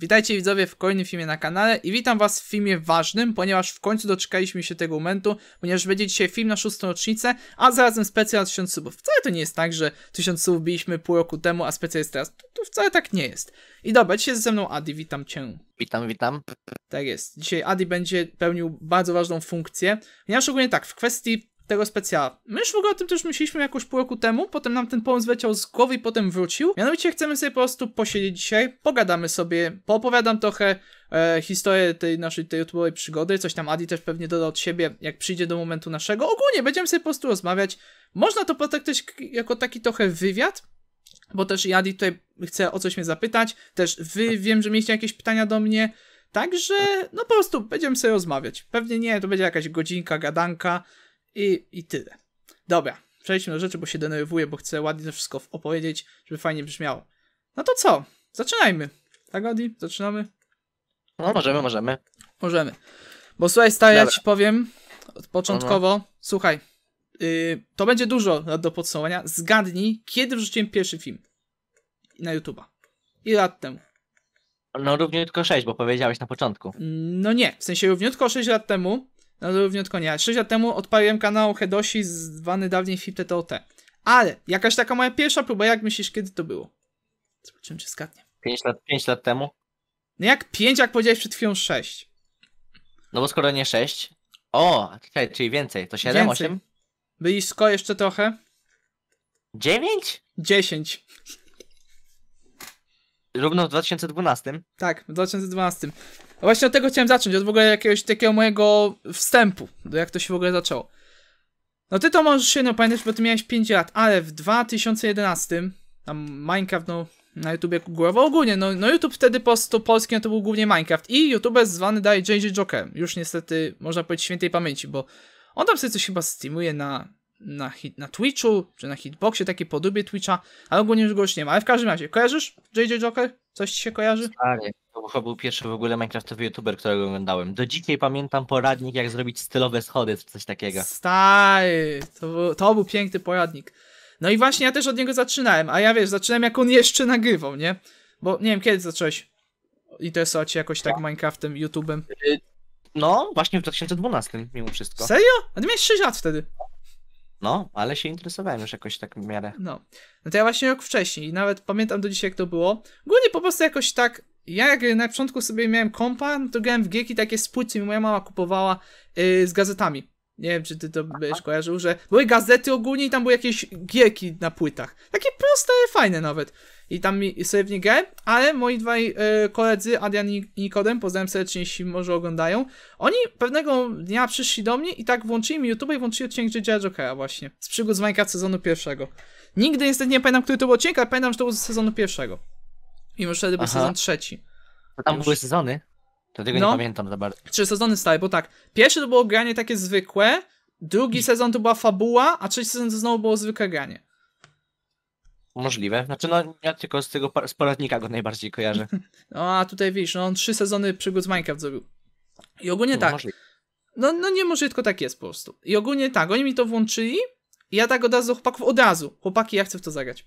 Witajcie widzowie w kolejnym filmie na kanale i witam was w filmie ważnym, ponieważ w końcu doczekaliśmy się tego momentu, ponieważ będzie dzisiaj film na szóstą rocznicę, a zarazem specjal 1000 subów. Wcale to nie jest tak, że 1000 subów biliśmy pół roku temu, a specjal jest teraz. To, to wcale tak nie jest. I dobra, dzisiaj jest ze mną Adi, witam cię. Witam, witam. Tak jest. Dzisiaj Adi będzie pełnił bardzo ważną funkcję, ponieważ ogólnie tak, w kwestii tego specjala. My już w ogóle o tym też myśleliśmy jakoś pół roku temu, potem nam ten pomysł leciał z głowy i potem wrócił. Mianowicie chcemy sobie po prostu posiedzieć dzisiaj, pogadamy sobie, poopowiadam trochę e, historię tej naszej tej YouTube'owej przygody, coś tam Adi też pewnie doda od siebie, jak przyjdzie do momentu naszego. Ogólnie będziemy sobie po prostu rozmawiać. Można to potraktować jako taki trochę wywiad, bo też Adi tutaj chce o coś mnie zapytać, też wy wiem, że mieliście jakieś pytania do mnie, także no po prostu będziemy sobie rozmawiać. Pewnie nie, to będzie jakaś godzinka, gadanka, i, i tyle. Dobra, przejdźmy do rzeczy, bo się denerwuję, bo chcę ładnie to wszystko opowiedzieć, żeby fajnie brzmiało. No to co? Zaczynajmy. Tak, Adi? Zaczynamy? No, możemy, możemy. Możemy. Bo słuchaj, stary, ja ci powiem początkowo, mhm. słuchaj, yy, to będzie dużo do podsumowania. Zgadnij, kiedy wrzuciłem pierwszy film na YouTube'a. I lat temu. No równiutko 6, bo powiedziałeś na początku. No nie, w sensie równiutko 6 lat temu no równiutko nie. 6 lat temu odpaliłem kanał Hedoshi zwany dawniej FIPTTOT. Ale jakaś taka moja pierwsza próba, jak myślisz, kiedy to było? Zobaczymy, czy skadnie. 5 lat, 5 lat temu? No jak 5, jak powiedziałeś przed chwilą 6. No bo skoro nie 6. O, czekaj, czyli więcej. To 7, więcej. 8? Bylisko jeszcze trochę. 9? 10. Równo w 2012? Tak, w 2012. właśnie od tego chciałem zacząć, od w ogóle jakiegoś takiego mojego wstępu, do jak to się w ogóle zaczęło. No ty to możesz się, no pamiętasz, bo ty miałeś 5 lat, ale w 2011, tam Minecraft, no na YouTubie głowa ogólnie, no, no YouTube wtedy po prostu polski, no to był głównie Minecraft i YouTuber zwany daje JJ Joker, już niestety można powiedzieć świętej pamięci, bo on tam sobie coś chyba streamuje na na, hit, na Twitchu, czy na Hitboxie, takie podobie Twitcha, ale ogólnie go już nie ma. Ale w każdym razie, kojarzysz JJ Joker? Coś ci się kojarzy? Stary, to chyba był pierwszy w ogóle Minecraftowy youtuber, którego oglądałem. Do dzisiaj pamiętam poradnik, jak zrobić stylowe schody, czy coś takiego. Stary, to był, to był piękny poradnik. No i właśnie ja też od niego zaczynałem, a ja wiesz, zaczynałem jak on jeszcze nagrywał, nie? Bo nie wiem, kiedy zacząłeś interesować się jakoś tak, tak. Minecraftem, YouTubem? Y, no, właśnie w 2012, mimo wszystko. Serio? A ty miałeś 6 lat wtedy. No, ale się interesowałem już jakoś tak w miarę. No. No to ja właśnie rok wcześniej, nawet pamiętam do dzisiaj jak to było. Głównie po prostu jakoś tak, ja jak na początku sobie miałem kompa, no to grałem w gieki takie spłyty, mi moja mama kupowała yy, z gazetami. Nie wiem, czy ty to Aha. byś kojarzył, że były gazety ogólnie i tam były jakieś gieki na płytach. Takie proste, fajne nawet i tam mi, sobie w nie ale moi dwaj y, koledzy, Adrian i Nikodem, pozdrawiam serdecznie, jeśli może oglądają, oni pewnego dnia przyszli do mnie i tak włączyli mi YouTube i włączyli odcinek J.J. Jokera właśnie, z przygód z Minecraft sezonu pierwszego. Nigdy niestety nie pamiętam, który to był odcinek, ale pamiętam, że to był z sezonu pierwszego. I może wtedy był sezon trzeci. A tam Już. były sezony? To tego no, nie pamiętam za bardzo. Trzy sezony stałe, bo tak. Pierwszy to było granie takie zwykłe, drugi mm. sezon to była fabuła, a trzeci sezon to znowu było zwykłe granie. Możliwe. Znaczy, no ja tylko z tego z poradnika go najbardziej kojarzę. No a tutaj widzisz, no on trzy sezony przygód z Minecraft zrobił. I ogólnie no, tak. No, no nie może, tylko tak jest po prostu. I ogólnie tak, oni mi to włączyli i ja tak od razu chłopaków, od razu. Chłopaki, ja chcę w to zagrać.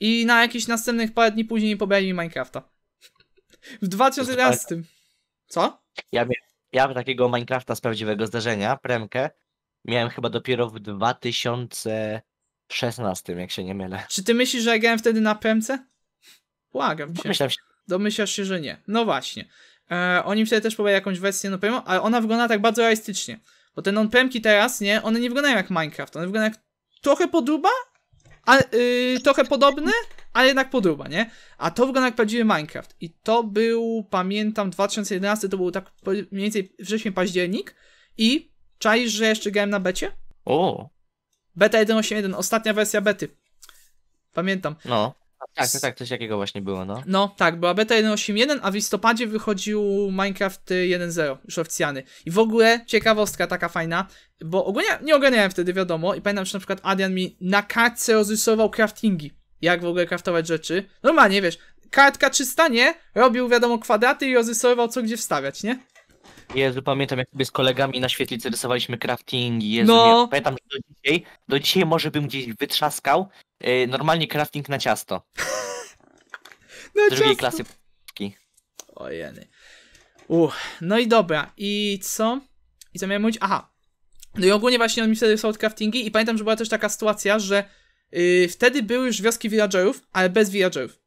I na jakichś następnych parę dni później pobrali mi Minecrafta. W 2011. Tak. Co? Ja, ja takiego Minecrafta z prawdziwego zdarzenia, premkę, miałem chyba dopiero w 2000 16, jak się nie mylę. Czy ty myślisz, że ja grałem wtedy na Premce? Błagam Domyślam się. Domyślasz się, że nie. No właśnie. E, oni wtedy też pobrali jakąś wersję no non ale ona wygląda tak bardzo realistycznie. Bo te non-premki teraz, nie, one nie wyglądają jak Minecraft, one wyglądają jak trochę podruba, a, yy, trochę podobny, ale jednak podruba, nie? A to wygląda jak prawdziwy Minecraft. I to był, pamiętam, 2011 to był tak mniej więcej wrzesień, październik i czaisz, że jeszcze grałem na becie? O! Beta 1.8.1, ostatnia wersja bety. Pamiętam. No. Tak, tak, tak coś takiego właśnie było, no. No, tak, była beta 1.8.1, a w listopadzie wychodził Minecraft 1.0, już oficjalny. I w ogóle ciekawostka taka fajna, bo ogólnie nie ogarniałem wtedy, wiadomo, i pamiętam, że na przykład Adrian mi na kartce rozrysował craftingi, jak w ogóle craftować rzeczy. Normalnie, wiesz, kartka czysta, nie? Robił, wiadomo, kwadraty i rozrysowywał, co gdzie wstawiać, nie? Jezu, pamiętam jak sobie z kolegami na świetlicy rysowaliśmy craftingi, Jezu, No. ja pamiętam, że do dzisiaj, do dzisiaj może bym gdzieś wytrzaskał y, normalnie crafting na ciasto, No, drugiej ciasto. klasy. Ojeny. Uch, no i dobra, i co? I co miałem mówić? Aha. No i ogólnie właśnie on mi wtedy wysłał craftingi i pamiętam, że była też taka sytuacja, że yy, wtedy były już wioski villagerów, ale bez villagerów.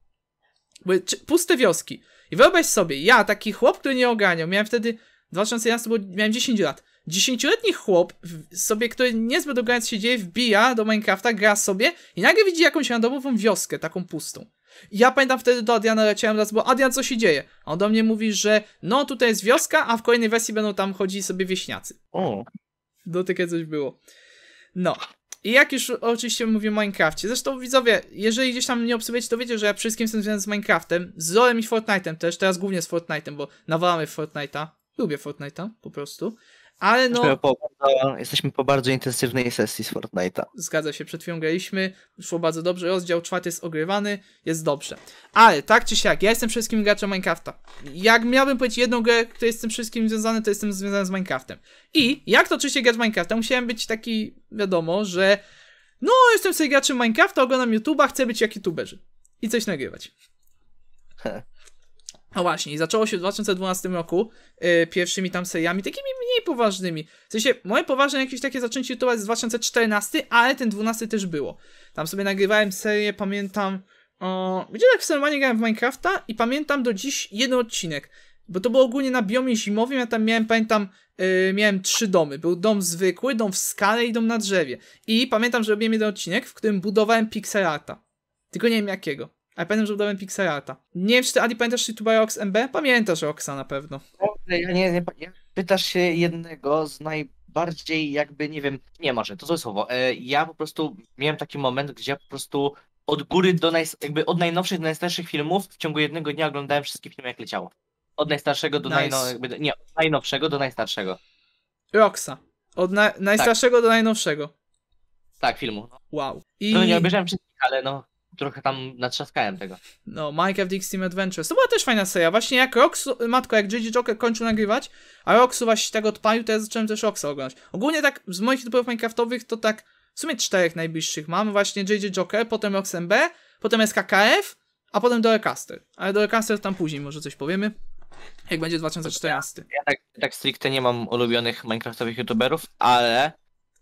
Były puste wioski. I wyobraź sobie, ja, taki chłop, który nie ogarniał. miałem wtedy 2011 bo miałem 10 lat. Dziesięcioletni chłop sobie, który niezbyt co się dzieje, wbija do Minecrafta, gra sobie i nagle widzi jakąś randomową wioskę, taką pustą. ja pamiętam wtedy do Adriana leciałem raz, bo Adrian co się dzieje? A on do mnie mówi, że no tutaj jest wioska, a w kolejnej wersji będą tam chodzić sobie wieśniacy. O. Do tego coś było. No. I jak już oczywiście mówię o Minecrafcie, zresztą widzowie, jeżeli gdzieś tam mnie obserwujecie, to wiecie, że ja wszystkim jestem związany z Minecraftem, z Zorem i Fortnite'em też, teraz głównie z Fortnite'em, bo nawalamy Fortnite'a Lubię Fortnite'a po prostu. Ale no. Jesteśmy po, bardzo, jesteśmy po bardzo intensywnej sesji z Fortnite'a. Zgadza się, przed chwilą graliśmy, szło bardzo dobrze, rozdział czwarty jest ogrywany, jest dobrze. Ale tak czy siak, ja jestem wszystkim graczem Minecrafta. Jak miałbym powiedzieć jedną grę, która jest z tym wszystkim związany, to jestem związany z Minecraftem. I jak to oczywiście grać Minecrafta? Musiałem być taki, wiadomo, że no jestem sobie graczem Minecrafta, oglądam YouTube'a, chcę być jak YouTuberzy. I coś nagrywać. A właśnie, i zaczęło się w 2012 roku yy, pierwszymi tam seriami, takimi mniej poważnymi. W sensie, moje poważne jakieś takie zaczęcie to jest 2014, ale ten 12 też było. Tam sobie nagrywałem serię, pamiętam, o, gdzie tak w normalnie grałem w Minecrafta i pamiętam do dziś jeden odcinek. Bo to było ogólnie na biomie zimowym, ja tam miałem, pamiętam, yy, miałem trzy domy. Był dom zwykły, dom w skale i dom na drzewie. I pamiętam, że robiłem jeden odcinek, w którym budowałem pixelata. Tylko nie wiem jakiego. Ale pamiętam, że udałem Alta. Nie wiem, czy ty, Adi, pamiętasz YouTube'a Ox MB? Pamiętasz Ox'a na pewno. Okej, ja nie, nie, nie, Pytasz się jednego z najbardziej jakby, nie wiem, nie może, to złe słowo. E, ja po prostu miałem taki moment, gdzie ja po prostu od góry do naj, jakby od najnowszych do najstarszych filmów w ciągu jednego dnia oglądałem wszystkie filmy, jak leciało. Od najstarszego do nice. najno, jakby, nie, od najnowszego do najstarszego. Roxa. Od na, najstarszego tak. do najnowszego. Tak, filmu. No. Wow. No, I... No nie obejrzałem wszystkich, ale no trochę tam natrzaskałem tego. No, Minecraft Extreme Team Adventures. To była też fajna seria. Właśnie jak Roxu, matko, jak JJ Joker kończył nagrywać, a Roxu właśnie tego tak odpalił, to ja zacząłem też Roxa oglądać. Ogólnie tak z moich typów Minecraftowych to tak w sumie czterech najbliższych mam. Właśnie JJ Joker, potem Roxem B, potem SKKF, a potem Dorecaster. Ale Dorecaster tam później może coś powiemy. Jak będzie 2014. Ja, ja tak, tak stricte nie mam ulubionych Minecraftowych youtuberów, ale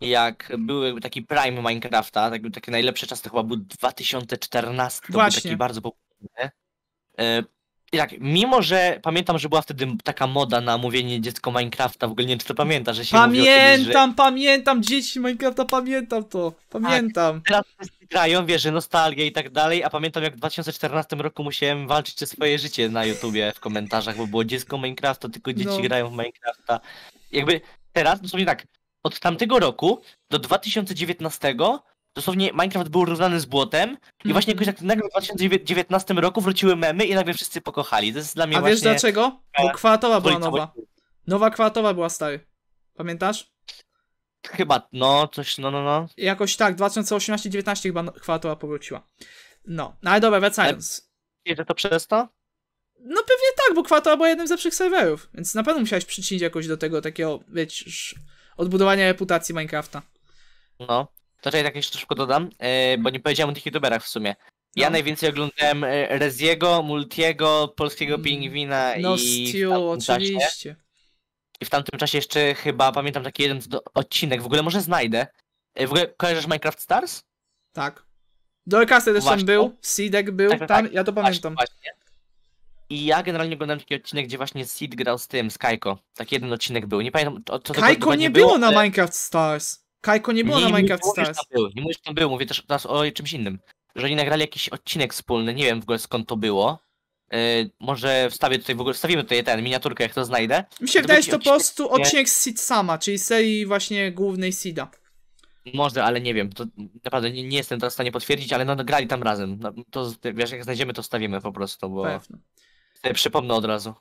jak był taki prime Minecrafta, tak najlepsze czasy to chyba był 2014, to Właśnie. był taki bardzo popularny. E, I tak, mimo że pamiętam, że była wtedy taka moda na mówienie dziecko Minecrafta, w ogóle nie wiem, czy to pamięta, że się Pamiętam, kiedyś, że... pamiętam, dzieci Minecrafta, pamiętam to, pamiętam. Tak, teraz wszyscy grają, wiesz, że nostalgia i tak dalej, a pamiętam jak w 2014 roku musiałem walczyć o swoje życie na YouTubie w komentarzach, bo było dziecko Minecrafta, tylko dzieci no. grają w Minecrafta. Jakby teraz, dosłownie tak, od tamtego roku do 2019 dosłownie Minecraft był równany z błotem i mhm. właśnie jakoś tak nagle w 2019 roku wróciły memy i nagle wszyscy pokochali. To jest dla mnie A właśnie... wiesz dlaczego? Bo kwadratowa była nowa. Nowa kwadratowa była, stary. Pamiętasz? Chyba, no, coś, no, no, no. Jakoś tak, 2018 2019 chyba no- kwadratowa powróciła. No, no, ale dobra, wracając. Ale, że to przez to? No pewnie tak, bo kwadratowa była jednym z lepszych serwerów, więc na pewno musiałeś przyczynić jakoś do tego takiego, wiesz odbudowania reputacji Minecrafta. No, to tutaj tak jeszcze szybko dodam, e, bo nie powiedziałem o tych youtuberach w sumie. Ja no. najwięcej oglądałem e, Reziego, Multiego, Polskiego mm. Pingwina no, i... Steel, oczywiście. I w tamtym czasie jeszcze chyba pamiętam taki jeden odcinek, w ogóle może znajdę. E, w ogóle kojarzysz Minecraft Stars? Tak. Dolcaster też tam był, Seedek był, tak, tak, tam, tak, ja to pamiętam. Właśnie, właśnie. I ja generalnie oglądałem taki odcinek, gdzie właśnie Sid grał z tym, z Kajko. Taki jeden odcinek był. Nie pamiętam, co to Kajko nie było na Minecraft Stars. Kajko nie było nie, na Minecraft Stars. Tam był. Nie mówisz, tam był. Mówię też teraz o czymś innym. Że oni nagrali jakiś odcinek wspólny, nie wiem w ogóle skąd to było. Yy, może wstawię tutaj w ogóle, wstawimy tutaj ten, miniaturkę, jak to znajdę. Mi się to wydaje, że to po prostu odcinek z Sid sama, czyli serii właśnie głównej Sida. Może, ale nie wiem. To naprawdę nie, nie jestem teraz w stanie potwierdzić, ale no, grali tam razem. No, to wiesz, jak znajdziemy, to stawimy po prostu, bo. Pewnie sobie przypomnę od razu.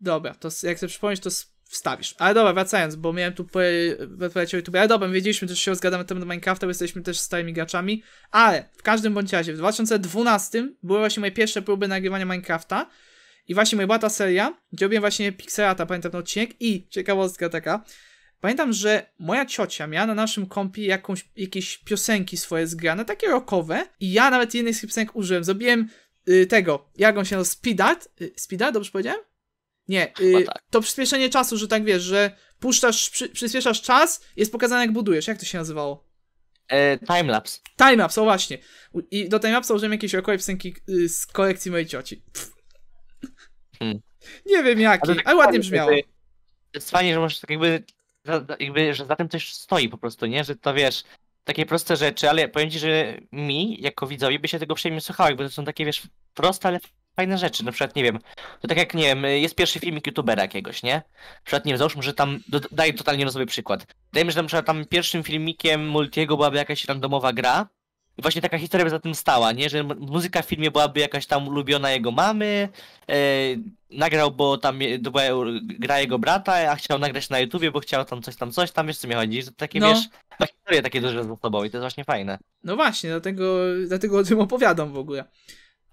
Dobra, to jak sobie przypomnisz, to wstawisz. Ale dobra, wracając, bo miałem tu powiedzieć o YouTube. Ale dobra, wiedzieliśmy że się rozgadamy na temat Minecrafta, bo jesteśmy też starymi graczami. Ale w każdym bądź razie, w 2012 były właśnie moje pierwsze próby nagrywania Minecrafta. I właśnie moja była ta seria, gdzie robiłem właśnie Pixelata, pamiętam ten odcinek. I ciekawostka taka, pamiętam, że moja ciocia miała na naszym kompie jakąś, jakieś piosenki swoje zgrane, takie rockowe. I ja nawet jednej z tych piosenek użyłem. Zrobiłem Y, tego, jak on się nazywa, speedat? Y, dobrze powiedziałem? Nie, y, tak. to przyspieszenie czasu, że tak wiesz, że puszczasz, przy, przyspieszasz czas, jest pokazane jak budujesz, jak to się nazywało? E, timelapse. Timelapse, o właśnie. I do timelapse użyłem jakieś okoje piosenki y, z kolekcji mojej cioci. Hmm. Nie wiem jakiej, tak ale, ładnie brzmiało. To jest fajnie, że możesz tak jakby, jakby, że za tym coś stoi po prostu, nie? Że to wiesz, takie proste rzeczy, ale powiem ci, że mi, jako widzowi, by się tego przyjemnie słuchało, bo to są takie, wiesz, proste, ale fajne rzeczy. Na przykład, nie wiem, to tak jak, nie wiem, jest pierwszy filmik youtubera jakiegoś, nie? Na przykład, nie wiem, załóżmy, że tam, do, daję totalnie rozumiem przykład. Dajmy, że na przykład tam pierwszym filmikiem Multiego byłaby jakaś randomowa gra, i właśnie taka historia by za tym stała, nie? Że muzyka w filmie byłaby jakaś tam ulubiona jego mamy, e, nagrał, bo tam to była gra jego brata, a chciał nagrać na YouTubie, bo chciał tam coś tam, coś tam, wiesz co mi chodzi, że takie, no. wiesz, ma no, historie takie duże za sobą i to jest właśnie fajne. No właśnie, dlatego, dlatego o tym opowiadam w ogóle.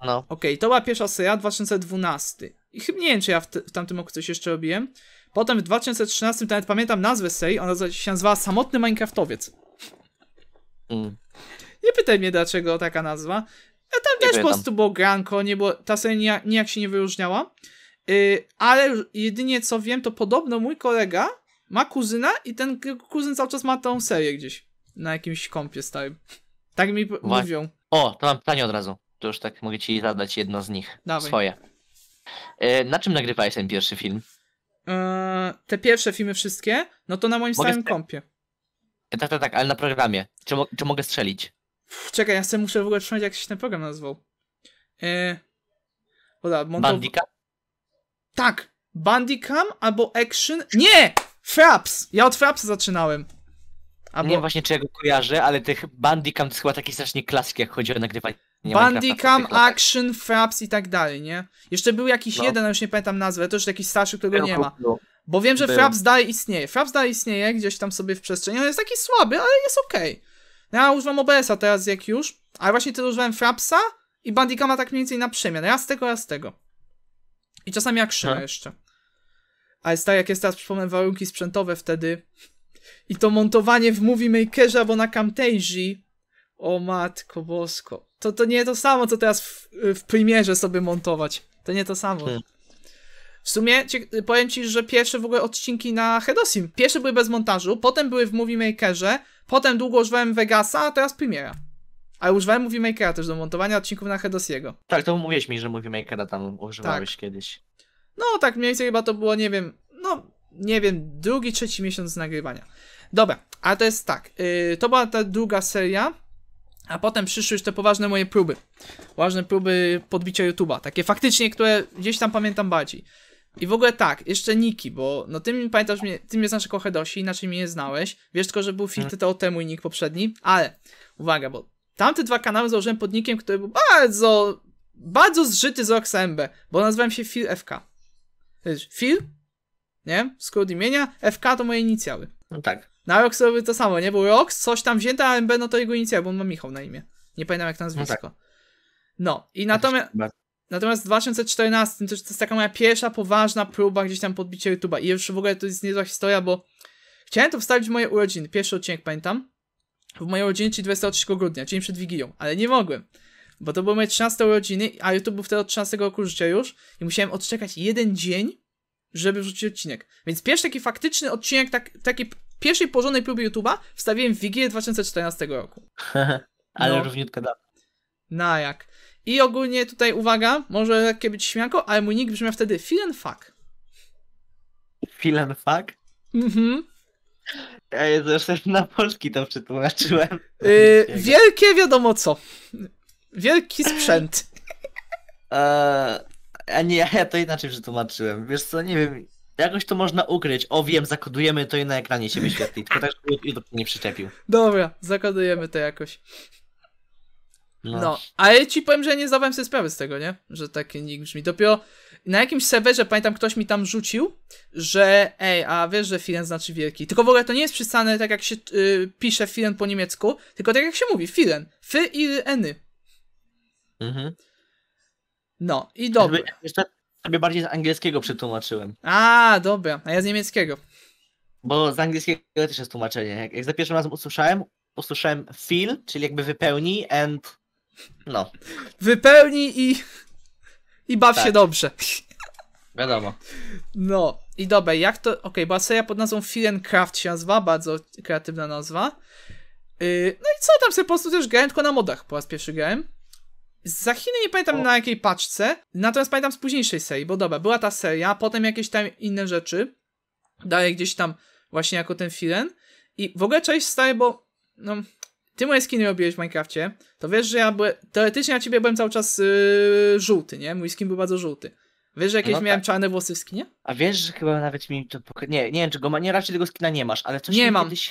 No. Okej, okay, to była pierwsza seria, 2012. I chyba nie wiem, czy ja w, w tamtym roku coś jeszcze robiłem. Potem w 2013, nawet pamiętam nazwę serii, ona się nazywała Samotny Minecraftowiec. Mm. Nie pytaj mnie, dlaczego taka nazwa. Ja tam nie też po prostu było granko, nie było, ta seria nijak się nie wyróżniała. Yy, ale jedynie co wiem, to podobno mój kolega ma kuzyna i ten kuzyn cały czas ma tą serię gdzieś. Na jakimś kąpie stałym. Tak mi Właśnie. mówią. O, to mam pytanie od razu. To już tak mogę ci zadać jedno z nich. Dawaj. Swoje. Y, na czym nagrywałeś ten pierwszy film? Y, te pierwsze filmy wszystkie? No to na moim mogę starym kompie. Tak, tak, tak, ale na programie. Czy, mo czy mogę strzelić? Czekaj, ja sobie muszę w ogóle trzymać, jak się ten program nazwał. Eee, Oda, Montow... Bandicam? Tak! Bandicam albo Action... Nie! Fraps! Ja od Frapsa zaczynałem. Albo... Nie wiem właśnie, czy ja go kojarzę, ale tych Bandicam to chyba taki strasznie klasyk, jak chodzi o nagrywanie. Bandicam, Action, Fraps i tak dalej, nie? Jeszcze był jakiś no. jeden, już nie pamiętam nazwę, to już jakiś starszy, którego nie ma. No. Bo wiem, że Fraps dalej istnieje. Fraps dalej istnieje, gdzieś tam sobie w przestrzeni. On jest taki słaby, ale jest okej. Okay. No ja używam OBS-a teraz jak już, ale właśnie ty używałem Frapsa i Bandicama tak mniej więcej na przemian. Raz tego, raz tego. I czasami jak szyna tak. jeszcze. Ale stary, jak jest teraz, przypomnę, warunki sprzętowe wtedy i to montowanie w Movie Makerze albo na Camtasia, o matko bosko. To, to nie to samo, co teraz w, w Premierze sobie montować. To nie to samo. Hmm. W sumie powiem ci, że pierwsze w ogóle odcinki na Hedosim. Pierwsze były bez montażu, potem były w Movie Makerze, potem długo używałem Vegasa, a teraz Premiera. Ale używałem Movie Makera też do montowania odcinków na Hedosiego. Tak, to mówiłeś mi, że Movie Makera tam używałeś tak. kiedyś. No tak, mniej więcej chyba to było, nie wiem, no nie wiem, drugi, trzeci miesiąc nagrywania. Dobra, a to jest tak, yy, to była ta druga seria, a potem przyszły już te poważne moje próby. Poważne próby podbicia YouTube'a, takie faktycznie, które gdzieś tam pamiętam bardziej. I w ogóle tak, jeszcze Niki, bo no ty mi pamiętasz mnie, ty mnie znasz jako Hedosi, inaczej mnie nie znałeś. Wiesz tylko, że był filtr to tak. temu i Nik poprzedni, ale uwaga, bo tamte dwa kanały założyłem pod nikiem, który był bardzo, bardzo zżyty z OXMB, bo nazywałem się Phil FK. Wiesz, Phil, nie? Skrót imienia, FK to moje inicjały. No tak. Na Rox robił to samo, nie? Był Rox, coś tam wzięte, a MB no to jego inicjały, bo on ma Michał na imię. Nie pamiętam jak no nazwisko. No, tak. no i natomiast... Natomiast w 2014 to, jest taka moja pierwsza poważna próba gdzieś tam podbicia YouTube'a. I już w ogóle to jest niezła historia, bo chciałem to wstawić w moje urodziny. Pierwszy odcinek, pamiętam. W mojej urodziny, czyli 23 grudnia, dzień przed Wigilią. Ale nie mogłem. Bo to były moje 13 urodziny, a YouTube był wtedy od 13 roku życia już. I musiałem odczekać jeden dzień, żeby wrzucić odcinek. Więc pierwszy taki faktyczny odcinek tak, takiej pierwszej porządnej próby YouTube'a wstawiłem w Wigilię 2014 roku. No. Ale równiutko dawno. Na jak. I ogólnie tutaj uwaga, może takie być śmianko, ale mój nick brzmiał wtedy Filen Fuck. Filen Fuck? Mhm. Ja jeszcze na polski to przetłumaczyłem. Yy, wielkie wiadomo co. Wielki sprzęt. E, a nie, ja to inaczej przetłumaczyłem. Wiesz co, nie wiem, jakoś to można ukryć. O wiem, zakodujemy to i na ekranie się wyświetli, tylko tak, żeby nie przyczepił. Dobra, zakodujemy to jakoś. No. no. ale ci powiem, że nie zdawałem sobie sprawy z tego, nie? Że taki nick brzmi. Dopiero na jakimś serwerze, pamiętam, ktoś mi tam rzucił, że ej, a wiesz, że Firen znaczy wielki. Tylko w ogóle to nie jest przystane tak, jak się y, pisze Firen po niemiecku, tylko tak, jak się mówi, Firen. Fy i eny. Mhm. No, i dobra. jeszcze sobie bardziej z angielskiego przetłumaczyłem. A, dobra, a ja z niemieckiego. Bo z angielskiego też jest tłumaczenie. Jak, jak za pierwszym razem usłyszałem, usłyszałem fill, czyli jakby wypełni, and no. Wypełnij i. I baw tak. się dobrze. Wiadomo. No. I dobra, jak to. Okej, okay, była seria pod nazwą Craft się nazywa, bardzo kreatywna nazwa. Yy, no i co tam sobie po prostu też grałem, tylko na modach po raz pierwszy grałem. Za Chiny nie pamiętam o. na jakiej paczce, natomiast pamiętam z późniejszej serii, bo dobra, była ta seria, potem jakieś tam inne rzeczy. Dalej gdzieś tam właśnie jako ten Firen. I w ogóle część staje, bo no, ty moje skiny robiłeś w Minecrafcie, to wiesz, że ja byłem, teoretycznie na ciebie byłem cały czas yy, żółty, nie? Mój skin był bardzo żółty. Wiesz, że jakieś no miałem tak. czarne włosy w skinie? A wiesz, że chyba nawet mi to pok- Nie, nie wiem, czy go ma... nie, raczej tego skina nie masz, ale coś nie mi mam. kiedyś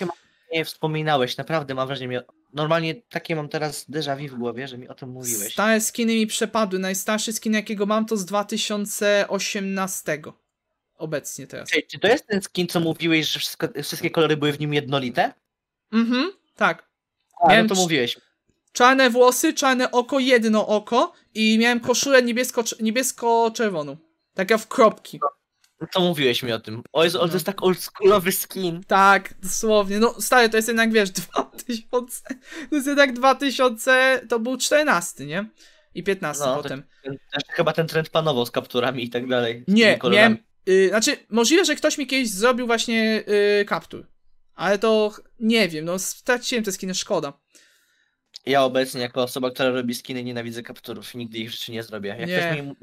nie wspominałeś, naprawdę mam wrażenie, normalnie takie mam teraz déjà vu w głowie, że mi o tym mówiłeś. Stare skiny mi przepadły, najstarszy skin jakiego mam to z 2018 obecnie teraz. Cześć, czy to jest ten skin, co mówiłeś, że wszystko, wszystkie kolory były w nim jednolite? Mhm, tak. No miałem no to mówiłeś. Czarne włosy, czarne oko, jedno oko i miałem koszulę niebiesko-czerwoną. Niebiesko Taka w kropki. No to mówiłeś mi o tym. O Jezu, to jest no. tak oldschoolowy skin. Tak, dosłownie. No stary, to jest jednak, wiesz, 2000, to jest jednak 2000, to był 14, nie? I 15 no, potem. Ten, chyba ten trend panował z kapturami i tak dalej. Nie, nie. y, znaczy możliwe, że ktoś mi kiedyś zrobił właśnie y, kaptur ale to nie wiem, no straciłem te skiny, szkoda. Ja obecnie jako osoba, która robi skiny, nienawidzę kapturów, nigdy ich rzeczy nie zrobię. Jak nie. ktoś mi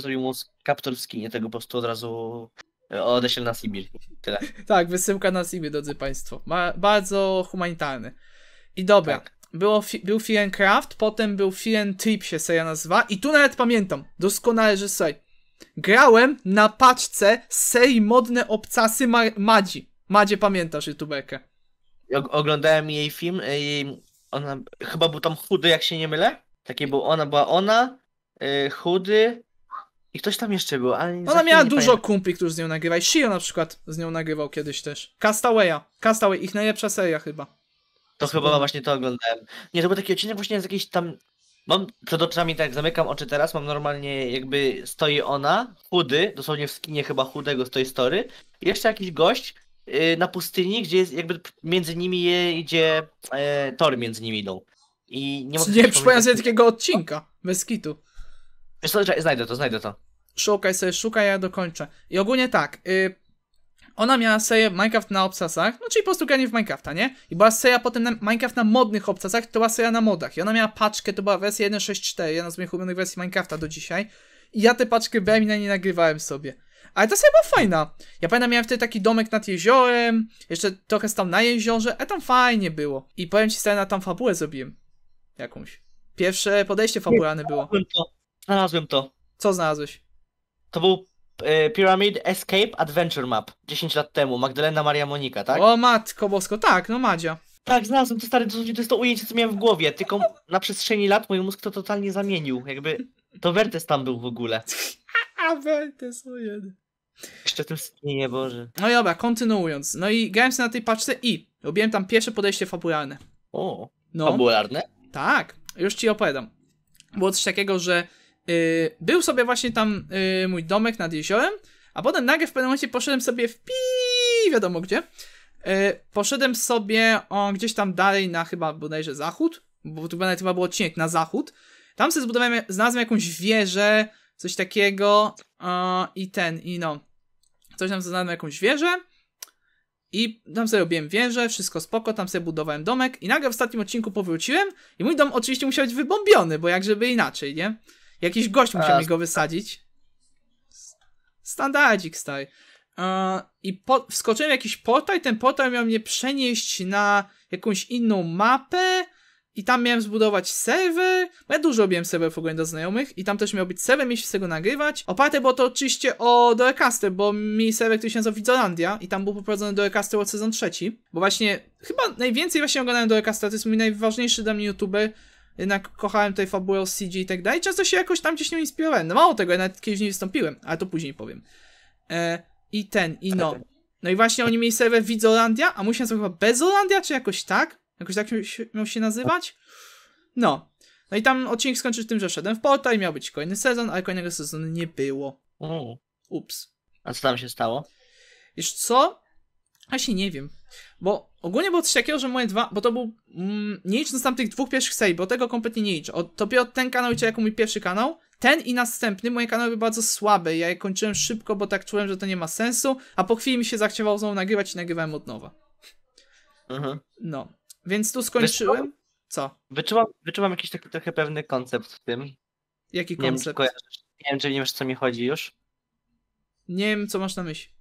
zrobił mu kaptur w skinie, tego po prostu od razu e, odeślę na Sibir. Tyle. tak, wysyłka na Sibir, drodzy Państwo. Ma bardzo humanitarny. I dobra. Tak. Było fi był Firen Craft, potem był Firen Trip się seria nazywa i tu nawet pamiętam, doskonale, że sobie grałem na paczce z serii Modne Obcasy Madzi. Madzie, pamiętasz YouTubekę? Oglądałem jej film i ona, chyba był tam chudy, jak się nie mylę. Taki był, ona była ona, yy, chudy i ktoś tam jeszcze był, ale Ona miała nie dużo pamiętam. kumpli, którzy z nią nagrywali. Shio na przykład z nią nagrywał kiedyś też. Castawaya. Castaway, ich najlepsza seria chyba. To chyba właśnie to oglądałem. Nie, to był taki odcinek właśnie z jakiejś tam... Mam przed oczami, tak zamykam oczy teraz, mam normalnie jakby stoi ona, chudy, dosłownie w skinie chyba chudego stoi story. I jeszcze jakiś gość, Y, na pustyni, gdzie jest jakby między nimi je idzie e, tory między nimi idą. I nie mogę. Nie przypomnę sobie takiego odcinka, meskitu znajdę to, znajdę to. Szukaj sobie, szukaj, ja dokończę. I ogólnie tak, y, ona miała seję Minecraft na obsasach, no czyli po prostu granie w Minecrafta, nie? I była seja potem na Minecraft na modnych obsasach, to była seja na modach. I ona miała paczkę, to była wersja 1.6.4, jedna z moich ulubionych wersji Minecrafta do dzisiaj. I ja tę paczkę brałem i na nie nagrywałem sobie. Ale ta sobie była fajna. Ja pamiętam, miałem wtedy taki domek nad jeziorem, jeszcze trochę stał na jeziorze, a tam fajnie było. I powiem ci, na tam fabułę zrobiłem. Jakąś. Pierwsze podejście fabularne było. Znalazłem to. Znalazłem to. Co znalazłeś? To był e, Pyramid Escape Adventure Map 10 lat temu. Magdalena Maria Monika, tak? O matko bosko, tak, no Madzia. Tak, znalazłem to stary, to, to jest to ujęcie, co miałem w głowie, tylko na przestrzeni lat mój mózg to totalnie zamienił. Jakby to Wertes tam był w ogóle. A Wertes, o no jeden. Jeszcze tym nie Boże. No i dobra, kontynuując. No i grałem sobie na tej paczce i robiłem tam pierwsze podejście fabularne. O, no. fabularne? Tak, już ci opowiadam. Było coś takiego, że yy, był sobie właśnie tam yy, mój domek nad jeziorem, a potem nagle w pewnym momencie poszedłem sobie w pi wiadomo gdzie. Yy, poszedłem sobie o, gdzieś tam dalej na chyba bodajże zachód, bo tu nawet chyba był odcinek na zachód. Tam sobie zbudowałem, znalazłem jakąś wieżę, coś takiego yy, i ten, i no. Coś nam zadano jakąś wieżę i tam sobie robiłem wieżę, wszystko spoko, tam sobie budowałem domek i nagle w ostatnim odcinku powróciłem i mój dom oczywiście musiał być wybombiony, bo jak żeby inaczej, nie? Jakiś gość musiał A, mi go wysadzić. Standardzik, stary. E, I po, wskoczyłem w jakiś portal ten portal miał mnie przenieść na jakąś inną mapę, i tam miałem zbudować serwer, bo ja dużo robiłem w ogóle do znajomych i tam też miał być serwer, mieliśmy z tego nagrywać. Oparte było to oczywiście o Dorecaster, bo mi serwer, który się nazywa Widzolandia i tam był poprowadzony Dorecaster od sezon trzeci, bo właśnie chyba najwięcej właśnie oglądałem Dorecastera, to jest mój najważniejszy dla mnie youtuber, jednak kochałem tej fabułę CG i tak dalej, często się jakoś tam gdzieś nie inspirowałem, no mało tego, ja nawet kiedyś nie wystąpiłem, ale to później powiem. E, I ten, i no. No i właśnie oni mieli serwer Widzolandia, a musiałem sobie chyba Bezolandia, czy jakoś tak? Jakoś tak miał się nazywać? No. No i tam odcinek skończył tym, że szedłem w portal i miał być kolejny sezon, ale kolejnego sezonu nie było. Mm. Ups. A co tam się stało? Wiesz co? Właśnie nie wiem. Bo ogólnie było coś takiego, że moje dwa. Bo to był. Mm, nie licząc tam tych dwóch pierwszych serii, bo tego kompletnie nie liczę. To dopiero ten kanał liczę jako mój pierwszy kanał. Ten i następny moje kanały były bardzo słabe. Ja je kończyłem szybko, bo tak czułem, że to nie ma sensu. A po chwili mi się zachciewało znowu nagrywać i nagrywałem od nowa. Mhm. No. Więc tu skończyłem. Co? Wyczułam, wyczułam jakiś taki trochę pewny koncept w tym. Jaki nie koncept? Wiem, nie wiem, czy nie wiesz, co mi chodzi już. Nie wiem, co masz na myśli.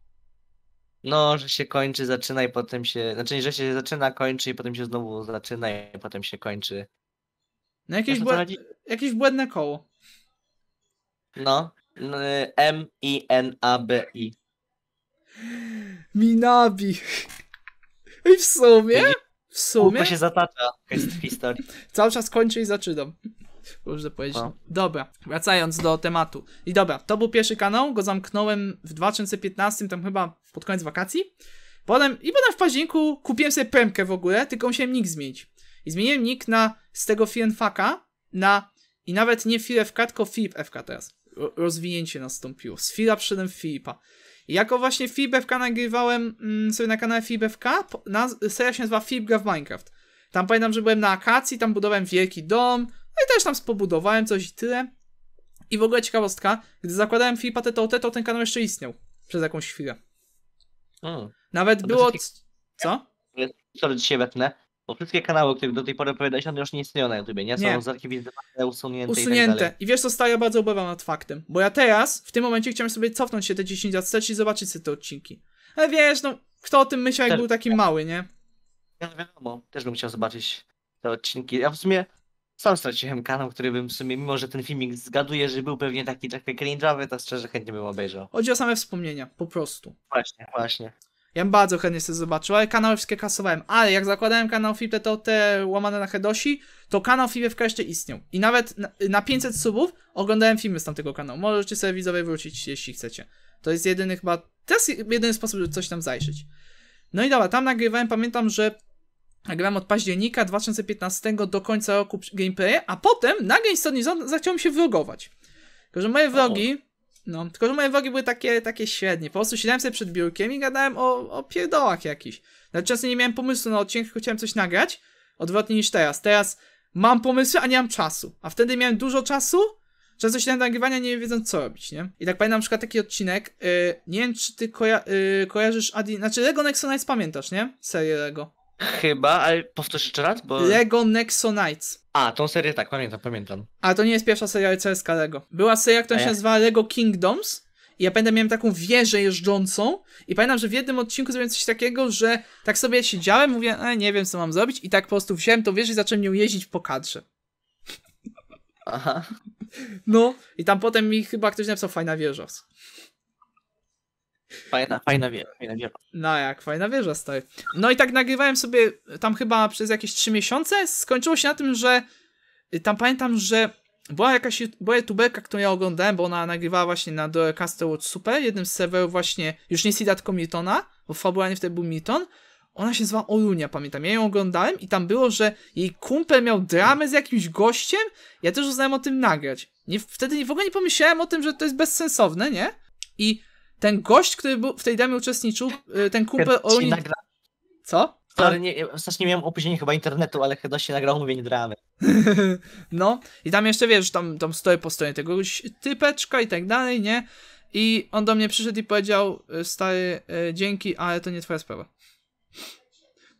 No, że się kończy, zaczyna i potem się. Znaczy, że się zaczyna, kończy i potem się znowu zaczyna i potem się kończy. No, jakieś, no błęd... jakieś błędne koło. No. M-I-N-A-B-I. Minabi. I w sumie? w sumie... Kółko się zatacza, jest w historii. Cały czas kończy i zaczynam. Można powiedzieć. No. Dobra, wracając do tematu. I dobra, to był pierwszy kanał, go zamknąłem w 2015, tam chyba pod koniec wakacji. Potem, I potem w październiku kupiłem sobie premkę w ogóle, tylko musiałem nick zmienić. I zmieniłem nick na z tego Firenfaka na i nawet nie FilFK, tylko FilipFK teraz. Rozwinięcie nastąpiło. Z Fila przyszedłem Filipa. Jako właśnie FIBFK nagrywałem mm, sobie na kanale FIBFK, na, seria się nazywa FIBGA w Minecraft. Tam pamiętam, że byłem na akacji, tam budowałem wielki dom, no i też tam spobudowałem coś i tyle. I w ogóle ciekawostka, gdy zakładałem Filipa TTO, to ten kanał jeszcze istniał przez jakąś chwilę. O, Nawet było... Co? Sorry, dzisiaj wepnę. Bo wszystkie kanały, o których do tej pory opowiadałeś, one już nie istnieją na YouTube, nie? Są nie. zarchiwizowane, usunięte Usunięte. I, tak I wiesz co, stary, ja bardzo ubolewam nad faktem. Bo ja teraz, w tym momencie chciałem sobie cofnąć się te 10 lat wstecz i zobaczyć sobie te odcinki. Ale wiesz, no, kto o tym myślał, jak był taki mały, nie? Ja wiadomo, też bym chciał zobaczyć te odcinki. Ja w sumie sam straciłem kanał, który bym w sumie, mimo że ten filmik zgaduje, że był pewnie taki trochę cringe'owy, to szczerze chętnie bym obejrzał. Chodzi o same wspomnienia, po prostu. Właśnie, właśnie. Ja bym bardzo chętnie sobie zobaczył, ale kanały wszystkie kasowałem. Ale jak zakładałem kanał Fible, to te łamane na Hedosi, to kanał Fiblewka jeszcze istniał. I nawet na, na 500 subów oglądałem filmy z tamtego kanału. Możecie sobie widzowie wrócić, jeśli chcecie. To jest jedyny chyba, to jest jedyny sposób, żeby coś tam zajrzeć. No i dobra, tam nagrywałem, pamiętam, że nagrywałem od października 2015 do końca roku gameplay, a potem na nie zachciałem się vlogować. Tylko, że moje vlogi no, tylko że moje vlogi były takie, takie średnie. Po prostu siedziałem sobie przed biurkiem i gadałem o, o pierdołach jakichś. Znaczy często nie miałem pomysłu na odcinek, tylko chciałem coś nagrać. Odwrotnie niż teraz. Teraz mam pomysły, a nie mam czasu. A wtedy miałem dużo czasu, często siedziałem do nagrywania nie wiedząc co robić, nie? I tak pamiętam na przykład taki odcinek, yy, nie wiem czy ty koja yy, kojarzysz Adi, znaczy Lego Nexonites pamiętasz, nie? Serię Lego. Chyba, ale powtórz jeszcze raz, bo... Lego Nexo Knights. A, tą serię tak, pamiętam, pamiętam. A to nie jest pierwsza seria rycerska Lego. Była seria, która się nazywała Lego Kingdoms. I ja pamiętam, miałem taką wieżę jeżdżącą i pamiętam, że w jednym odcinku zrobiłem coś takiego, że tak sobie siedziałem, mówię, e, nie wiem, co mam zrobić i tak po prostu wziąłem tą wieżę i zacząłem nią jeździć po kadrze. Aha. No, i tam potem mi chyba ktoś napisał fajna wieża. Fajna, fajna wieża, fajna wieża. No jak, fajna wieża stoi. No i tak nagrywałem sobie tam chyba przez jakieś 3 miesiące. Skończyło się na tym, że y, tam pamiętam, że była jakaś była youtuberka, którą ja oglądałem, bo ona nagrywała właśnie na The Castle World Super, jednym z serwerów właśnie, już nie Sida, tylko Miltona, bo fabularnie wtedy był Milton. Ona się zwała Orunia, pamiętam. Ja ją oglądałem i tam było, że jej kumpel miał dramę z jakimś gościem. Ja też uznałem o tym nagrać. Nie, wtedy w ogóle nie pomyślałem o tym, że to jest bezsensowne, nie? I ten gość, który był, w tej demie uczestniczył, y, ten kumpel o nagra... Co? Sorry, no, nie, miałem opóźnienie chyba internetu, ale chyba się nagrało mówienie dramy. no, i tam jeszcze wiesz, tam, tam stoi po stronie tego typeczka i tak dalej, nie? I on do mnie przyszedł i powiedział, y, stary, y, dzięki, ale to nie twoja sprawa.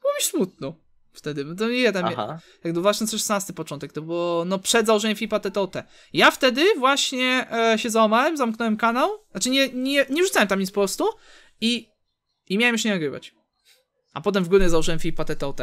Było mi smutno. Wtedy, no to nie tam, Aha. jak 16 początek, to było no przed założeniem FIPA TTOT. Ja wtedy właśnie e, się załamałem, zamknąłem kanał, znaczy nie, nie, nie rzucałem tam nic po prostu i, i miałem już nie nagrywać. A potem w grudniu założyłem FIPA TTOT.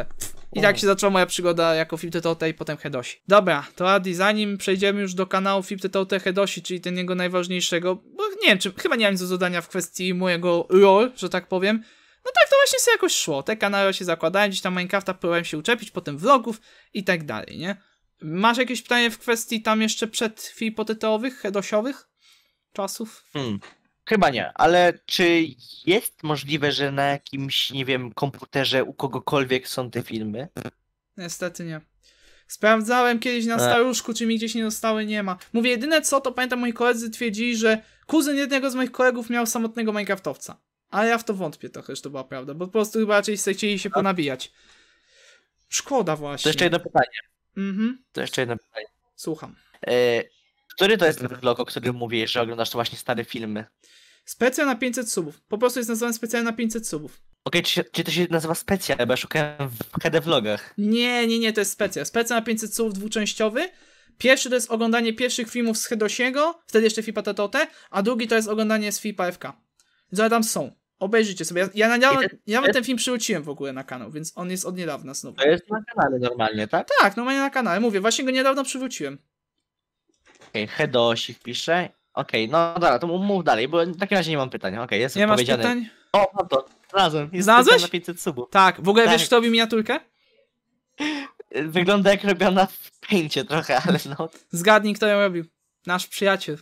I tak się zaczęła moja przygoda jako FIP TTOT i potem Hedosi. Dobra, to Adi, zanim przejdziemy już do kanału FIP TTOT Hedosi, czyli ten jego najważniejszego, bo nie wiem, czy, chyba nie mam nic do zadania w kwestii mojego role, że tak powiem. No tak to właśnie sobie jakoś szło. Te kanały się zakładałem, gdzieś tam Minecrafta próbowałem się uczepić, potem vlogów i tak dalej, nie? Masz jakieś pytanie w kwestii tam jeszcze przed hipotetytowych, hedosiowych czasów? Hmm. Chyba nie, ale czy jest możliwe, że na jakimś, nie wiem, komputerze u kogokolwiek są te filmy? Niestety nie. Sprawdzałem kiedyś na e. staruszku, czy mi gdzieś nie zostały, nie ma. Mówię, jedyne co, to pamiętam moi koledzy twierdzili, że kuzyn jednego z moich kolegów miał samotnego Minecraftowca. Ale ja w to wątpię trochę, że to była prawda, bo po prostu chyba raczej chcieli się ponabijać. Szkoda właśnie. To jeszcze jedno pytanie. Mhm. To jeszcze jedno pytanie. Słucham. E, który to jest ten vlog, o którym mówisz, że oglądasz to właśnie stare filmy? Specjal na 500 subów. Po prostu jest nazwany specjal na 500 subów. Okej, okay, czy, czy, to się nazywa specjal, bo ja szukałem w KD vlogach. Nie, nie, nie, to jest specjal. Specjal na 500 subów dwuczęściowy. Pierwszy to jest oglądanie pierwszych filmów z Hedosiego, wtedy jeszcze FIPA Tatote, a drugi to jest oglądanie z FIPA FK. tam są. Obejrzyjcie sobie. Ja, ja, na, ja, ja nawet ten film przywróciłem w ogóle na kanał, więc on jest od niedawna znowu. To jest na kanale normalnie, tak? Tak, normalnie na kanale. Mówię, właśnie go niedawno przywróciłem. Okej, okay, Hedosi wpiszę. Okej, okay, no dobra, to mów dalej, bo w takim razie nie mam pytania. Okej, okay, jest Nie masz pytań? O, no to. razem. Jest Znalazłeś? na 500 subów. Tak, w ogóle tak. wiesz kto robi miniaturkę? Wygląda jak robiona w pęcie trochę, ale no. Zgadnij kto ją robił. Nasz przyjaciel.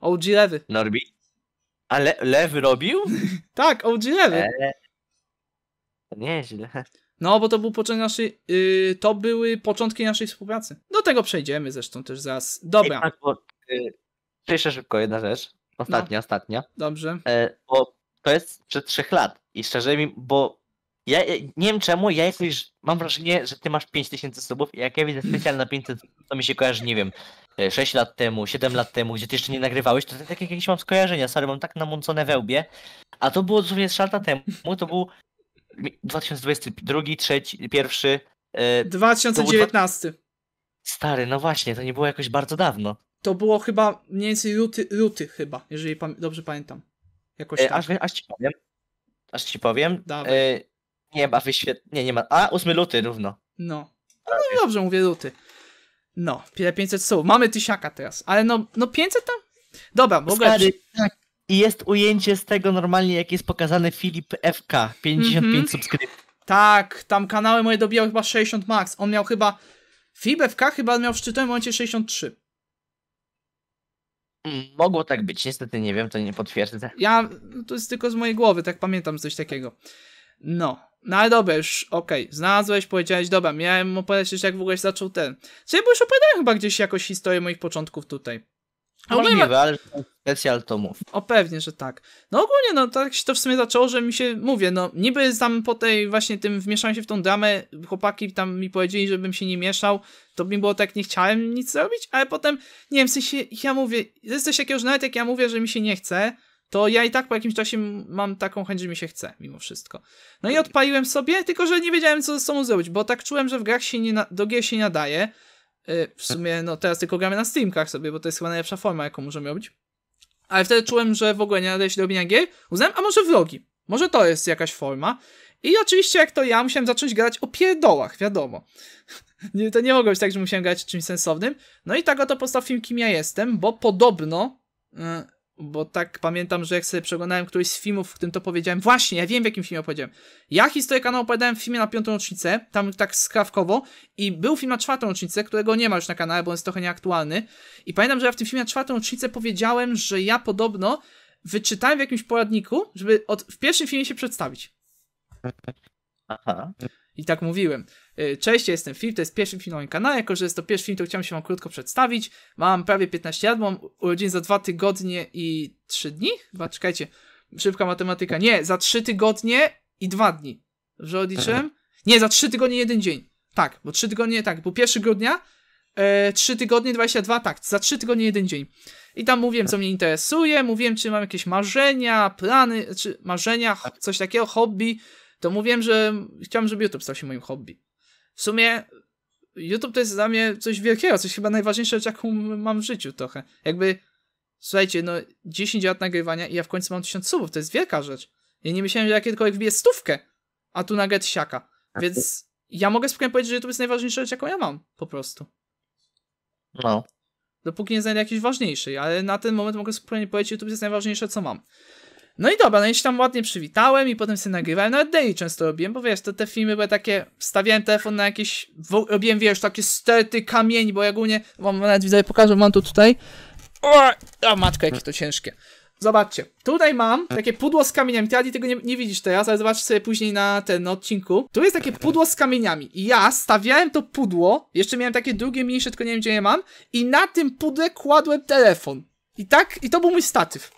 OG Lewy. Norbi? Ale Lew robił? tak, OG Lewy. E... Nieźle. No, bo to był początek naszej. Yy, to były początki naszej współpracy. Do tego przejdziemy zresztą też zaraz. Dobra. Ej, tak, bo, yy, jeszcze szybko jedna rzecz. Ostatnia, no. ostatnia. Dobrze. E, bo to jest przed trzech lat. I szczerze mi, bo ja, nie wiem czemu, ja jakoś mam wrażenie, że ty masz 5000 subów i jak ja widzę specjalna 500, to mi się kojarzy, nie wiem, 6 e, lat temu, 7 lat temu, gdzie ty jeszcze nie nagrywałeś, to takie jakieś mam skojarzenia, stary, mam tak namącone wełbie. A to było dosłownie 3 lata temu, to był 2022, 3, 1... 2019. Dwa... E, stary, no właśnie, to nie było jakoś bardzo dawno. To było chyba mniej więcej luty, luty chyba, jeżeli pa dobrze pamiętam. Jakoś e, tak. aż, aż ci powiem. Aż ci powiem. E, nie ma wyświetlenia, nie ma. A, 8 luty równo. No. No, no dobrze, mówię luty. No, 500 słów. Mamy tysiaka teraz, ale no, no 500 tam? Dobra, w ogóle... Stary, tak. I jest ujęcie z tego normalnie, jak jest pokazane Filip FK, 55 mm -hmm. subskrypcji. Tak, tam kanały moje dobijały chyba 60 max. On miał chyba... Filip FK chyba miał w szczytowym momencie 63. Mm, mogło tak być, niestety nie wiem, to nie potwierdzę. Ja, to jest tylko z mojej głowy, tak pamiętam coś takiego. No, no ale dobra, już okej, okay. znalazłeś, powiedziałeś, dobra, miałem opowiadać jak w ogóle zaczął ten. Czyli bo już opowiadałem chyba gdzieś jakoś historię moich początków tutaj. A no Możliwe, ale specjal to mów. O pewnie, że tak. No ogólnie, no tak się to w sumie zaczęło, że mi się, mówię, no niby tam po tej właśnie tym, wmieszałem się w tą dramę, chłopaki tam mi powiedzieli, żebym się nie mieszał, to mi było tak, nie chciałem nic zrobić, ale potem, nie wiem, w sensie, ja mówię, jesteś już nawet jak ja mówię, że mi się nie chce, to ja i tak po jakimś czasie mam taką chęć, że mi się chce, mimo wszystko. No i odpaliłem sobie, tylko że nie wiedziałem, co ze sobą zrobić, bo tak czułem, że w grach się nie na, do gier się nie nadaje. Y, w sumie, no teraz tylko gramy na Steamkach sobie, bo to jest chyba najlepsza forma, jaką możemy robić. Ale wtedy czułem, że w ogóle nie nadaje się do robienia gier. Uznałem, a może wrogi. Może to jest jakaś forma. I oczywiście, jak to ja, musiałem zacząć grać o pierdołach, wiadomo. nie, to nie mogło być tak, że musiałem grać o czymś sensownym. No i tak oto postaw film, kim ja jestem, bo podobno... Yy, bo tak pamiętam, że jak sobie przeglądałem któryś z filmów, w którym to powiedziałem, właśnie, ja wiem w jakim filmie opowiedziałem. Ja historię kanału no, opowiadałem w filmie na piątą rocznicę, tam tak skrawkowo, i był film na czwartą rocznicę, którego nie ma już na kanale, bo on jest trochę nieaktualny. I pamiętam, że ja w tym filmie na czwartą rocznicę powiedziałem, że ja podobno wyczytałem w jakimś poradniku, żeby od, w pierwszym filmie się przedstawić. Aha. I tak mówiłem. Y, cześć, ja jestem Filip, to jest pierwszy film na moim kanale. Jako, że jest to pierwszy film, to chciałem się wam krótko przedstawić. Mam prawie 15 lat, mam urodzin za 2 tygodnie i 3 dni? Chyba, czekajcie. Szybka matematyka. Nie, za 3 tygodnie i 2 dni. Że odliczyłem? Tak. Nie, za 3 tygodnie i 1 dzień. Tak, bo 3 tygodnie, tak, bo 1 grudnia, e, 3 tygodnie 22, tak, za 3 tygodnie 1 dzień. I tam mówiłem, co mnie interesuje, mówiłem, czy mam jakieś marzenia, plany, czy marzenia, tak. coś takiego, hobby, to mówiłem, że chciałem, żeby YouTube stał się moim hobby. W sumie YouTube to jest dla mnie coś wielkiego, coś chyba najważniejsze, jaką mam w życiu trochę. Jakby, słuchajcie, no 10 lat nagrywania i ja w końcu mam 1000 subów, to jest wielka rzecz. Ja nie myślałem, że ja kiedykolwiek wbiję stówkę, a tu nagle siaka. Więc ja mogę spokojnie powiedzieć, że YouTube jest najważniejsza rzecz, jaką ja mam, po prostu. No. Dopóki nie znajdę jakiejś ważniejszej, ale na ten moment mogę spokojnie powiedzieć, że YouTube jest najważniejsze, co mam. No i dobra, no i się tam ładnie przywitałem i potem sobie nagrywałem, nawet daily często robiłem, bo wiesz, to te filmy były takie, stawiałem telefon na jakieś, robiłem wiesz, takie sterty kamieni, bo ja ogólnie, mam nawet widzę, pokażę, mam tu tutaj, o, o matko, jakie to ciężkie. Zobaczcie, tutaj mam takie pudło z kamieniami. Ty Adi tego nie, nie, widzisz teraz, ale zobaczcie sobie później na ten odcinku. Tu jest takie pudło z kamieniami. I ja stawiałem to pudło, jeszcze miałem takie drugie, mniejsze, tylko nie wiem gdzie je mam. I na tym pudle kładłem telefon. I tak, i to był mój statyw.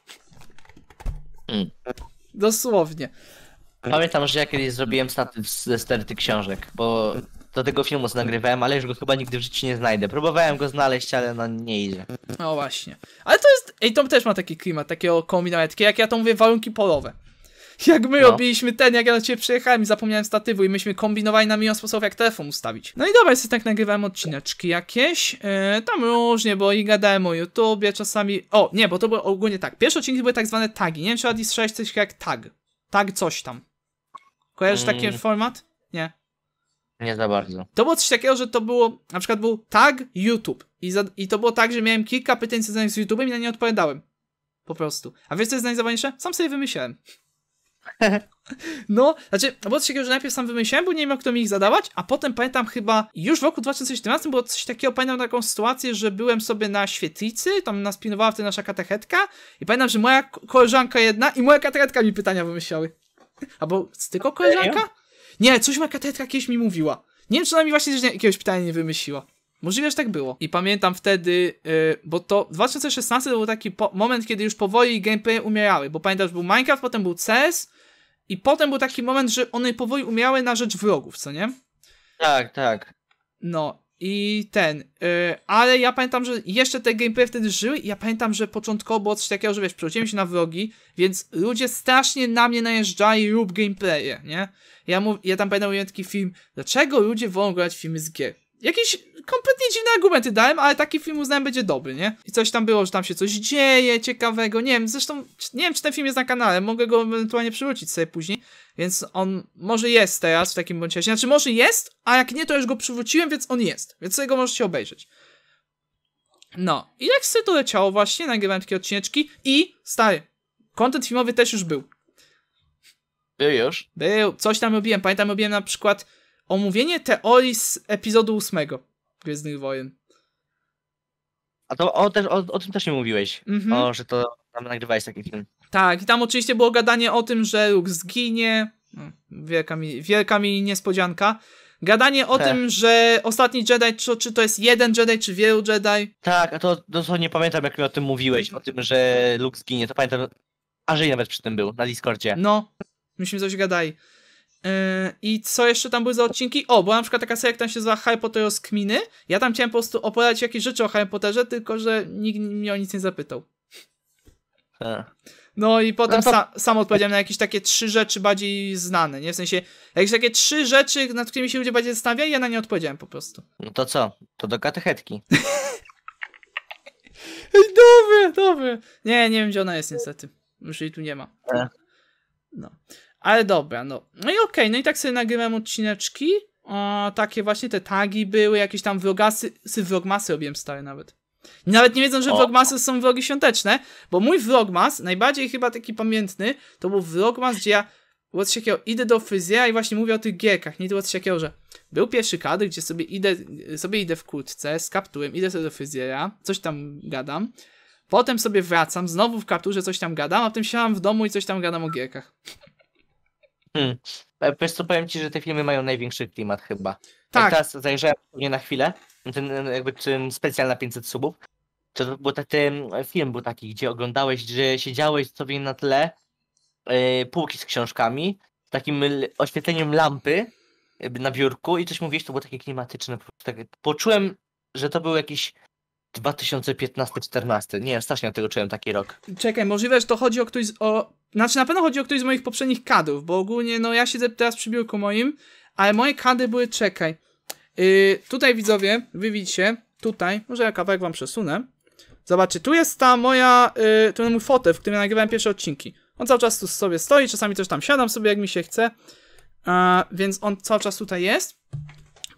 Hmm. Dosłownie. Pamiętam, że ja kiedyś zrobiłem statyw ze sterty książek, bo do tego filmu nagrywałem, ale już go chyba nigdy w życiu nie znajdę. Próbowałem go znaleźć, ale no nie idzie. No właśnie. Ale to jest... Ej, to też ma taki klimat, takiego takie jak ja to mówię, warunki polowe. Jak my no. robiliśmy ten, jak ja do ciebie przyjechałem i zapomniałem statywu i myśmy kombinowali na milion sposobów, jak telefon ustawić. No i dobra, jest tak nagrywałem odcineczki jakieś, yy, tam różnie, bo i gadałem o YouTubie czasami, o nie, bo to było ogólnie tak, pierwsze odcinki były tak zwane tagi, nie wiem czy Adi słyszałeś coś jak tag, tag coś tam. Kojarzysz mm. taki format? Nie. Nie za bardzo. To było coś takiego, że to było, na przykład był tag YouTube i, za, i to było tak, że miałem kilka pytań związanych z YouTubem i na nie odpowiadałem. Po prostu. A wiesz co jest najzabawniejsze? Sam sobie wymyślałem. No, znaczy, było coś takiego, że najpierw sam wymyślałem, bo nie wiem, kto mi ich zadawać, a potem pamiętam chyba już w roku 2017 było coś takiego, pamiętam taką sytuację, że byłem sobie na świetlicy, tam nas pilnowała wtedy nasza katechetka i pamiętam, że moja koleżanka jedna i moja katechetka mi pytania wymyślały. Albo tylko koleżanka? Nie, coś moja katechetka kiedyś mi mówiła. Nie wiem, czy ona mi właśnie jakiegoś pytania nie wymyśliła. Możliwe, że tak było. I pamiętam wtedy, yy, bo to 2016 to był taki moment, kiedy już powoli gameplay umierały, bo pamiętam, że był Minecraft, potem był CS, e i potem był taki moment, że one powoli umiały na rzecz wrogów, co nie? Tak, tak. No i ten. Yy, ale ja pamiętam, że jeszcze te gameplay wtedy żyły i ja pamiętam, że początkowo było coś takiego, że wiesz, przechodziłem się na wrogi, więc ludzie strasznie na mnie najeżdżali lub gameplaye, nie? Ja, mów, ja tam pamiętam jeden taki film, dlaczego ludzie wolą grać filmy z gier? Jakieś kompletnie dziwne argumenty dałem, ale taki film uznałem będzie dobry, nie? I coś tam było, że tam się coś dzieje ciekawego, nie wiem, zresztą nie wiem, czy ten film jest na kanale, mogę go ewentualnie przywrócić sobie później, więc on może jest teraz w takim bądź razie, znaczy może jest, a jak nie, to już go przywróciłem, więc on jest, więc sobie go możecie obejrzeć. No, i jak sobie to leciało właśnie, nagrywałem takie odcineczki i, stary, kontent filmowy też już był. Był już? Był, coś tam robiłem, pamiętam robiłem na przykład omówienie teorii z epizodu ósmego Gwiezdnych Wojen. A to o, o, o tym też nie mówiłeś, mhm. o, że to tam nagrywałeś taki film. Tak, i tam oczywiście było gadanie o tym, że Luke zginie. No, wielka mi, wielka mi niespodzianka. Gadanie o tym, że ostatni Jedi, czy, czy, to jest jeden Jedi, czy wielu Jedi. Tak, a to, to nie pamiętam, jak mi o tym mówiłeś, mhm. o tym, że Luke zginie. To pamiętam, a że nawet przy tym był na Discordzie. No, myśmy coś gadali. Yy, I co jeszcze tam były za odcinki? O, była na przykład taka seria, jak tam się nazywa Harry Potter Kminy. Ja tam chciałem po prostu opowiadać jakieś rzeczy o Harry Potterze, tylko że nikt mnie o nic nie zapytał. No i potem sam, odpowiedziałem na jakieś takie trzy rzeczy bardziej znane, nie? W sensie, jakieś takie trzy rzeczy, nad którymi się ludzie bardziej zastanawiali, ja na nie odpowiedziałem po prostu. No to co? To do katechetki. dobry, dobry. Nie, nie wiem, gdzie ona jest niestety. Już jej tu nie ma. E. No. Ale dobra, no. No i okej, okay, no i tak sobie nagrywam odcineczki. O, takie właśnie te tagi były, jakieś tam vlogasy, sy vlogmasy robiłem stare nawet. Nawet nie wiedzą, że o. vlogmasy są vlogi świąteczne, bo mój vlogmas, najbardziej chyba taki pamiętny, to był vlogmas, gdzie ja od jakiego idę do fryzjera i właśnie mówię o tych gierkach, nie się jakiego, że był pierwszy kadr, gdzie sobie idę, sobie idę w kurtce z kapturem, idę sobie do fryzjera, coś tam gadam, potem sobie wracam, znowu w kapturze coś tam gadam, a potem siadam w domu i coś tam gadam o gierkach. Hmm. E, wiesz powiem ci, że te filmy mają największy klimat chyba. E, tak. Jak teraz zajrzałem nie na chwilę, ten jakby ten specjal na 500 subów, to był taki film był taki, gdzie oglądałeś, że siedziałeś sobie na tle yy, półki z książkami, z takim oświetleniem lampy na biurku i coś mówiłeś, to było takie klimatyczne. Tak, poczułem, że to był jakiś 2015-14. Nie, strasznie od tego czułem taki rok. Czekaj, możliwe, że to chodzi o ktoś z, o... Znaczy na pewno chodzi o ktoś z moich poprzednich kadów, bo ogólnie no ja siedzę teraz przy biurku moim, ale moje kady były, czekaj. Yy, tutaj widzowie, wy widzicie, tutaj, może ja kawałek wam przesunę. Zobaczcie, tu jest ta moja, yy, jest mój fotel, w którym nagrywałem pierwsze odcinki. On cały czas tu sobie stoi, czasami też tam siadam sobie jak mi się chce. A, więc on cały czas tutaj jest.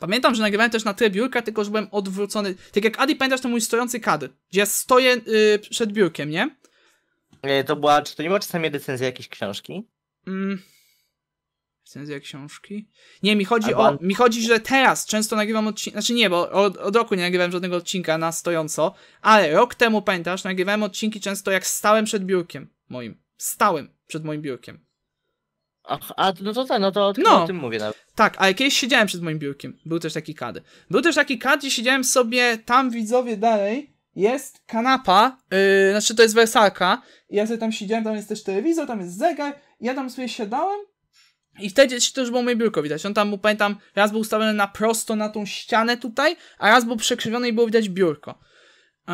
Pamiętam, że nagrywałem też na tyle biurka, tylko że byłem odwrócony. Tak jak Adi, pamiętasz to mój stojący kadr, gdzie ja stoję yy, przed biurkiem, nie? Nie, to była, czy to nie była czasami recenzja jakiejś książki? Mm. Recenzja książki? Nie, mi chodzi Albo... o, mi chodzi, że teraz często nagrywam odcinki, znaczy nie, bo od, od roku nie nagrywałem żadnego odcinka na stojąco, ale rok temu, pamiętasz, nagrywałem odcinki często jak stałem przed biurkiem moim. Stałem przed moim biurkiem. Ach, a no to tak, no to no, o tym mówię nawet. Tak, a kiedyś siedziałem przed moim biurkiem. Był też taki kad. Był też taki kad, gdzie siedziałem sobie tam widzowie dalej. Jest kanapa, yy, znaczy to jest wersalka. Ja sobie tam siedziałem, tam jest też telewizor, tam jest zegar. Ja tam sobie siadałem i wtedy to już było moje biurko widać. On tam, pamiętam, raz był ustawiony na prosto na tą ścianę tutaj, a raz był przekrzywiony i było widać biurko. E,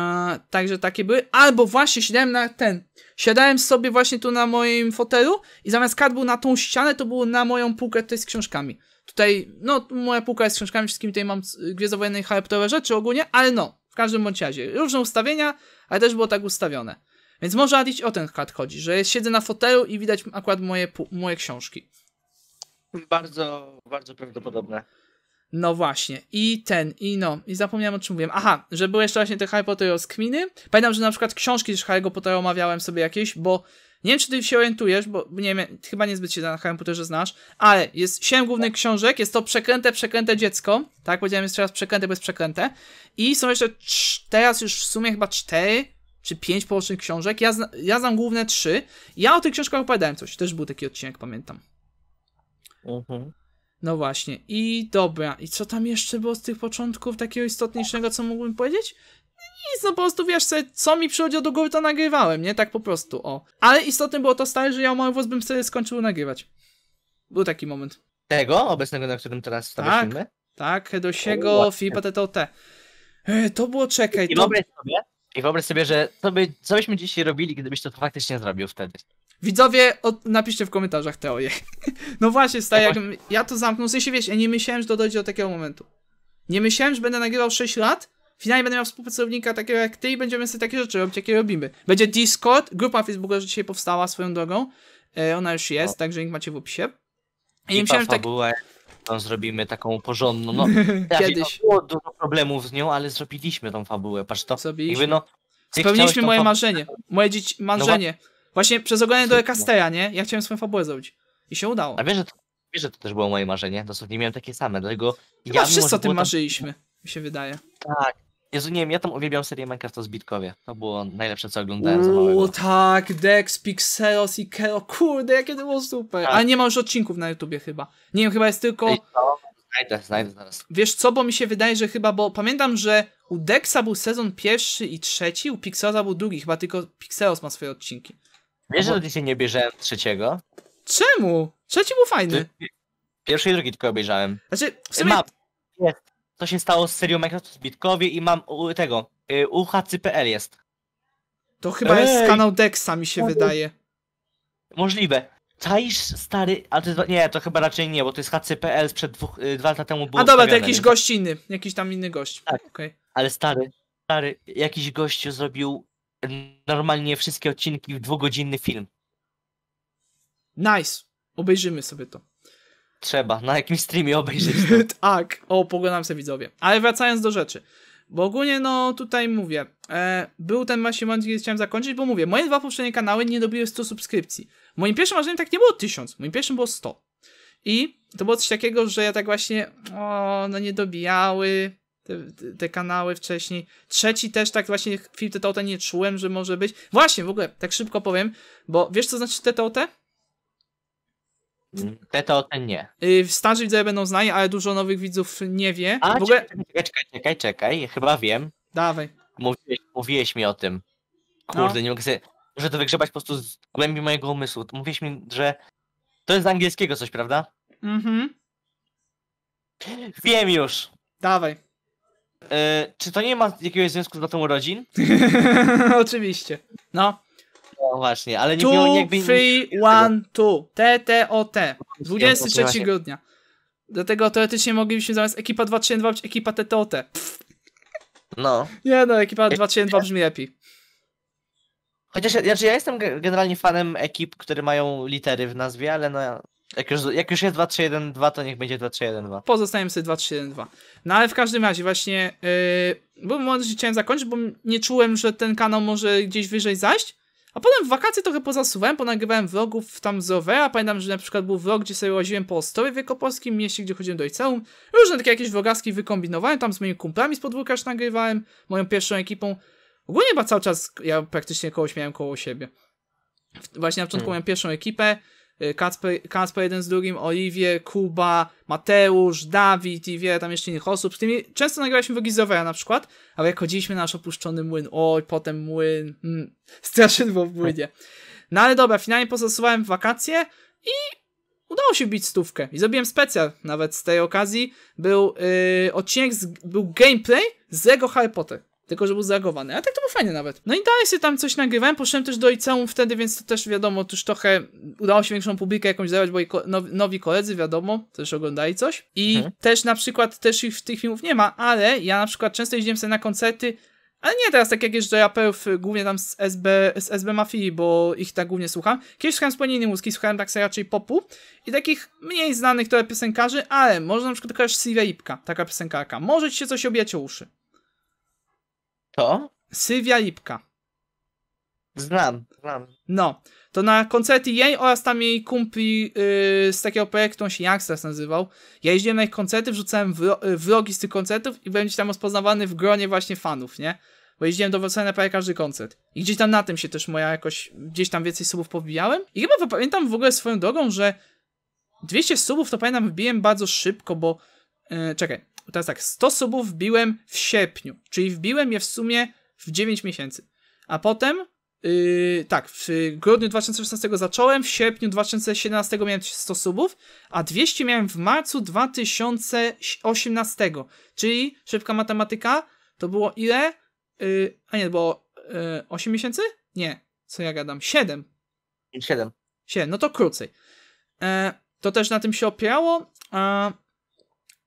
także takie były. Albo właśnie siadałem na ten. Siadałem sobie właśnie tu na moim fotelu i zamiast kart był na tą ścianę, to było na moją półkę tutaj z książkami. Tutaj, no, moja półka jest z książkami, wszystkim tutaj mam y, gwiezdowojenne i charakterowe rzeczy ogólnie, ale no, w każdym bądź razie. Różne ustawienia, ale też było tak ustawione. Więc może Adić o ten kart chodzi, że siedzę na fotelu i widać akurat moje, moje książki. Bardzo, bardzo prawdopodobne. No właśnie, i ten, i no, i zapomniałem o czym mówiłem. Aha, że były jeszcze właśnie te Harry Potter kminy Pamiętam, że na przykład książki z Harry'ego Pottera omawiałem sobie jakieś, bo nie wiem, czy ty się orientujesz, bo nie wiem, chyba niezbyt się na Harry Potterze znasz, ale jest siedem głównych książek, jest to przekręte przekręte Dziecko, tak, powiedziałem jeszcze raz przekręte, bez przekręte i są jeszcze teraz już w sumie chyba cztery czy pięć połącznych książek, ja, zna, ja znam główne trzy, ja o tych książkach opowiadałem coś, też był taki odcinek, pamiętam. Mhm. No właśnie. I dobra. I co tam jeszcze było z tych początków takiego istotniejszego, co mógłbym powiedzieć? Nic, no po prostu wiesz sobie, co mi przychodziło do głowy, to nagrywałem, nie? Tak po prostu, o. Ale istotne było to stale, że ja mały włos bym sobie skończył nagrywać. Był taki moment. Tego obecnego, na którym teraz stawiamy tak, do Tak, Hedosiego, Filipa TTOT. E, to było, czekaj, I to... wyobraź sobie, i wyobraź sobie że to by, co byśmy dzisiaj robili, gdybyś to faktycznie zrobił wtedy. Widzowie, od... napiszcie w komentarzach teorię. No właśnie, staje tak. jak ja to zamknął, no w sensie wiesz, ja nie myślałem, że to dojdzie do takiego momentu. Nie myślałem, że będę nagrywał 6 lat, finalnie będę miał współpracownika takiego jak ty i będziemy sobie takie rzeczy robić, jakie robimy. Będzie Discord, grupa Facebooka, że dzisiaj powstała swoją drogą. E, ona już jest, o. także link macie w opisie. I, nie myślałem, że tak... Tą zrobimy taką porządną, no. Tak, no. Kiedyś. Było dużo problemów z nią, ale zrobiliśmy tą fabułę, patrz to. Zrobiliśmy. Jakby, no, Spełniliśmy moje marzenie. Moje dzieci, no marzenie. No, Właśnie przez oglądanie do Ekasteja, nie? Ja chciałem swoją fabułę zrobić. I się udało. A wiesz, że to, wiesz, że to też było moje marzenie? Dosłownie miałem takie same, dlatego Chyba ja... wszyscy o tym marzyliśmy, mi się wydaje. Tak. Jezu, nie wiem, ja tam uwielbiam serię Minecraft z Bitkowie. To było najlepsze, co oglądałem za małego. O tak, Dex, Pixelos i Kero. Kurde, jakie to było super. Tak. Ale nie ma już odcinków na YouTubie chyba. Nie wiem, chyba jest tylko... No, znajdę, znajdę zaraz. Wiesz co, bo mi się wydaje, że chyba, bo pamiętam, że u Dexa był sezon pierwszy i trzeci, u Pixelosa był drugi. Chyba tylko Pixelos ma swoje odcinki. Wiesz, że do dzisiaj nie bierzełem trzeciego? Czemu? Trzeci był fajny. Pierwszy i drugi tylko obejrzałem. Znaczy, w sumie... Mam, jest. To się stało z serią Microsoft Bitkowie i mam u, tego, y, UHCPL jest. To chyba Ej. jest kanał Dexa, mi się Ej. wydaje. Możliwe. Czaisz, stary, ale to, nie, to chyba raczej nie, bo to jest HCPL sprzed dwóch, y, dwa lata temu było A dobra, to jakiś gość inny, jakiś tam inny gość. Tak, okay. ale stary, stary, jakiś gościu zrobił normalnie wszystkie odcinki w dwugodzinny film. Nice. Obejrzymy sobie to. Trzeba, na jakimś streamie obejrzeć. tak, o, pogadam sobie widzowie. Ale wracając do rzeczy. Bo ogólnie, no tutaj mówię, e, był ten właśnie moment, kiedy chciałem zakończyć, bo mówię, moje dwa poprzednie kanały nie dobiły 100 subskrypcji. Moim pierwszym marzeniem tak nie było 1000, moim pierwszym było 100. I to było coś takiego, że ja tak właśnie, o, no nie dobijały, te, te kanały wcześniej. Trzeci też tak właśnie film TTOT nie czułem, że może być. Właśnie, w ogóle tak szybko powiem, bo wiesz co znaczy TTOT? Mm, TTOT nie. Yy, starzy widzowie będą znali, ale dużo nowych widzów nie wie. A, w ogóle... czekaj, czekaj, czekaj, czekaj, chyba wiem. Dawaj. Mówiłeś, mówiłeś mi o tym. Kurde, no. nie mogę sobie... Muszę to wygrzebać po prostu z głębi mojego umysłu. Mówiłeś mi, że to jest z angielskiego coś, prawda? Mhm. Wiem już. Dawaj. E, czy to nie ma jakiegoś związku z datą urodzin? Oczywiście. No. No właśnie, ale nie two, było jakby... 3, 1, 2. TTOT. 23 grudnia. Dlatego teoretycznie moglibyśmy zamiast ekipa 232 być ekipa TTOT. Pff. No. Nie no, ekipa 232 brzmi lepiej. Chociaż ja, znaczy ja jestem generalnie fanem ekip, które mają litery w nazwie, ale no jak już, jak już jest 2-3-1-2, to niech będzie 2-3-1-2. Pozostajem sobie 2-3-1-2. No ale w każdym razie właśnie, yy, bo że chciałem zakończyć, bo nie czułem, że ten kanał może gdzieś wyżej zajść. A potem w wakacje trochę pozasuwałem, ponagrywałem vlogów tam z Rowera. Pamiętam, że na przykład był vlog, gdzie sobie łaziłem po Ostowie Wielkopolskim, mieście, gdzie chodziłem do liceum. Różne takie jakieś vlogaski wykombinowałem, tam z moimi kumplami z podwórka nagrywałem, moją pierwszą ekipą. Ogólnie chyba cały czas ja praktycznie kogoś miałem koło siebie. Właśnie na początku hmm. miałem pierwszą ekipę, Y, Kacper, Kacper jeden z drugim, Oliwie, Kuba, Mateusz, Dawid i wiele tam jeszcze innych osób. Z tymi często nagrywaliśmy w na przykład, ale jak chodziliśmy na nasz opuszczony młyn, oj, potem młyn, mm, straszydło w młynie. No ale dobra, finalnie w wakacje i udało się bić stówkę. I zrobiłem specjal nawet z tej okazji. Był yy, odcinek, z, był gameplay z Lego Harry Potter. Tylko, że był zareagowany. A tak to było fajnie nawet. No i dalej sobie tam coś nagrywałem. Poszedłem też do liceum wtedy, więc to też wiadomo, tuż trochę udało się większą publikę jakąś zająć, bo ko nowi koledzy, wiadomo, też oglądali coś. I hmm. też na przykład, też ich w tych filmów nie ma, ale ja na przykład często jeździłem sobie na koncerty ale nie teraz, tak jak jeżdżę raperów y, głównie tam z SB, z SB Mafii, bo ich tak głównie słucham. Kiedyś słuchałem zupełnie innej muzyki, słuchałem tak sobie raczej popu i takich mniej znanych trochę piosenkarzy, ale może na przykład kojarzysz Sylwia Ipka, taka piosenkarka. Może ci się coś obiecie uszy. To? Sylwia Lipka. Znam, znam. No, to na koncerty jej oraz tam jej kumpli yy, z takiego projektu, on się Youngstars nazywał. Ja jeździłem na ich koncerty, wrzucałem wro y, vlogi z tych koncertów i gdzieś tam rozpoznawany w gronie właśnie fanów, nie? Bo jeździłem do Wrocławia na prawie każdy koncert. I gdzieś tam na tym się też moja jakoś, gdzieś tam więcej subów pobijałem. I chyba pamiętam w ogóle swoją drogą, że 200 subów to pamiętam wbiłem bardzo szybko, bo... Yy, czekaj, teraz tak, 100 subów wbiłem w sierpniu, czyli wbiłem je w sumie w 9 miesięcy. A potem, yy, tak, w grudniu 2016 zacząłem, w sierpniu 2017 miałem 100 subów, a 200 miałem w marcu 2018. Czyli szybka matematyka, to było ile? Yy, a nie, było yy, 8 miesięcy? Nie, co ja gadam, 7. 7. 7, no to krócej. E, to też na tym się opierało. E,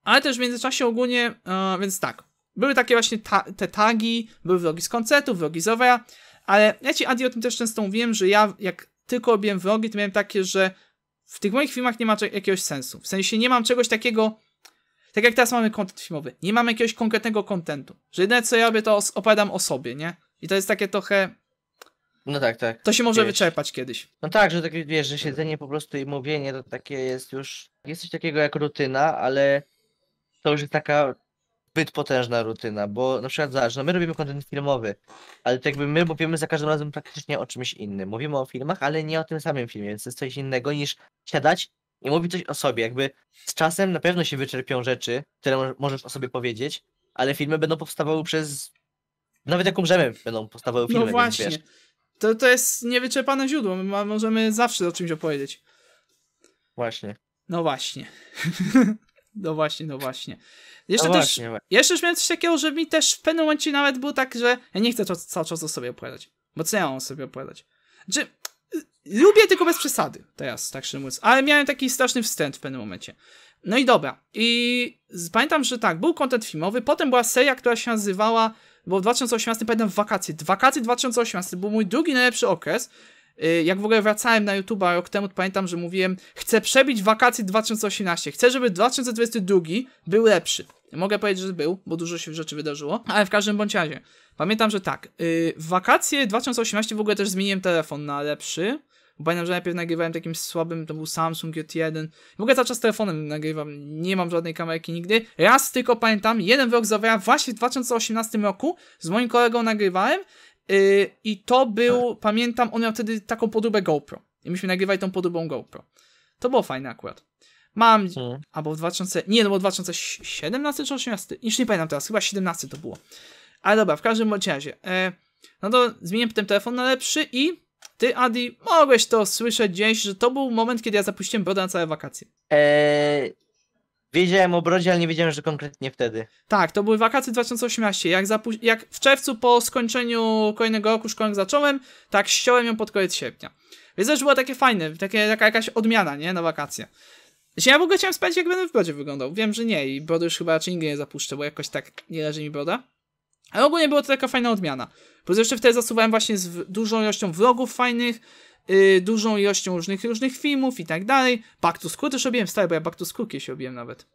ale też w międzyczasie ogólnie, e, więc tak, były takie właśnie ta te tagi, były vlogi z koncertów, vlogi z owera, ale ja ci Adi o tym też często mówiłem, że ja jak tylko robiłem vlogi, to miałem takie, że w tych moich filmach nie ma jakiegoś sensu. W sensie nie mam czegoś takiego, tak jak teraz mamy kontent filmowy, nie mam jakiegoś konkretnego kontentu. Że jedyne co ja robię, to opowiadam o sobie, nie? I to jest takie trochę... No tak, tak. To się może wiesz. wyczerpać kiedyś. No tak, że takie, wiesz, że siedzenie po prostu i mówienie to takie jest już, jest coś takiego jak rutyna, ale to już jest taka zbyt potężna rutyna, bo na przykład zobacz, no my robimy kontent filmowy, ale tak jakby my mówimy za każdym razem praktycznie o czymś innym. Mówimy o filmach, ale nie o tym samym filmie, więc to jest coś innego niż siadać i mówić coś o sobie. Jakby z czasem na pewno się wyczerpią rzeczy, które możesz o sobie powiedzieć, ale filmy będą powstawały przez... Nawet jak umrzemy, będą powstawały no filmy, No właśnie. Więc, to, to jest niewyczerpane źródło, my możemy zawsze o czymś opowiedzieć. Właśnie. No właśnie. No właśnie, no właśnie. No jeszcze no właśnie, też, właśnie. jeszcze miałem coś takiego, że mi też w pewnym momencie nawet było tak, że ja nie chcę to cały czas o sobie opowiadać. Bo co ja mam o sobie opowiadać? czy lubię tylko bez przesady teraz, tak szczerze mówiąc. Ale miałem taki straszny wstręt w pewnym momencie. No i dobra. I pamiętam, że tak, był kontent filmowy, potem była seria, która się nazywała, bo w 2018 pamiętam wakacje. Wakacje 2018 był mój drugi najlepszy okres, Y, jak w ogóle wracałem na YouTube, rok temu, to pamiętam, że mówiłem, chcę przebić wakacje 2018, chcę, żeby 2022 był lepszy. Mogę powiedzieć, że był, bo dużo się rzeczy wydarzyło, ale w każdym bądź razie, pamiętam, że tak, w y, wakacje 2018 w ogóle też zmieniłem telefon na lepszy, bo pamiętam, że najpierw nagrywałem takim słabym, to był Samsung J1. W ogóle cały czas telefonem nagrywam, nie mam żadnej kamerki nigdy. Raz tylko pamiętam, jeden vlog zawiera właśnie w 2018 roku, z moim kolegą nagrywałem Y, I to był, tak. pamiętam, on miał wtedy taką podróbę GoPro. I myśmy nagrywali tą podróbą GoPro. To było fajne akurat. Mam, hmm. albo w 2000, nie, no bo 2017 czy 2018, już nie pamiętam teraz, chyba 17 to było. Ale dobra, w każdym razie. E, no to zmienię ten telefon na lepszy i ty, Adi, mogłeś to słyszeć gdzieś, że to był moment, kiedy ja zapuściłem brodę na całe wakacje. Eee, Wiedziałem o brodzie, ale nie wiedziałem, że konkretnie wtedy. Tak, to były wakacje 2018. Jak, jak w czerwcu po skończeniu kolejnego roku szkolnych zacząłem, tak ściąłem ją pod koniec sierpnia. Więc też było takie fajne, takie, taka jakaś odmiana, nie? Na wakacje. Znaczy ja w ogóle chciałem spać, jak będę w brodzie wyglądał. Wiem, że nie i Brody już chyba raczej nigdy nie zapuszczę, bo jakoś tak nie leży mi broda. Ale ogólnie była to taka fajna odmiana. Bo jeszcze wtedy zasuwałem właśnie z dużą ilością vlogów fajnych, Y, dużą ilością różnych różnych filmów i tak dalej. Back to School też obiłem, stary, bo ja Back to School się obiłem nawet.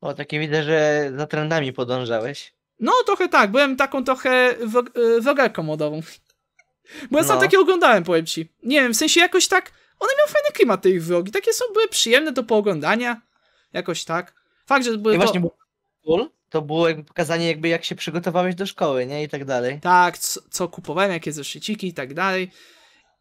O, takie widzę, że za trendami podążałeś. No, trochę tak, byłem taką trochę wrogarką y, modową. Bo ja no. sam takie oglądałem, powiem ci. Nie wiem, w sensie jakoś tak, one miały fajny klimat tej vlogi, takie są, były przyjemne do pooglądania, jakoś tak. Fakt, że były I to... właśnie było, to było jakby pokazanie jakby jak się przygotowałeś do szkoły, nie? I tak dalej. Tak, co, co kupowałem, jakie zeszyciki i tak dalej.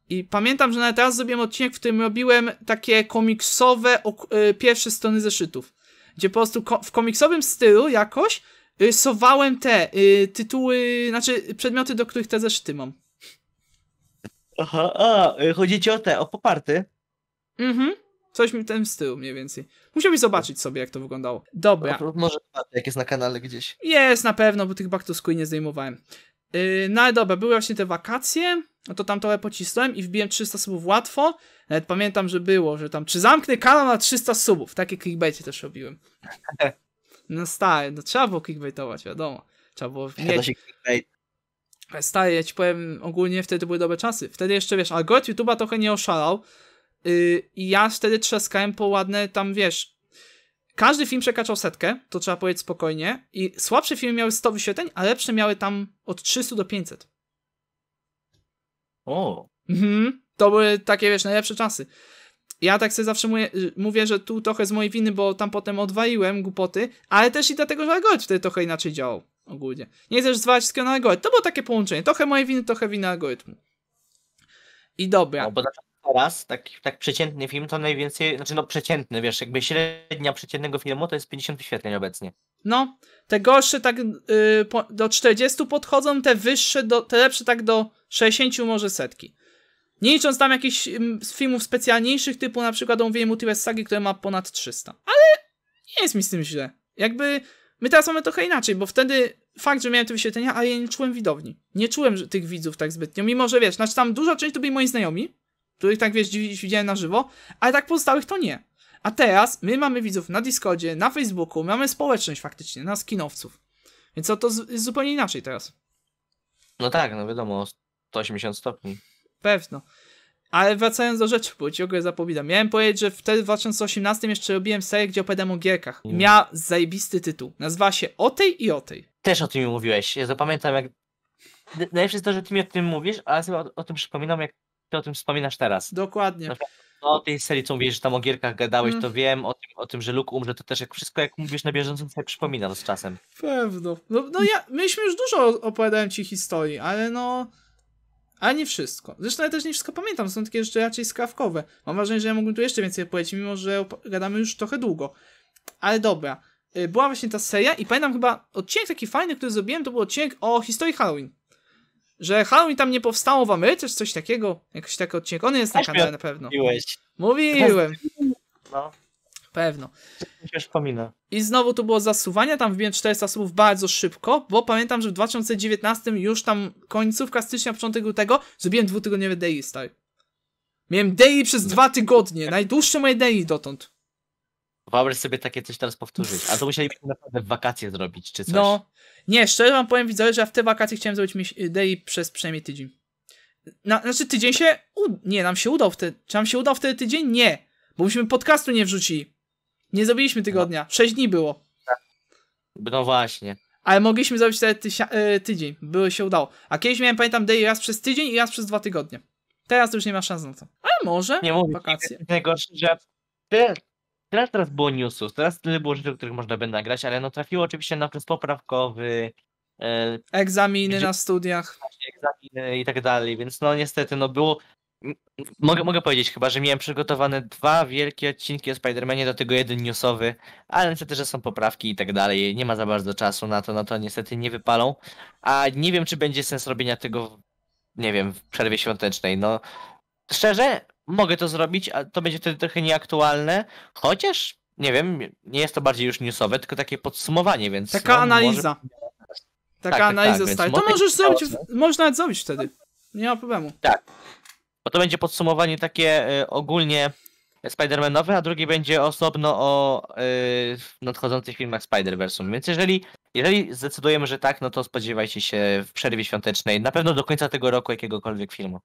I pamiętam, że nawet teraz zrobiłem odcinek, w którym robiłem takie komiksowe y, pierwsze strony zeszytów. Gdzie po prostu ko w komiksowym stylu jakoś rysowałem te y, tytuły, znaczy przedmioty, do których te zeszyty mam. Aha, a, y, chodzi ci o te, o poparty? Mhm. Coś mi w tym stylu mniej więcej. Musiałbyś zobaczyć sobie, jak to wyglądało. Dobra. O, może jak jest na kanale gdzieś. Jest na pewno, bo tych back to nie zdejmowałem. Yy, no ale dobra, były właśnie te wakacje, no to tam trochę pocisnąłem i wbiłem 300 subów łatwo. Nawet pamiętam, że było, że tam, czy zamknę kanał na 300 subów. Takie clickbaity też robiłem. No stary, no trzeba było clickbaitować, wiadomo. Trzeba było mieć... E, stary, ja ci powiem, ogólnie wtedy były dobre czasy. Wtedy jeszcze, wiesz, algorytm YouTube'a trochę nie oszalał. Yy, I ja wtedy trzaskałem po ładne tam, wiesz, każdy film przekraczał setkę, to trzeba powiedzieć spokojnie. I słabsze filmy miały 100 wyświetleń, a lepsze miały tam od 300 do 500. O. Mhm. To były takie, wiesz, najlepsze czasy. Ja tak sobie zawsze mówię, y, mówię, że tu trochę z mojej winy, bo tam potem odwaliłem głupoty, ale też i dlatego, że algorytm wtedy trochę inaczej działał ogólnie. Nie chcesz zwalać wszystkiego na algorytm. To było takie połączenie. Trochę mojej winy, trochę winy algorytmu. I dobra. No, bo teraz, taki, tak przeciętny film, to najwięcej, znaczy no przeciętny, wiesz, jakby średnia przeciętnego filmu to jest 50 wyświetleń obecnie. No, te gorsze tak y, po, do 40 podchodzą, te wyższe, do, te lepsze tak do 60 może setki. Nie licząc tam jakichś mm, filmów specjalniejszych, typu na przykład omówienie Multiverse Sagi, które ma ponad 300. Ale nie jest mi z tym źle. Jakby my teraz mamy trochę inaczej, bo wtedy fakt, że miałem te wyświetlenia, a ja nie czułem widowni. Nie czułem tych widzów tak zbytnio, mimo że wiesz, znaczy tam duża część to byli moi znajomi, których tak wiesz, widziałem na żywo, ale tak pozostałych to nie. A teraz my mamy widzów na Discordzie, na Facebooku, mamy społeczność faktycznie, nas kinowców. Więc to, jest zupełnie inaczej teraz. No tak, no wiadomo, 180 stopni. Pewno. Ale wracając do rzeczy, bo ci ogólnie zapowiadam. Miałem powiedzieć, że wtedy w 2018 jeszcze robiłem serię, gdzie opowiadam o gierkach. Mm. Miała zajebisty tytuł. Nazwała się O tej i o tej. Też o tym mi mówiłeś. Ja zapamiętam jak... Najlepsze jest to, że ty mi o tym mówisz, ale sobie o, o tym przypominam, jak ty o tym wspominasz teraz. Dokładnie. No, o tej serii, co mówisz, że tam o gierkach gadałeś, mm. to wiem, o tym, o tym, że Luke umrze, to też jak wszystko, jak mówisz na bieżąco, sobie przypominam z czasem. Pewno. No, no ja, myśmy już dużo opowiadałem ci historii, ale no... A nie wszystko. Zresztą ja też nie wszystko pamiętam, są takie rzeczy raczej skrawkowe. Mam wrażenie, że ja mógłbym tu jeszcze więcej powiedzieć mimo że gadamy już trochę długo. Ale dobra. Y, była właśnie ta seria i pamiętam chyba odcinek taki fajny, który zrobiłem, to był odcinek o historii Halloween że Halloween tam nie powstało w Ameryce, czy coś takiego, jakiś taki odcinek. On jest na kanale na pewno. Mówiłeś. Mówiłem. No. Pewno. Się I znowu tu było zasuwanie, tam wbiłem 400 słów bardzo szybko, bo pamiętam, że w 2019 już tam końcówka stycznia, początek lutego zrobiłem dwutygodniowy daily style. Miałem daily przez dwa tygodnie, najdłuższe moje daily dotąd. Wyobraź sobie takie coś teraz powtórzyć. A to musieliśmy naprawdę w wakacje zrobić, czy coś. No, nie, szczerze wam powiem widzowie, że w te wakacje chciałem zrobić day przez przynajmniej tydzień. Na, znaczy tydzień się... U, nie, nam się udał wtedy... Czy nam się udał wtedy tydzień? Nie. Bo myśmy podcastu nie wrzucili. Nie zrobiliśmy tygodnia. No. Sześć dni było. Tak. No właśnie. Ale mogliśmy zrobić wtedy e, tydzień. Było się udało. A kiedyś miałem, pamiętam, day raz przez tydzień i raz przez dwa tygodnie. Teraz już nie ma szans na to. Ale może. Nie mówię. Wakacje. Najgorsze, że ty Teraz, teraz było newsów, teraz tyle było rzeczy, których można by nagrać, ale no trafiło oczywiście na okres poprawkowy. E, Egzaminy gdzie... na studiach. Egzaminy i tak dalej, więc no niestety, no było... Mogę, mogę powiedzieć chyba, że miałem przygotowane dwa wielkie odcinki o Spider-Manie, do tego jeden newsowy, ale niestety, że są poprawki i tak dalej, nie ma za bardzo czasu na to, no to niestety nie wypalą. A nie wiem, czy będzie sens robienia tego, nie wiem, w przerwie świątecznej, no... Szczerze, mogę to zrobić, a to będzie wtedy trochę nieaktualne, chociaż nie wiem, nie jest to bardziej już newsowe, tylko takie podsumowanie, więc. Taka no, analiza. Może... Taka tak, analiza tak, tak To możesz zrobić, można nawet zrobić wtedy. Nie ma problemu. Tak. Bo to będzie podsumowanie takie y, ogólnie Spider-Manowe, a drugie będzie osobno o y, nadchodzących filmach Spider-Versum. Więc jeżeli, jeżeli zdecydujemy, że tak, no to spodziewajcie się w przerwie świątecznej, na pewno do końca tego roku jakiegokolwiek filmu.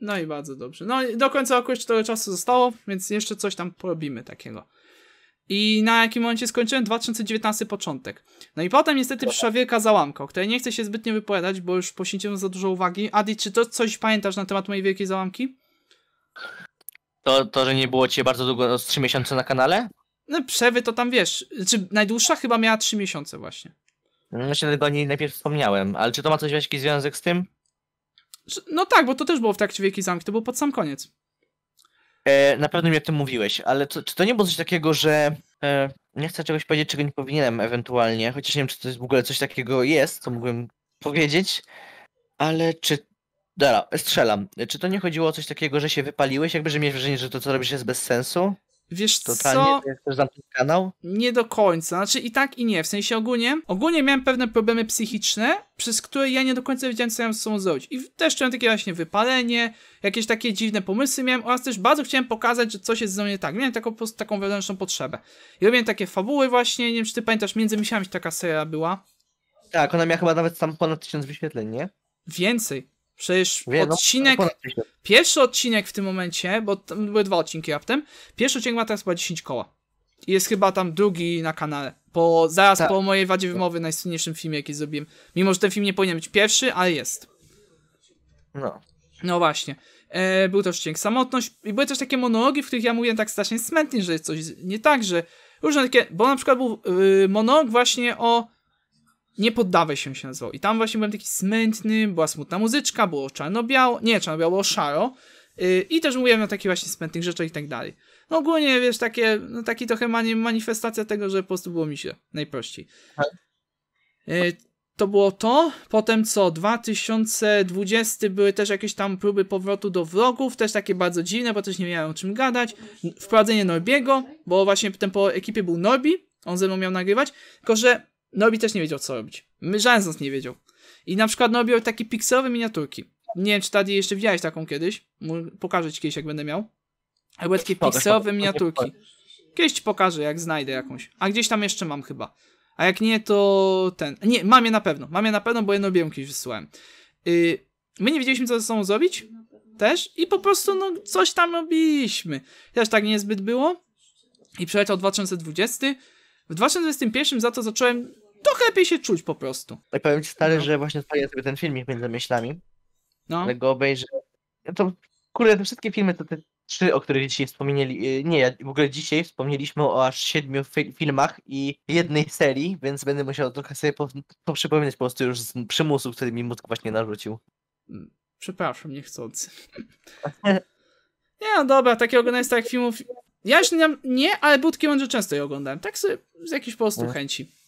No i bardzo dobrze. No i do końca roku jeszcze trochę czasu zostało, więc jeszcze coś tam porobimy takiego. I na jakim momencie skończyłem? 2019 początek. No i potem niestety przyszła wielka załamka, o której nie chcę się zbytnio wypowiadać, bo już poświęciłem za dużo uwagi. Adi, czy to coś pamiętasz na temat mojej wielkiej załamki? To, to że nie było cię bardzo długo, no, z 3 miesiące na kanale? No przewy, to tam wiesz, czy najdłuższa chyba miała 3 miesiące właśnie. No się tego nie, najpierw wspomniałem, ale czy to ma coś jakiś związek z tym? No tak, bo to też było w trakcie Wielkiej Zamki, to było pod sam koniec. E, na pewno mi o tym mówiłeś, ale to, czy to nie było coś takiego, że e, nie chcę czegoś powiedzieć, czego nie powinienem ewentualnie, chociaż nie wiem, czy to jest w ogóle coś takiego jest, co mógłbym powiedzieć, ale czy Dobra, strzelam. E, czy to nie chodziło o coś takiego, że się wypaliłeś, jakby, że miałeś wrażenie, że to, co robisz, jest bez sensu? Wiesz Totalnie, co? Totalnie też zamknięty kanał? Nie do końca, znaczy i tak i nie, w sensie ogólnie, ogólnie miałem pewne problemy psychiczne, przez które ja nie do końca wiedziałem co ja mam z sobą zrobić. I też czułem takie właśnie wypalenie, jakieś takie dziwne pomysły miałem oraz też bardzo chciałem pokazać, że coś jest ze nie tak. Miałem taką, po prostu taką wewnętrzną potrzebę. I robiłem takie fabuły właśnie, nie wiem czy ty pamiętasz, między miesiącami taka seria była. Tak, ona miała chyba nawet tam ponad tysiąc wyświetleń, nie? Więcej. Przecież no, odcinek, no, pierwszy odcinek w tym momencie, bo tam były dwa odcinki raptem, pierwszy odcinek ma teraz chyba 10 koła. jest chyba tam drugi na kanale. Po, zaraz tak. po mojej wadzie wymowy, najsłynniejszym filmie, jaki zrobiłem. Mimo, że ten film nie powinien być pierwszy, ale jest. No. No właśnie. E, był też odcinek Samotność i były też takie monologi, w których ja mówiłem tak strasznie smętnie, że jest coś nie tak, że różne takie, bo na przykład był yy, monolog właśnie o nie poddawaj się się nazywał. I tam właśnie byłem taki smętny, była smutna muzyczka, było czarno-biało, nie czarno-biało, było szaro. Y, I też mówiłem o takich właśnie smętnych rzeczach i tak dalej. No ogólnie, wiesz, takie, no taki trochę manifestacja tego, że po prostu było mi się najprościej. Tak. Y, to było to. Potem co? 2020 były też jakieś tam próby powrotu do vlogów, też takie bardzo dziwne, bo też nie miałem o czym gadać. Wprowadzenie Norbiego, bo właśnie ten po ekipie był Norbi, on ze mną miał nagrywać, tylko że Nobi też nie wiedział, co robić. My żaden z nas nie wiedział. I na przykład Nobi robił takie pikselowe miniaturki. Nie wiem, czy Tadi jeszcze widziałeś taką kiedyś. Pokażę ci kiedyś, jak będę miał. Ale były takie pikselowe miniaturki. Kiedyś ci pokażę, jak znajdę jakąś. A gdzieś tam jeszcze mam chyba. A jak nie, to ten. Nie, mam je na pewno. Mam je na pewno, bo je białą kiedyś wysłałem. Y, my nie wiedzieliśmy, co ze sobą zrobić. Też. I po prostu, no, coś tam robiliśmy. Też tak niezbyt było. I przeleciał 2020. W 2021 za to zacząłem to lepiej się czuć po prostu. I tak powiem ci stary, no. że właśnie odpaliłem sobie ten filmik między myślami, no. ale go obejrzę. Ja to kurde, te wszystkie filmy, to te trzy, o których dzisiaj wspomnieli, y, nie, w ogóle dzisiaj wspomnieliśmy o aż siedmiu fi filmach i jednej serii, więc będę musiał trochę sobie po, poprzypominać po prostu już z przymusu, który mi mózg właśnie narzucił. Mm, przepraszam, niechcący. nie, no dobra, takie oglądanie starych filmów, ja już nie, nie ale Budki Mądrze często je oglądałem, tak sobie z jakichś po prostu mhm. chęci.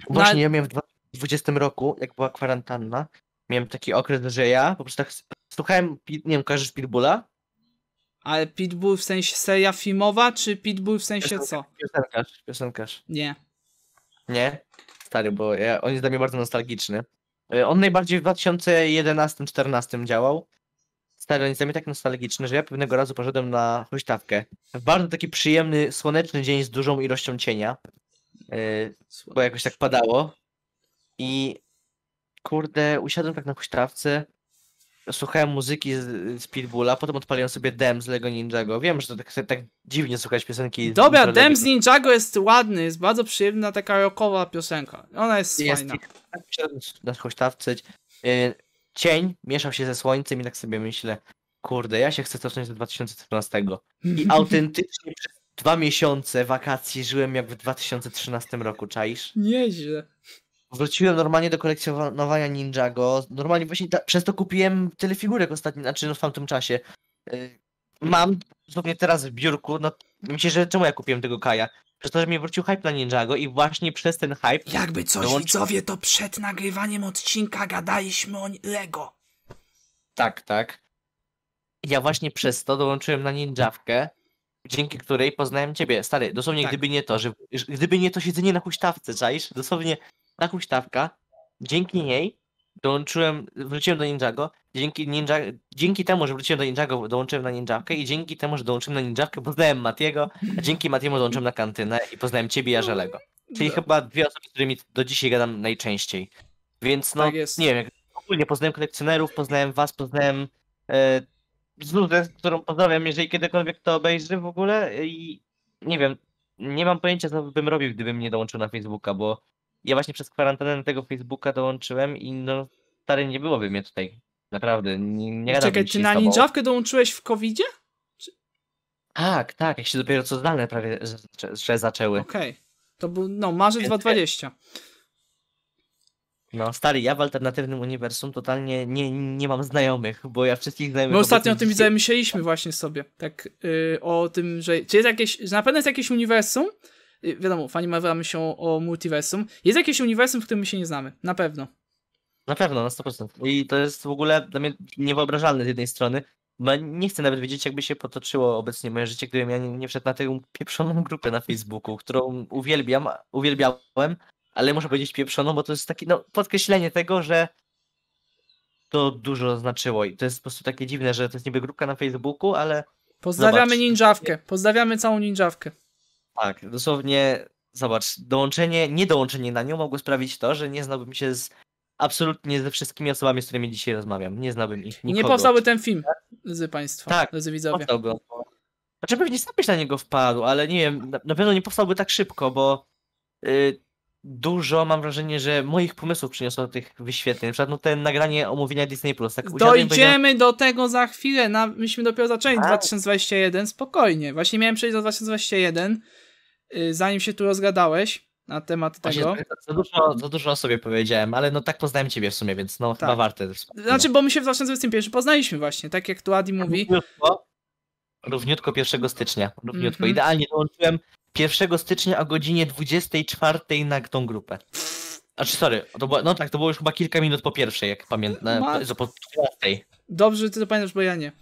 No Właśnie no, ja miałem w 2020 roku, jak była kwarantanna, miałem taki okres, że ja po prostu tak słuchałem, nie wiem, każesz Pitbulla? Ale Pitbull w sensie seria filmowa, czy Pitbull w sensie piosenkarz, co? Piosenkarz, piosenkarz. Nie. Nie? Stary, bo ja, on jest dla mnie bardzo nostalgiczny. E, on najbardziej w 2011-2014 działał. Stary, on jest dla mnie tak nostalgiczny, że ja pewnego razu poszedłem na huśtawkę. W bardzo taki przyjemny, słoneczny dzień z dużą ilością cienia. E, bo jakoś tak padało. I kurde, usiadłem tak na huśtawce, słuchałem muzyki z, z Pitbulla, potem odpaliłem sobie Dem z Lego Ninjago. Wiem, że to tak, tak dziwnie słuchać piosenki. Dobra, Dem z Ninjago jest ładny, jest bardzo przyjemna taka rockowa piosenka. Ona jest, jest fajna. Tak na huśtawce. E, cień mieszał się ze słońcem i tak sobie myślę, kurde, ja się chcę cofnąć do 2014. I autentycznie przez dwa miesiące wakacji żyłem jak w 2013 roku, czaisz? Nieźle. Wróciłem normalnie do kolekcjonowania Ninjago. Normalnie właśnie ta, przez to kupiłem tyle figurek ostatnio, znaczy no w tamtym czasie. Y, mam dosłownie teraz w biurku, no myślę, że czemu ja kupiłem tego Kaja? Przez to, że mi wrócił hype na Ninjago i właśnie przez ten hype... Jakby coś, dołączy... widzowie, to przed nagrywaniem odcinka gadaliśmy o Lego. Tak, tak. Ja właśnie przez to dołączyłem na Ninjawkę dzięki której poznałem ciebie. Stary, dosłownie tak. gdyby nie to, że gdyby nie to siedzenie na huśtawce, czaisz? Dosłownie ta huśtawka, dzięki niej dołączyłem, wróciłem do Ninjago, dzięki, ninja, dzięki temu, że wróciłem do Ninjago, dołączyłem na Ninjawkę i dzięki temu, że dołączyłem na Ninjawkę, poznałem Matiego, a dzięki Matiemu dołączyłem na kantynę i poznałem ciebie i Jarzelego. Czyli no. chyba dwie osoby, z którymi do dzisiaj gadam najczęściej. Więc no, tak nie wiem, ogólnie poznałem kolekcjonerów, poznałem was, poznałem e, Zuzę, z którą pozdrawiam, jeżeli kiedykolwiek to obejrzy w ogóle i nie wiem, nie mam pojęcia, co bym robił, gdybym nie dołączył na Facebooka, bo ja właśnie przez kwarantannę tego Facebooka dołączyłem i no, stary, nie byłoby mnie tutaj. Naprawdę, nie, nie Czekaj, czy na ninjawkę dołączyłeś w covidzie? Czy... Tak, tak, jak się dopiero co zdalne prawie że, że zaczęły. Okej, okay. to był, no, marzec Więc... 2020. No stary, ja w alternatywnym uniwersum totalnie nie, nie mam znajomych, bo ja wszystkich znajomych... My ostatnio o tym widzę, myśleliśmy właśnie sobie, tak, yy, o tym, że czy jest jakieś, na pewno jest jakieś uniwersum, yy, wiadomo, fani Marvela myślą o, o multiversum, jest jakieś uniwersum, w którym my się nie znamy, na pewno. Na pewno, na 100%. I to jest w ogóle dla mnie niewyobrażalne z jednej strony, bo nie chcę nawet wiedzieć, jakby się potoczyło obecnie moje życie, gdybym ja nie, nie wszedł na tę pieprzoną grupę na Facebooku, którą uwielbiam, uwielbiałem, ale muszę powiedzieć pieprzoną, bo to jest takie no, podkreślenie tego, że to dużo znaczyło i to jest po prostu takie dziwne, że to jest niby grupka na Facebooku, ale... Pozdrawiamy zobacz, ninjawkę, pozdrawiamy całą ninjawkę. Tak, dosłownie, zobacz, dołączenie, niedołączenie na nią mogło sprawić to, że nie znałbym się z absolutnie ze wszystkimi osobami, z którymi dzisiaj rozmawiam. Nie znałbym ich. Nikogo. Nie powstałby ten film, drodzy Państwo. Tak, drodzy widzowie. Powstałby Znaczy pewnie sam byś na niego wpadł, ale nie wiem, na pewno nie powstałby tak szybko, bo yy, dużo, mam wrażenie, że moich pomysłów przyniosło tych wyświetleń. Na przykład no, ten nagranie omówienia Disney+. Plus. Tak Dojdziemy do tego za chwilę. Na, myśmy dopiero zaczęli A. 2021. Spokojnie. Właśnie miałem przejść do 2021, yy, zanim się tu rozgadałeś na temat Właśnie, tego. Za dużo, za dużo o sobie powiedziałem, ale no tak poznałem ciebie w sumie, więc no tak. chyba warte. Znaczy, bo my się w 2021 poznaliśmy właśnie, tak jak tu Adi mówi. Równiutko, równiutko 1 stycznia, równiutko. Mm -hmm. Idealnie dołączyłem 1 stycznia o godzinie 24 na tą grupę. Znaczy, sorry, to było, no tak, to było już chyba kilka minut po pierwszej, jak pamiętam. Ma... Po Dobrze, ty to pamiętasz, bo ja nie.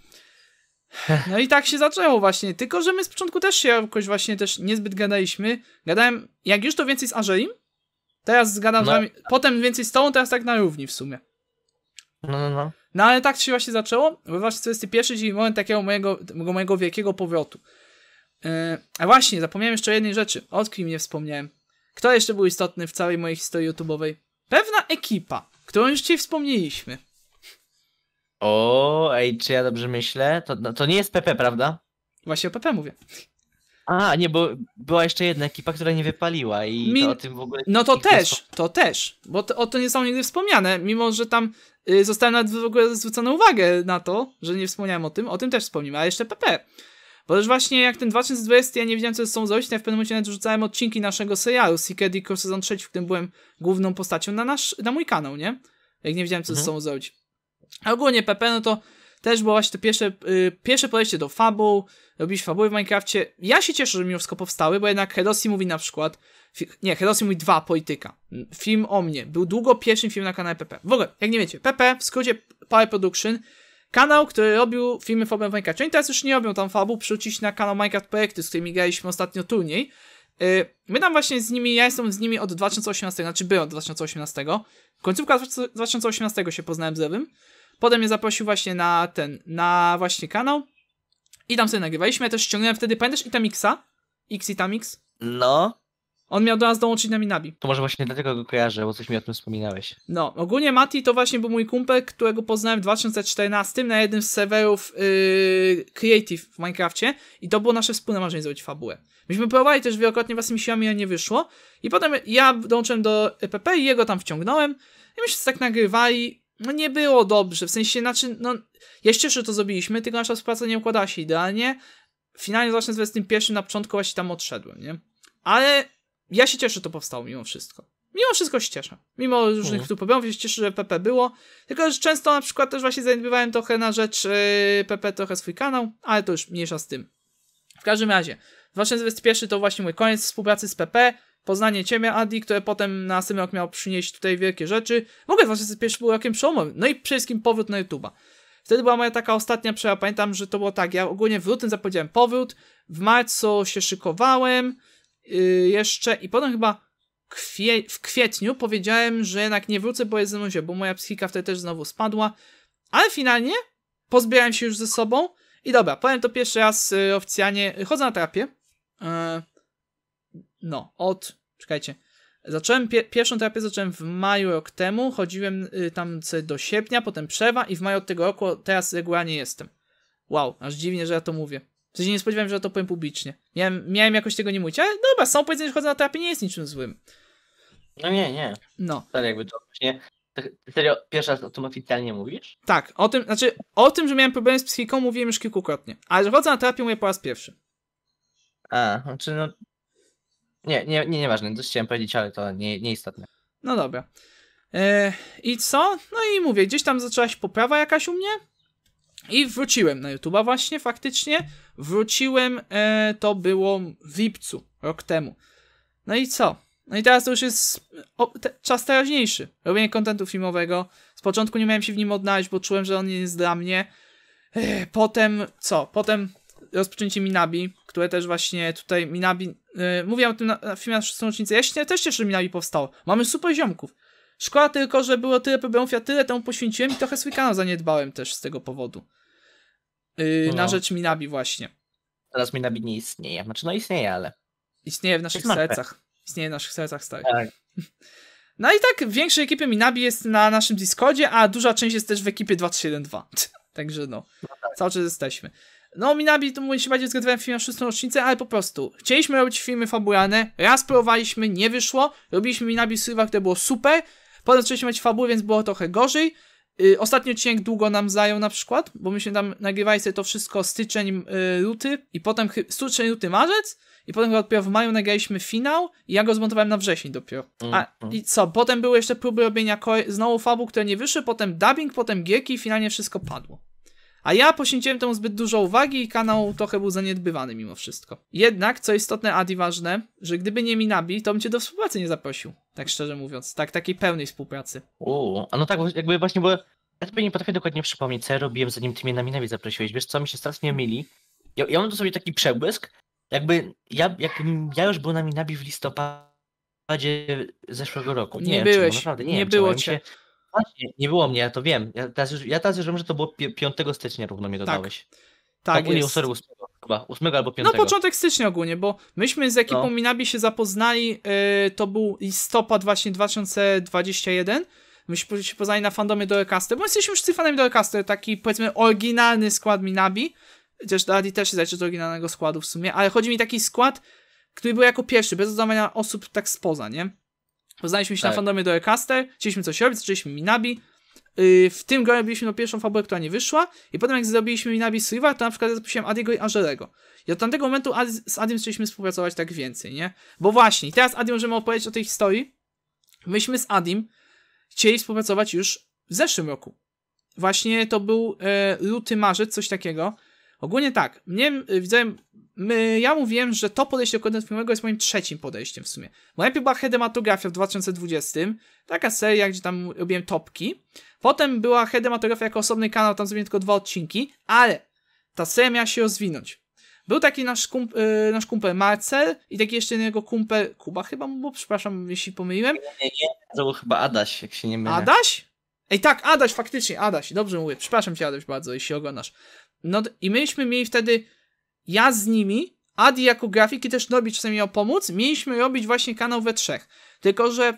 No i tak się zaczęło właśnie, tylko że my z początku też się jakoś właśnie też niezbyt gadaliśmy. Gadałem, jak już to więcej z Angelim, teraz zgadam no. z wami, potem więcej z tobą, teraz tak na równi w sumie. No, no, no. No ale tak się właśnie zaczęło, bo właśnie pierwszy dzień moment takiego mojego, mojego wielkiego powrotu. E, a właśnie, zapomniałem jeszcze o jednej rzeczy. O kim nie wspomniałem. Kto jeszcze był istotny w całej mojej historii YouTube'owej? Pewna ekipa, którą już dzisiaj wspomnieliśmy. O, ej, czy ja dobrze myślę? To, no, to nie jest PP, prawda? Właśnie o PP mówię. A, nie, bo była jeszcze jedna ekipa, która nie wypaliła i Mi... to o tym w ogóle... No to też, to też, bo to, o to nie są nigdy wspomniane, mimo że tam y, została nawet w ogóle zwrócona uwagę na to, że nie wspomniałem o tym, o tym też wspomnimy, a jeszcze PP. Bo też właśnie jak ten 2020 ja nie wiedziałem co ze sobą zrobić, to w pewnym momencie nawet rzucałem odcinki naszego serialu Secret Core sezon 3, w którym byłem główną postacią na, nasz, na mój kanał, nie? Jak nie wiedziałem co mhm. ze sobą zrobić. A ogólnie PP, no to też było właśnie to pierwsze, yy, pierwsze podejście do fabuł, robisz fabuły w Minecrafcie. Ja się cieszę, że mi wszystko powstały, bo jednak Herosi mówi na przykład, nie, Herosi mówi dwa Polityka, film o mnie, był długo pierwszym filmem na kanale PP. W ogóle, jak nie wiecie, PP, w skrócie Power Production, Kanał, który robił filmy fabułem Minecraft. Oni teraz już nie robią tam fabu, przyucić na kanał Minecraft Projekty, z którymi graliśmy ostatnio turniej. Y, my tam właśnie z nimi, ja jestem z nimi od 2018, znaczy byłem od 2018. Końcówka 2018 się poznałem z Lewym. Potem mnie zaprosił właśnie na ten, na właśnie kanał. I tam sobie nagrywaliśmy. Ja też ściągnąłem wtedy, pamiętasz Itamixa? X Itamix? No. On miał do nas dołączyć na Minabi. To może właśnie dlatego go kojarzę, bo coś mi o tym wspominałeś. No, ogólnie Mati to właśnie był mój kumpel, którego poznałem w 2014 na jednym z serwerów yy, Creative w Minecrafcie i to było nasze wspólne marzenie zrobić fabułę. Myśmy próbowali też wielokrotnie własnymi siłami, ale nie wyszło i potem ja dołączyłem do EPP i jego tam wciągnąłem i myśmy się tak nagrywali. No nie było dobrze, w sensie, znaczy, no, ja się cieszę, że to zrobiliśmy, tylko nasza współpraca nie układała się idealnie. Finalnie właśnie z 21 na początku właśnie tam odszedłem, nie? Ale ja się cieszę, że to powstało mimo wszystko. Mimo wszystko się cieszę. Mimo różnych mm. tu problemów, się cieszę, że PP było. Tylko, że często na przykład też właśnie zaniedbywałem trochę na rzecz yy, PP, trochę swój kanał, ale to już mniejsza z tym. W każdym razie, 2021 to właśnie mój koniec współpracy z PP, poznanie Ciebie, Adi, które potem na następny rok miał przynieść tutaj wielkie rzeczy. Mogę 2021 był rokiem przełomowym. No i przede wszystkim powrót na YouTube'a. Wtedy była moja taka ostatnia przerwa. Pamiętam, że to było tak. Ja ogólnie w lutym zapowiedziałem powrót, w marcu się szykowałem, Y, jeszcze i potem chyba kwie w kwietniu powiedziałem, że jednak nie wrócę po jednym się, bo moja psychika wtedy też znowu spadła, ale finalnie pozbierałem się już ze sobą i dobra, powiem to pierwszy raz y, oficjalnie, chodzę na terapię, e, no, od, czekajcie, Zacząłem pie pierwszą terapię zacząłem w maju rok temu, chodziłem y, tam do sierpnia, potem przewa i w maju od tego roku teraz regularnie jestem. Wow, aż dziwnie, że ja to mówię. W sensie nie spodziewałem się, że to powiem publicznie. Miałem, miałem jakoś tego nie mówić, ale dobra, są powiedzenia, że chodzę na terapię, nie jest niczym złym. No nie, nie. No. Ale jakby to właśnie... serio pierwszy raz o tym oficjalnie mówisz? Tak, o tym, znaczy o tym, że miałem problemy z psychiką mówiłem już kilkukrotnie, ale że chodzę na terapię mówię po raz pierwszy. A, znaczy no... Nie, nie, nie, nieważne, coś chciałem powiedzieć, ale to nie, nieistotne. No dobra. E, I co? No i mówię, gdzieś tam zaczęła się poprawa jakaś u mnie i wróciłem na YouTube'a właśnie faktycznie wróciłem, e, to było w lipcu, rok temu. No i co? No i teraz to już jest o, te, czas teraźniejszy. Robienie kontentu filmowego. Z początku nie miałem się w nim odnaleźć, bo czułem, że on nie jest dla mnie. E, potem co? Potem rozpoczęcie Minabi, które też właśnie tutaj Minabi... E, mówiłem o tym na, na filmie na szóstą rocznicę. Ja się też cieszę, że Minabi powstało. Mamy super ziomków. Szkoda tylko, że było tyle problemów, ja tyle temu poświęciłem i trochę swój kanał zaniedbałem też z tego powodu. Y, no. Na rzecz Minabi właśnie. Teraz Minabi nie istnieje. Znaczy, no istnieje, ale... Istnieje w naszych sercach. Istnieje w naszych sercach, stary. Tak. tak. No i tak w większej ekipie Minabi jest na naszym Discordzie, a duża część jest też w ekipie 272. Także no, no tak. cały czas jesteśmy. No, Minabi to mówię się bardziej zgadywałem film na szóstą rocznicę, ale po prostu chcieliśmy robić filmy fabularne, raz próbowaliśmy, nie wyszło, robiliśmy Minabi Survival, które było super, potem zaczęliśmy mieć fabuły, więc było trochę gorzej, Y, ostatni odcinek długo nam zajął na przykład, bo myśmy tam nagrywali sobie to wszystko styczeń, y, luty i potem styczeń, luty, marzec i potem dopiero w maju nagraliśmy finał i ja go zmontowałem na wrzesień dopiero. A mm-hmm. i co, potem były jeszcze próby robienia znowu fabu, które nie wyszły, potem dubbing, potem gieki, i finalnie wszystko padło. A ja poświęciłem temu zbyt dużo uwagi i kanał trochę był zaniedbywany mimo wszystko. Jednak, co istotne, Adi ważne, że gdyby nie Minabi, to bym cię do współpracy nie zaprosił. Tak szczerze mówiąc, tak takiej pełnej współpracy. Uuu, a no tak, jakby właśnie, bo ja sobie nie potrafię dokładnie przypomnieć, co ja robiłem, zanim ty mnie na Minabi zaprosiłeś. Wiesz co, mi się strasznie myli. Ja, ja mam tu sobie taki przebłysk, jakby ja, jak, ja już był na Minabi w listopadzie zeszłego roku. Nie, nie byłeś, czemu, naprawdę, nie, nie wiem, było cię nie było mnie, ja to wiem. Ja teraz już, ja teraz już wiem, że to było 5 stycznia równo mnie dodałeś. Tak, tak ogólnie jest. Sorry, 8, chyba, 8 albo 5. No początek stycznia ogólnie, bo myśmy z ekipą no. Minabi się zapoznali, yy, to był listopad właśnie 2021. Myśmy się poznali na fandomie do bo jesteśmy wszyscy fanami do taki powiedzmy oryginalny skład Minabi. Chociaż Dadi też się zajrzy do oryginalnego składu w sumie, ale chodzi mi taki skład, który był jako pierwszy, bez zadawania osób tak spoza, nie? Poznaliśmy się tak. na fandomie do Ecaster, chcieliśmy coś robić, zaczęliśmy Minabi. Y, w tym gronie byliśmy na pierwszą fabułę, która nie wyszła i potem jak zrobiliśmy Minabi Survivor, to na przykład zaprosiłem Adiego i Angelego. I od tamtego momentu z Adim chcieliśmy współpracować tak więcej, nie? Bo właśnie, teraz Adim możemy opowiedzieć o tej historii. Myśmy z Adim chcieli współpracować już w zeszłym roku. Właśnie to był e, luty, marzec, coś takiego. Ogólnie tak, mnie e, widziałem, my, ja mówiłem, że to podejście do kontentu filmowego jest moim trzecim podejściem w sumie. Moja najpierw była Hedematografia w 2020, taka seria, gdzie tam robiłem topki. Potem była Hedematografia jako osobny kanał, tam zrobiłem tylko dwa odcinki, ale ta seria miała się rozwinąć. Był taki nasz, kump, yy, nasz kumpel Marcel i taki jeszcze innego kumpel, Kuba chyba, bo przepraszam, jeśli pomyliłem. Nie, nie, to był chyba Adaś, jak się nie mylę. Adaś? Ej tak, Adaś, faktycznie, Adaś, dobrze mówię, przepraszam cię Adaś bardzo, jeśli oglądasz. No i myśmy mieli wtedy ja z nimi, Adi jako grafik i też Norbi mi miał pomóc, mieliśmy robić właśnie kanał we trzech. Tylko, że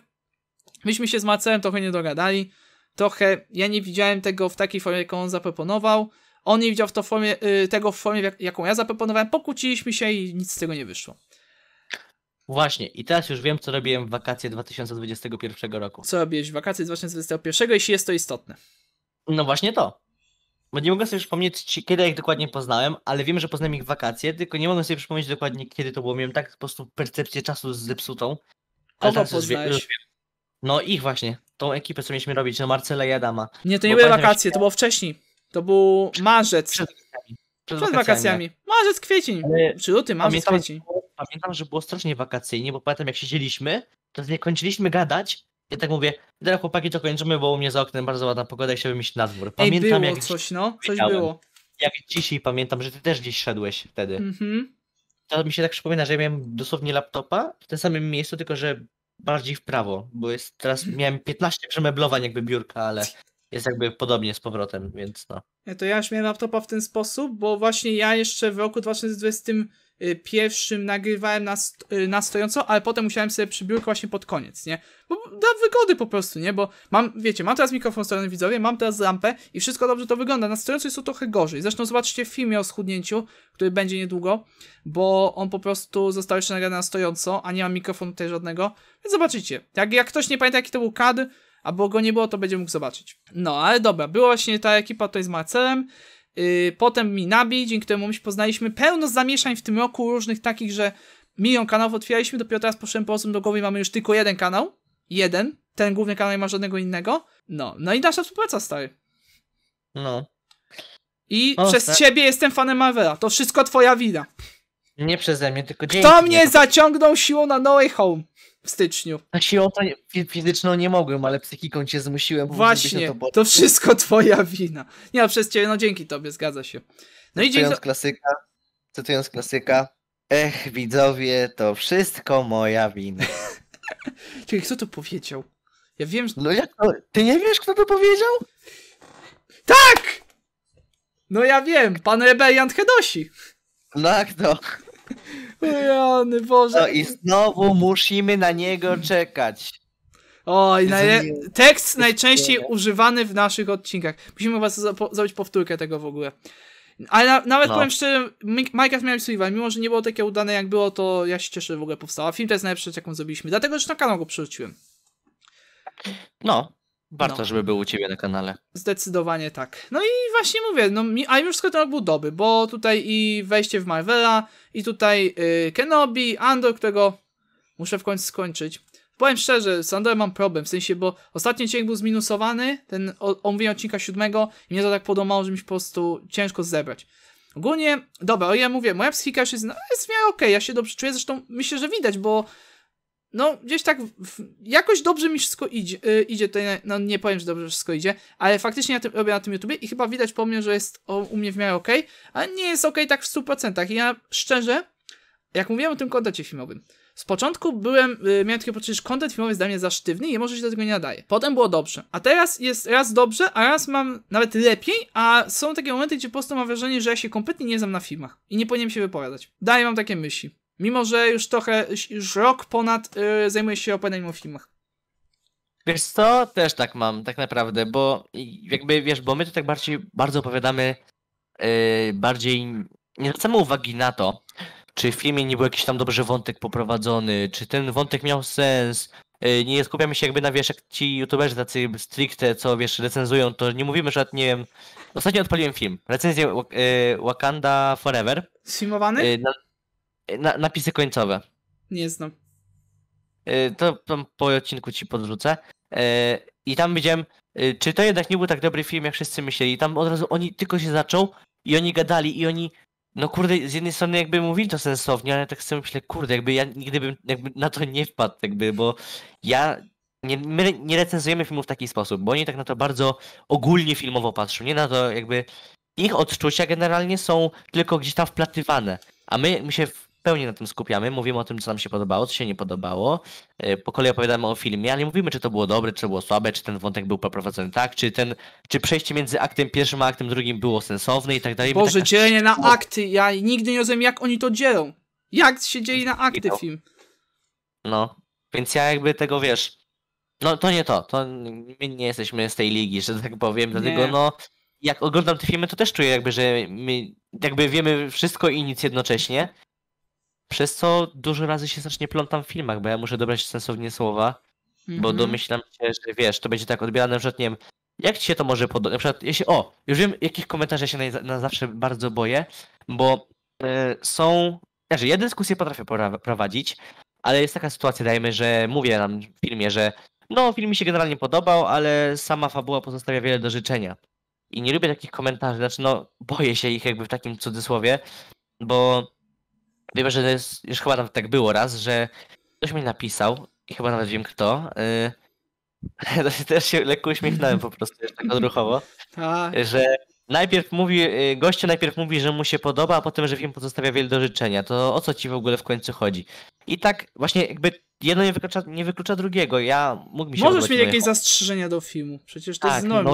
myśmy się z Marcelem trochę nie dogadali, trochę ja nie widziałem tego w takiej formie, jaką on zaproponował, on nie widział w to formie, y, tego w formie, jaką ja zaproponowałem, pokłóciliśmy się i nic z tego nie wyszło. Właśnie, i teraz już wiem, co robiłem w wakacje 2021 roku. Co robiłeś w wakacje 2021, jeśli jest to istotne? No właśnie to. Bo nie mogę sobie przypomnieć, kiedy ja ich dokładnie poznałem, ale wiem, że poznałem ich w wakacje, tylko nie mogę sobie przypomnieć dokładnie, kiedy to było. Miałem tak po prostu percepcję czasu zepsutą. Ale Kogo poznałeś? No ich właśnie, tą ekipę, co mieliśmy robić, no Marcela i Adama. Nie, to nie były wakacje, to było wcześniej. To był marzec. Przed, wakacjami. Przed wakacjami. wakacjami. Marzec, kwiecień. Czy luty, marzec, pamiętam, kwiecień. Pamiętam, że było strasznie wakacyjnie, bo pamiętam jak siedzieliśmy, to nie kończyliśmy gadać, i tak mówię, teraz chłopaki to kończymy, bo u mnie za oknem bardzo ładna pogoda i chciałbym iść na dwór. Pamiętam, Ej, było jak coś, no, coś było. Jak dzisiaj pamiętam, że ty też gdzieś szedłeś wtedy. Mhm. To mi się tak przypomina, że ja miałem dosłownie laptopa w tym samym miejscu, tylko że bardziej w prawo, bo jest teraz miałem 15 przemeblowań jakby biurka, ale jest jakby podobnie z powrotem, więc no. Ja to ja już miałem laptopa w ten sposób, bo właśnie ja jeszcze w roku 2020 Y, pierwszym nagrywałem na, st y, na stojąco, ale potem musiałem sobie przybiórkę właśnie pod koniec, nie? Bo dla wygody po prostu, nie? Bo mam, wiecie, mam teraz mikrofon strony widzowie, mam teraz lampę i wszystko dobrze to wygląda. Na stojąco jest to trochę gorzej. Zresztą zobaczcie w filmie o schudnięciu, który będzie niedługo, bo on po prostu został jeszcze nagrany na stojąco, a nie mam mikrofonu tutaj żadnego. Więc zobaczycie. Jak, jak ktoś nie pamięta jaki to był kadr, albo go nie było, to będzie mógł zobaczyć. No, ale dobra, była właśnie ta ekipa tutaj z Marcelem, Y, potem Minabi, dzięki któremu my się poznaliśmy. Pełno zamieszań w tym roku różnych takich, że milion kanałów otwieraliśmy, dopiero teraz poszedłem po osób do głowy i mamy już tylko jeden kanał. Jeden. Ten główny kanał nie ma żadnego innego. No, no i nasza współpraca, stary. No. I o, przez tak. ciebie jestem fanem Marvela. To wszystko twoja wina. Nie przeze mnie, tylko dzięki. Kto mnie zaciągnął siłą na No Home? w styczniu. A siłą fizyczną nie mogłem, ale psychiką cię zmusiłem. Właśnie, to, to, wszystko twoja wina. Nie, a no, przez ciebie, no dzięki tobie, zgadza się. No cytując i dzięki... klasyka, cytując klasyka, ech widzowie, to wszystko moja wina. Czyli kto to powiedział? Ja wiem, że... No jak to? Ty nie wiesz, kto to powiedział? Tak! No ja wiem, pan rebeliant Hedosi. Tak, no. Boże. No i znowu musimy na niego czekać. Oj, tekst najczęściej używany w naszych odcinkach. Musimy was zrobić powtórkę tego w ogóle. Ale na, nawet no. powiem szczerze, Minecraft Miałem Survival, mimo że nie było takie udane jak było, to ja się cieszę, że w ogóle powstała. Film to jest najlepszy, jaką zrobiliśmy, dlatego że na kanał go przerzuciłem. No, Warto, no. żeby był u ciebie na kanale. Zdecydowanie tak. No i właśnie mówię, no mi, a już to był doby, bo tutaj i wejście w Marvela, i tutaj y, Kenobi, Andor, którego muszę w końcu skończyć. Powiem szczerze, z Andorem mam problem, w sensie, bo ostatni odcinek był zminusowany, ten omówienie odcinka siódmego, i mnie to tak podobało, że mi się po prostu ciężko zebrać. Ogólnie, dobra, o ja mówię, moja psychika już jest, no, jest w miarę okej, okay, ja się dobrze czuję, zresztą myślę, że widać, bo no gdzieś tak w, jakoś dobrze mi wszystko idzie, y, idzie tutaj, no nie powiem, że dobrze wszystko idzie, ale faktycznie ja robię na tym YouTubie i chyba widać po mnie, że jest o, u mnie w miarę ok, ale nie jest ok tak w 100%. I ja szczerze, jak mówiłem o tym kontencie filmowym, z początku byłem, yy, miałem takie poczucie, że kontent filmowy jest dla mnie za sztywny i może się do tego nie nadaje. Potem było dobrze. A teraz jest raz dobrze, a raz mam nawet lepiej, a są takie momenty, gdzie po prostu mam wrażenie, że ja się kompletnie nie znam na filmach i nie powinienem się wypowiadać. Daję mam takie myśli. Mimo, że już trochę, już rok ponad yy, zajmuję się opowiadaniem o filmach. Wiesz co, też tak mam, tak naprawdę, bo jakby, wiesz, bo my tu tak bardziej, bardzo opowiadamy yy, bardziej, nie zwracamy uwagi na to, czy w filmie nie był jakiś tam dobrze wątek poprowadzony, czy ten wątek miał sens, yy, nie skupiamy się jakby na, wiesz, jak ci youtuberzy tacy stricte, co, wiesz, recenzują, to nie mówimy, że, nie wiem, ostatnio odpaliłem film, recenzję yy, Wakanda Forever. Sfilmowany? Y, na... E, na, napisy końcowe. Nie znam. E, to tam po odcinku ci podrzucę. E, I tam widziałem, czy to jednak nie był tak dobry film, jak wszyscy myśleli. I tam od razu oni tylko się zaczął i oni gadali i oni no kurde, z jednej strony jakby mówili to sensownie, ale tak sobie myślę, kurde, jakby ja nigdy bym jakby na to nie wpadł, jakby, bo ja, nie, my nie recenzujemy filmów w taki sposób, bo oni tak na to bardzo ogólnie filmowo patrzą, nie na to jakby, ich odczucia generalnie są tylko gdzieś tam wplatywane, a my, my się pełni na tym skupiamy, mówimy o tym, co nam się podobało, co się nie podobało. E, po kolei opowiadamy o filmie, ale nie mówimy, czy to było dobre, czy to było słabe, czy ten wątek był poprowadzony tak, czy ten, czy przejście między aktem pierwszym a aktem drugim było sensowne i tak dalej. Boże, tak... dzielenie na akty, ja nigdy nie rozumiem, jak oni to dzielą. Jak się dzieli na akty film? No, więc ja jakby tego, wiesz, no to nie to, to my nie jesteśmy z tej ligi, że tak powiem, dlatego nie. no jak oglądam te filmy, to też czuję jakby, że my jakby wiemy wszystko i nic jednocześnie. Przez co dużo razy się znacznie plątam w filmach, bo ja muszę dobrać sensownie słowa, mm -hmm. bo mhm. domyślam się, że wiesz, to będzie tak odbierane, na nie wiem, jak ci się to może podobać? Na przykład, jeśli, o, już wiem, jakich komentarzy ja się na, na zawsze bardzo boję, bo y, są, że znaczy, ja dyskusję potrafię prowadzić, ale jest taka sytuacja, dajmy, że mówię nam w filmie, że no, film mi się generalnie podobał, ale sama fabuła pozostawia wiele do życzenia. I nie lubię takich komentarzy, znaczy no, boję się ich jakby w takim cudzysłowie, bo Wiem, że jest, już chyba nawet tak było raz, że ktoś mi napisał i chyba nawet wiem kto. Yy, to się, też się lekko uśmiechnąłem po prostu, już tak odruchowo, tak. że najpierw mówi, y, goście najpierw mówi, że mu się podoba, a potem, że film pozostawia wiele do życzenia. To o co ci w ogóle w końcu chodzi? I tak właśnie jakby jedno nie wyklucza, nie wyklucza drugiego. Ja mógł mi się Możesz mieć jakieś zastrzeżenia do filmu, przecież to tak, jest norma.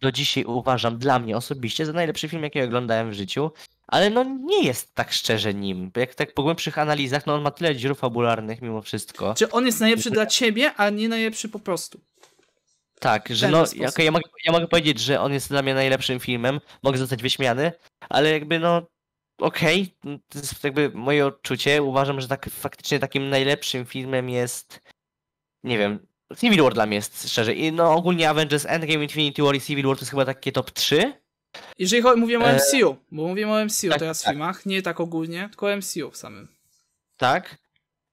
do dzisiaj uważam dla mnie osobiście za najlepszy film, jaki oglądałem w życiu ale no nie jest tak szczerze nim. Jak tak po głębszych analizach, no on ma tyle dziur fabularnych mimo wszystko. Czy on jest najlepszy dla mhm. ciebie, a nie najlepszy po prostu? Tak, że no, okay, ja, mogę, ja mogę powiedzieć, że on jest dla mnie najlepszym filmem, mogę zostać wyśmiany, ale jakby no, okej, okay, to jest jakby moje odczucie, uważam, że tak faktycznie takim najlepszym filmem jest, nie wiem, Civil War dla mnie jest szczerze i no ogólnie Avengers Endgame, Infinity War i Civil War to jest chyba takie top 3, jeżeli chodzi, mówimy o e, MCU, bo mówimy o MCU tak, teraz w tak. filmach, nie tak ogólnie, tylko o MCU w samym. Tak,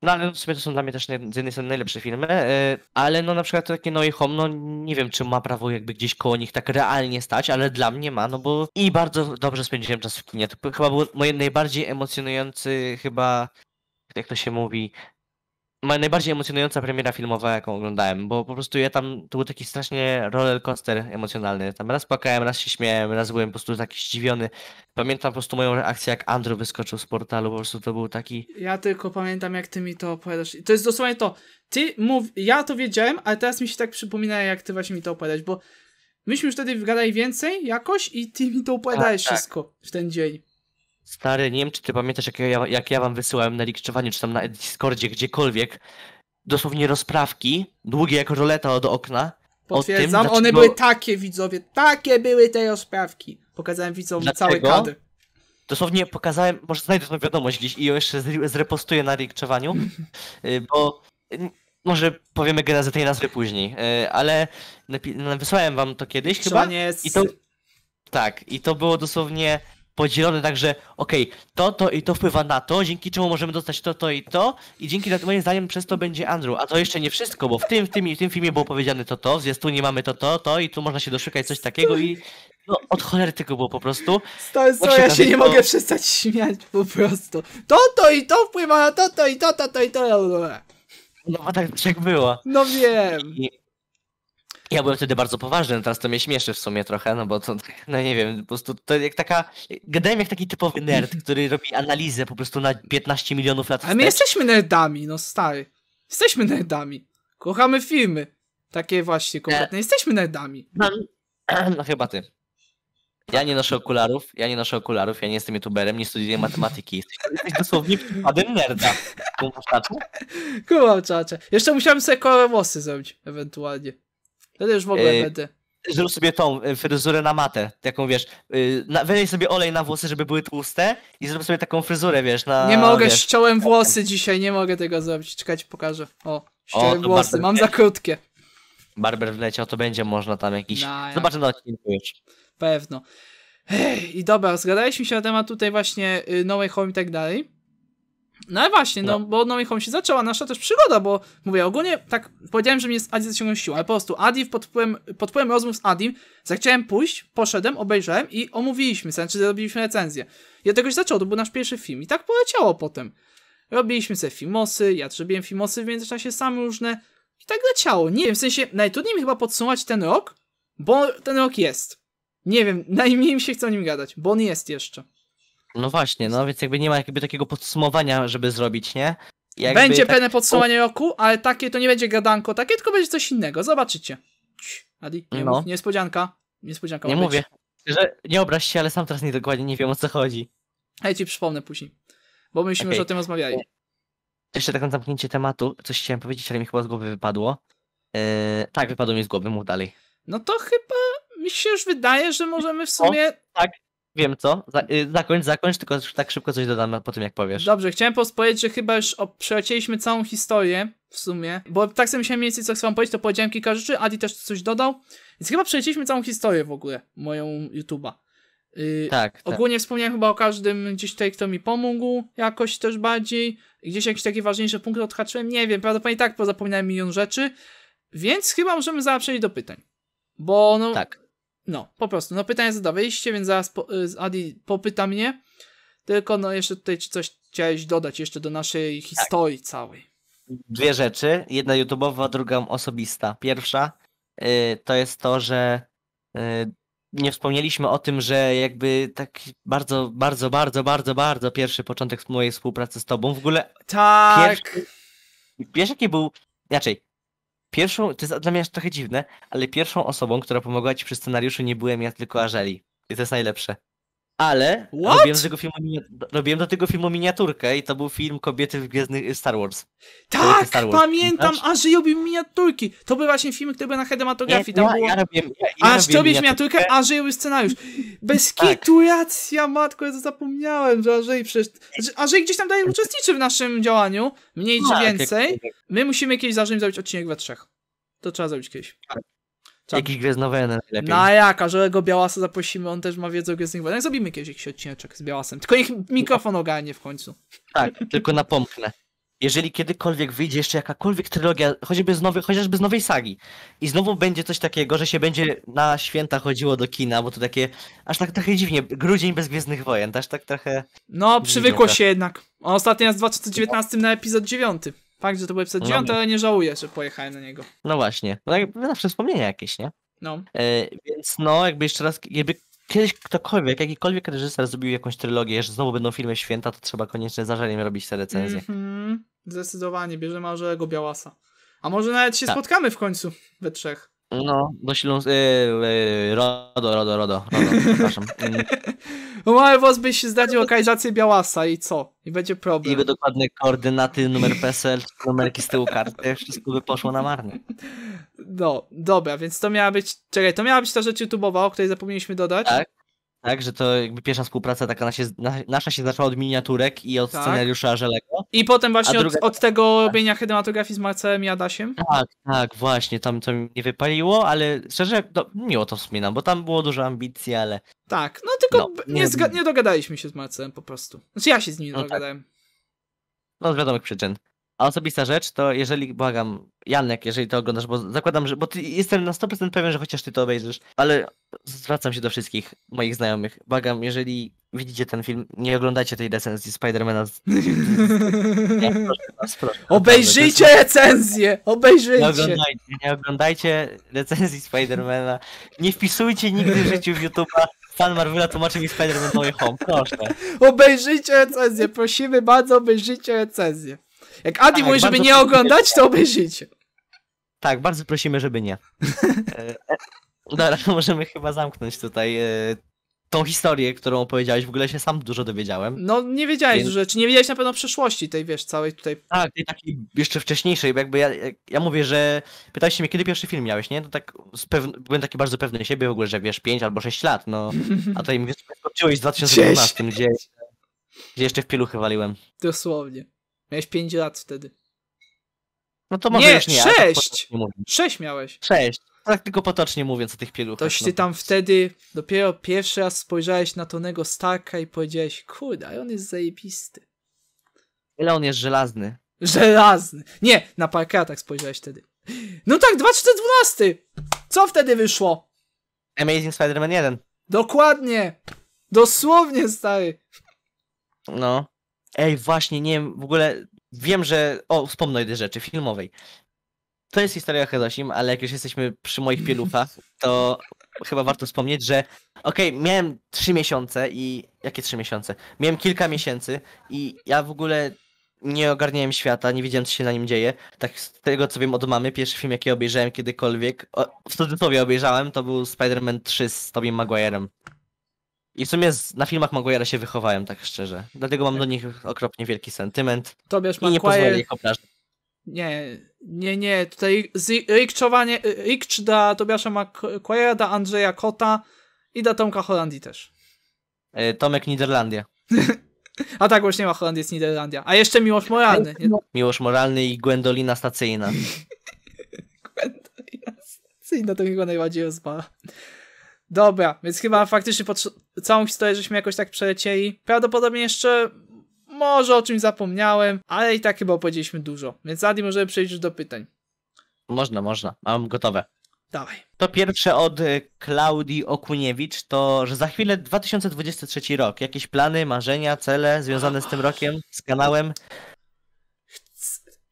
no ale w sumie to są dla mnie też z jednej strony najlepsze filmy, e, ale no na przykład takie No i Home, no nie wiem czy ma prawo jakby gdzieś koło nich tak realnie stać, ale dla mnie ma, no bo i bardzo dobrze spędziłem czas w kinie. To chyba był moje najbardziej emocjonujący chyba, jak to się mówi, najbardziej emocjonująca premiera filmowa, jaką oglądałem, bo po prostu ja tam, to był taki strasznie rollercoaster emocjonalny. Tam raz płakałem, raz się śmiałem, raz byłem po prostu taki zdziwiony. Pamiętam po prostu moją reakcję, jak Andrew wyskoczył z portalu, po prostu to był taki... Ja tylko pamiętam, jak ty mi to opowiadasz. to jest dosłownie to. Ty mów, ja to wiedziałem, ale teraz mi się tak przypomina, jak ty właśnie mi to opowiadasz, bo myśmy już wtedy gadali więcej jakoś i ty mi to opowiadałeś tak, tak. wszystko w ten dzień. Stary, nie wiem, czy ty pamiętasz, jak ja, jak ja wam wysyłałem na liczowaniu, czy tam na Discordzie, gdziekolwiek, dosłownie rozprawki, długie jak roleta od okna. Potwierdzam, tym, one były takie, widzowie, takie były te rozprawki. Pokazałem widzom dlaczego? całe kady. Dosłownie pokazałem, może znajdę tą wiadomość gdzieś i ją jeszcze zrepostuję na likczowaniu, y, bo y, może powiemy genezę tej nazwy później, y, ale wysłałem wam to kiedyś chyba. I to, tak, i to było dosłownie podzielone, także okej, okay, to, to i to wpływa na to, dzięki czemu możemy dostać to, to i to i dzięki moim zdaniem przez to będzie Andrew. A to jeszcze nie wszystko, bo w tym, w tym w tym filmie było powiedziane to, to, w nie mamy to, to, to i tu można się doszukać coś takiego i no, od cholery tego było po prostu. Stary, co, ja się nie to... mogę przestać śmiać po prostu. To, to i to wpływa na to, to i to, to, to i to. No tak, tak było. No wiem. I... Ja byłem wtedy bardzo poważny, no teraz to mnie śmieszy w sumie trochę, no bo to, no nie wiem, po prostu to jak taka, gadałem jak taki typowy nerd, który robi analizę po prostu na 15 milionów lat Ale my jesteśmy nerdami, no stary. Jesteśmy nerdami. Kochamy filmy. Takie właśnie kompletne. E. Jesteśmy nerdami. No, no chyba ty. Ja nie noszę okularów, ja nie noszę okularów, ja nie jestem youtuberem, nie studiuję matematyki. Jesteś dosłownie przykładem nerda. Kuba, czacze. Jeszcze musiałem sobie kolor włosy zrobić, ewentualnie. Wtedy już w ogóle będę. Y, zrób sobie tą y, fryzurę na matę, taką wiesz, y, na, wylej sobie olej na włosy, żeby były tłuste i zrób sobie taką fryzurę, wiesz, na... Nie mogę, wiesz, ściąłem włosy dzisiaj, nie mogę tego zrobić, czekajcie, pokażę. O, ściąłem o, włosy, mam za krótkie. Barber wleciał, to będzie można tam jakiś... No, Zobaczę na odcinku już. Pewno. Ej, I dobra, zgadaliśmy się na temat tutaj właśnie No Way Home i tak dalej. No ale właśnie, no, no bo od Nowej Home się zaczęła nasza też przygoda, bo mówię, ogólnie tak powiedziałem, że mnie z Adi zaciągnął siłę, ale po prostu Adi pod wpływem, pod wpływem rozmów z Adim zechciałem pójść, poszedłem, obejrzałem i omówiliśmy, znaczy zrobiliśmy recenzję. I od tego się zaczęło, to był nasz pierwszy film i tak poleciało potem. Robiliśmy sobie filmosy, ja zrobiłem filmosy w międzyczasie same różne i tak leciało. Nie wiem, w sensie najtrudniej mi chyba podsumować ten rok, bo ten rok jest. Nie wiem, najmniej mi się chce o nim gadać, bo on jest jeszcze. No właśnie, no więc jakby nie ma jakby takiego podsumowania, żeby zrobić, nie? Jakby będzie tak... pewne podsumowanie roku, ale takie to nie będzie gadanko, takie tylko będzie coś innego, zobaczycie. Adi, nie no. mów, niespodzianka. Niespodzianka Nie mówię, że nie obraź się, ale sam teraz nie dokładnie nie wiem o co chodzi. A ja ci przypomnę później, bo myśmy okay. już o tym rozmawiali. Jeszcze tak na zamknięcie tematu, coś chciałem powiedzieć, ale mi chyba z głowy wypadło. Eee, tak, wypadło mi z głowy, mów dalej. No to chyba mi się już wydaje, że możemy w sumie... O, tak, Wiem co, y, zakończ, zakończ, tylko tak szybko coś dodam po tym jak powiesz. Dobrze, chciałem powiedzieć, że chyba już o, przelecieliśmy całą historię w sumie, bo tak sobie myślałem mniej więcej co chcę wam powiedzieć, to powiedziałem kilka rzeczy, Adi też coś dodał, więc chyba przelecieliśmy całą historię w ogóle, moją YouTube'a. Yy, tak, Ogólnie tak. wspomniałem chyba o każdym gdzieś tutaj, kto mi pomógł jakoś też bardziej, gdzieś jakieś takie ważniejsze punkty odhaczyłem, nie wiem, prawdopodobnie tak, bo zapomniałem milion rzeczy, więc chyba możemy zaraz przejść do pytań. Bo no, tak. No, po prostu. No pytanie zadawaliście, więc zaraz po, y, Adi popyta mnie. Tylko no jeszcze tutaj czy coś chciałeś dodać jeszcze do naszej tak. historii tak. całej. Dwie rzeczy. Jedna YouTube'owa, druga osobista. Pierwsza y, to jest to, że y, nie wspomnieliśmy o tym, że jakby tak bardzo, bardzo, bardzo, bardzo, bardzo pierwszy początek mojej współpracy z tobą w ogóle. Tak. Pierwszy, wiesz, jaki był. Inaczej, Pierwszą, to jest dla mnie trochę dziwne, ale pierwszą osobą, która pomogła ci przy scenariuszu nie byłem ja, tylko Ażeli. I to jest najlepsze ale robiłem do, filmu, robiłem do, tego filmu, miniaturkę i to był film Kobiety w Gwiezdnych Star Wars. Tak, Star Wars. pamiętam, aż znaczy- że miniaturki. To były właśnie filmy, które były na hedematografii. Tam no, było... ja robiłem, ja, ja aż robiłem miniaturkę, a że scenariusz. Bez tak. kitu racja, matko, ja to zapomniałem, że Ażej przecież... gdzieś tam dalej uczestniczy w naszym działaniu, mniej tak, czy więcej. My musimy kiedyś za zrobić odcinek we trzech. To trzeba zrobić kiedyś. Tak. Co? Jakiś Gwiezdnoweny najlepiej. Na no jaka, że go Białasa zaprosimy, on też ma wiedzę o Gwiezdnych Wojenach. No zrobimy kiedyś jakiś odcineczek z Białasem. Tylko niech mikrofon ogarnie w końcu. Tak, tylko napomknę. Jeżeli kiedykolwiek wyjdzie jeszcze jakakolwiek trylogia, choćby z nowej, chociażby z nowej sagi, i znowu będzie coś takiego, że się będzie na święta chodziło do kina, bo to takie, aż tak trochę dziwnie, grudzień bez Gwiezdnych Wojen, aż tak trochę... No, przywykło się tak. jednak. Ostatni jest w 2019 na epizod 9. Fakt, że to był epizod no, ale nie żałuję, że pojechałem na niego. No właśnie. No jakby zawsze wspomnienia jakieś, nie? No. E, więc no, jakby jeszcze raz, jakby kiedyś ktokolwiek, jakikolwiek reżyser zrobił jakąś trylogię, że znowu będą filmy święta, to trzeba koniecznie żalem robić te recenzje. Mm -hmm. Zdecydowanie, bierzemy Arzego Białasa. A może nawet się tak. spotkamy w końcu we trzech. No, do Śląska. E, e, Rodo, Rodo, Rodo, Rodo, przepraszam. No ale was byś zdradził lokalizację Białasa i co? I będzie problem. Niby dokładne koordynaty, numer PESEL, numerki z tyłu karty, wszystko by poszło na marne. No, dobra, więc to miała być, czekaj, to miała być ta rzecz YouTube'owa, o której zapomnieliśmy dodać. Tak tak? Że to jakby pierwsza współpraca taka nasza, nasza się zaczęła od miniaturek i od tak. scenariusza Żelego. I potem właśnie druga... od, od, tego robienia kinematografii z Marcelem i Adasiem. Tak, tak, właśnie, tam to nie wypaliło, ale szczerze no, miło to wspominam, bo tam było dużo ambicji, ale... Tak, no tylko no, nie, nie, nie, dogadaliśmy się z Marcelem po prostu. Znaczy ja się z nim no, tak. dogadałem. Tak. No z wiadomych przyczyn. A osobista rzecz, to jeżeli, błagam, Janek, jeżeli to oglądasz, bo zakładam, że, bo ty, jestem na 100% pewien, że chociaż ty to obejrzysz, ale zwracam się do wszystkich moich znajomych. Błagam, jeżeli widzicie ten film, nie oglądajcie tej recenzji Spidermana. Z... nie, proszę, was, proszę, obejrzyjcie recenzję! Obejrzyjcie! Nie oglądajcie, nie oglądajcie recenzji Spidermana. Nie wpisujcie nigdy w życiu w YouTube'a Fan Marvela tłumaczy mi Spider-Man Home, proszę. Obejrzyjcie recenzję, prosimy bardzo, obejrzyjcie recenzję. Jak Adi tak, mówi, żeby nie oglądać, to obejrzyjcie. Tak, bardzo prosimy, żeby nie. E, e, dobra, możemy chyba zamknąć tutaj e, tą historię, którą opowiedziałeś, w ogóle się sam dużo dowiedziałem. No, nie wiedziałeś dużo rzeczy, nie wiedziałeś na pewno przeszłości tej, wiesz, całej tutaj. Tak, tej takiej jeszcze wcześniejszej, bo jakby ja, ja mówię, że pytałeś się mnie, kiedy pierwszy film miałeś, nie? To tak, pewn... byłem taki bardzo pewny siebie w ogóle, że wiesz, 5 albo 6 lat, no. A tutaj mnie skoczyłeś w 2012, gdzie, gdzie jeszcze w pieluchy waliłem. Dosłownie. Miałeś 5 lat wtedy. No to może nie, już nie. 6! Ja, tak 6 miałeś. 6. Tak tylko potocznie mówiąc o tych pieluchach. Toś no ty no. tam wtedy dopiero pierwszy raz spojrzałeś na Tonego Starka i powiedziałeś, kurde, on jest zajebisty. Ile on jest żelazny. Żelazny. Nie, na parkatach spojrzałeś wtedy. No tak, 2012! Co wtedy wyszło? Amazing Spider-Man 1. Dokładnie! Dosłownie, stary. No. Ej, właśnie, nie wiem, w ogóle wiem, że... O, wspomnę jedne rzeczy filmowej. To jest historia o Hezosim, ale jak już jesteśmy przy moich pieluchach, to chyba warto wspomnieć, że okej, okay, miałem trzy miesiące i... Jakie trzy miesiące? Miałem kilka miesięcy i ja w ogóle nie ogarniałem świata, nie wiedziałem, co się na nim dzieje. Tak z tego, co wiem od mamy, pierwszy film, jaki obejrzałem kiedykolwiek, o, w cudzysłowie obejrzałem, to był Spider-Man 3 z Tobey Maguirem. I w sumie z, na filmach Maguire'a się wychowałem, tak szczerze. Dlatego mam do nich okropnie wielki sentyment. Tobiasz I nie pozwolę ich obrażać. Nie, nie, nie. Tutaj rikczowanie, rikcz da Tobiasza Maguire'a, da Andrzeja Kota i da Tomka Holandii też. E, Tomek Niderlandia. A tak, właśnie ma Holandia jest Niderlandia. A jeszcze Miłosz Moralny. Nie? Miłosz Moralny i Gwendolina Stacyjna. Gwendolina Stacyjna to mi go najbardziej rozbala. Dobra, więc chyba faktycznie całą historię żeśmy jakoś tak przelecieli. Prawdopodobnie jeszcze może o czymś zapomniałem, ale i tak chyba opowiedzieliśmy dużo. Więc Adi, możemy przejść już do pytań. Można, można. Mam gotowe. Dawaj. To pierwsze od e, Klaudii Okuniewicz to, że za chwilę 2023 rok. Jakieś plany, marzenia, cele związane z tym rokiem, z kanałem?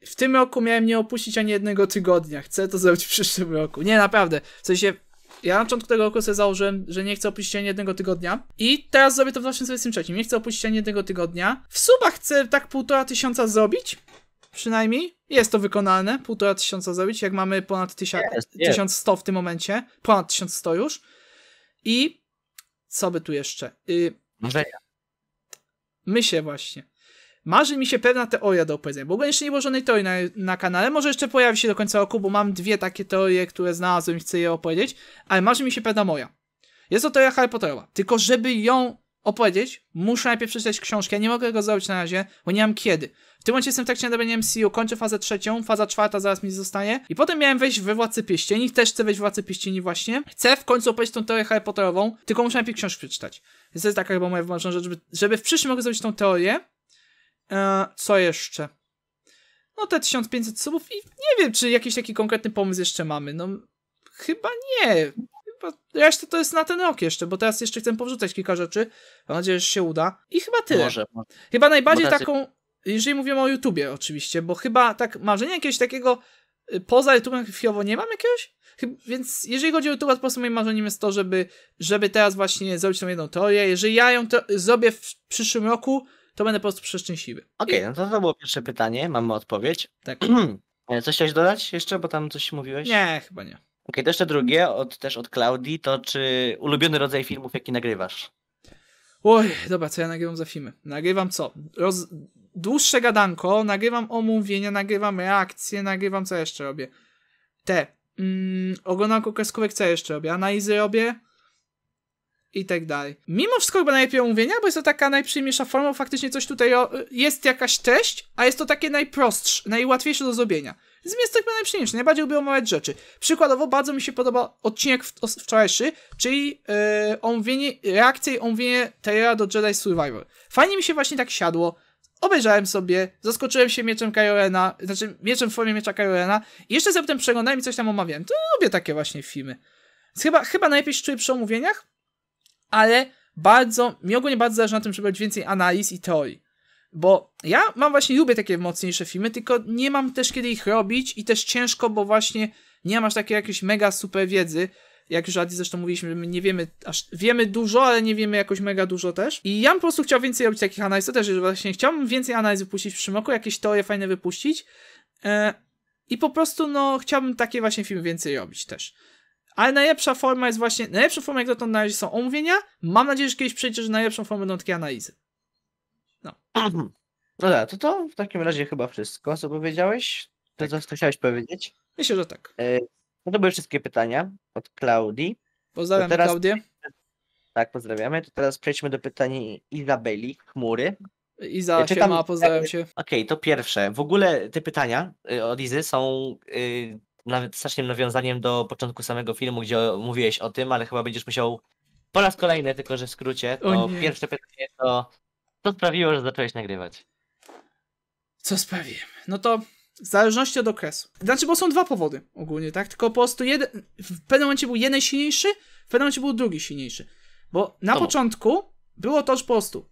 W tym roku miałem nie opuścić ani jednego tygodnia. Chcę to zrobić w przyszłym roku. Nie, naprawdę. W sensie ja na początku tego roku sobie założyłem, że nie chcę opuścić ani jednego tygodnia i teraz zrobię to w 2023. Nie chcę opuścić ani jednego tygodnia. W subach chcę tak półtora tysiąca zrobić, przynajmniej. Jest to wykonalne, półtora tysiąca zrobić, jak mamy ponad tysiąc, yes, yes. 1100 w tym momencie, ponad 1100 już. I co by tu jeszcze? Y, Marzenia. się właśnie marzy mi się pewna teoria do opowiedzenia, bo ogólnie jeszcze nie było żadnej teorii na, na, kanale, może jeszcze pojawi się do końca roku, bo mam dwie takie teorie, które znalazłem i chcę je opowiedzieć, ale marzy mi się pewna moja. Jest to teoria Harry Potterowa, tylko żeby ją opowiedzieć, muszę najpierw przeczytać książkę, ja nie mogę go zrobić na razie, bo nie mam kiedy. W tym momencie jestem w trakcie nadawania MCU, kończę fazę trzecią, faza czwarta zaraz mi zostanie. I potem miałem wejść we Władcy Pieścieni, też chcę wejść w Władcy Pieścieni właśnie. Chcę w końcu opowiedzieć tą teorię Harry Potterową, tylko muszę najpierw książkę przeczytać. Więc to jest taka chyba moja wymarzona rzecz, żeby, żeby w przyszłym roku zrobić tą teorię, E, co jeszcze? No te 1500 subów i nie wiem, czy jakiś taki konkretny pomysł jeszcze mamy. No chyba nie. Chyba reszta to jest na ten rok jeszcze, bo teraz jeszcze chcę powrzucać kilka rzeczy. Mam nadzieję, że się uda. I chyba tyle. Może. Chyba najbardziej może. taką, jeżeli mówimy o YouTubie oczywiście, bo chyba tak marzenia jakiegoś takiego y, poza YouTube'em chwilowo nie mam jakiegoś? Więc jeżeli chodzi o YouTube, to po prostu moim marzeniem jest to, żeby, żeby teraz właśnie zrobić tą jedną teorię. Jeżeli ja ją te zrobię w przyszłym roku, to będę po prostu przeszczęśliwy. Okej, okay, no to to było pierwsze pytanie, mamy odpowiedź. Tak. E, coś chciałeś dodać jeszcze, bo tam coś mówiłeś? Nie, chyba nie. Okej, okay, to jeszcze drugie, od, też od Klaudii, to czy ulubiony rodzaj filmów, jaki nagrywasz? Oj, dobra, co ja nagrywam za filmy? Nagrywam co? Roz... Dłuższe gadanko, nagrywam omówienia, nagrywam reakcje, nagrywam co jeszcze robię? Te. Mm, oglądam kreskówek, co jeszcze robię? Analizy robię i tak dalej. Mimo wszystko chyba najlepiej omówienia, bo jest to taka najprzyjemniejsza forma, faktycznie coś tutaj o, jest jakaś treść, a jest to takie najprostsze, najłatwiejsze do zrobienia. Z to chyba najprzyjemniejsze, najbardziej lubię omawiać rzeczy. Przykładowo bardzo mi się podoba odcinek wczorajszy, czyli yy, omówienie, reakcja i omówienie Terra do Jedi Survivor. Fajnie mi się właśnie tak siadło, obejrzałem sobie, zaskoczyłem się mieczem Kajorena, znaczy mieczem w formie miecza Kajorena i jeszcze sobie potem przeglądałem i coś tam omawiałem. To lubię takie właśnie filmy. Chyba, chyba najlepiej czuję przy omówieniach, ale bardzo, mi ogólnie bardzo zależy na tym, żeby być więcej analiz i teorii. Bo ja mam właśnie, lubię takie mocniejsze filmy, tylko nie mam też kiedy ich robić i też ciężko, bo właśnie nie masz takiej jakiejś mega super wiedzy. Jak już Adi zresztą mówiliśmy, my nie wiemy aż, wiemy dużo, ale nie wiemy jakoś mega dużo też. I ja bym po prostu chciał więcej robić takich analiz, to też, że właśnie chciałbym więcej analiz wypuścić w przyszłym jakieś teorie fajne wypuścić. E, I po prostu, no, chciałbym takie właśnie filmy więcej robić też. Ale najlepsza forma jest właśnie, najlepsza forma jak dotąd na razie są omówienia. Mam nadzieję, że kiedyś przejdzie, że najlepszą formą będą takie analizy. No. No da, to to w takim razie chyba wszystko, co powiedziałeś. To, tak. co chciałeś powiedzieć. Myślę, że tak. E, no to były wszystkie pytania od Klaudii. Pozdrawiam teraz... Klaudię. Tak, pozdrawiamy. To teraz przejdźmy do pytań Izabeli Chmury. Iza, ja czytam... siema, pozdrawiam się. Okej, okay, to pierwsze. W ogóle te pytania y, od Izy są y, nawet strasznym nawiązaniem do początku samego filmu, gdzie mówiłeś o tym, ale chyba będziesz musiał po raz kolejny, tylko że w skrócie, to pierwsze pytanie to co sprawiło, że zacząłeś nagrywać? Co sprawiłem? No to w zależności od okresu. Znaczy, bo są dwa powody ogólnie, tak? Tylko po prostu jeden, w pewnym momencie był jeden silniejszy, w pewnym momencie był drugi silniejszy. Bo na początku było to, że po prostu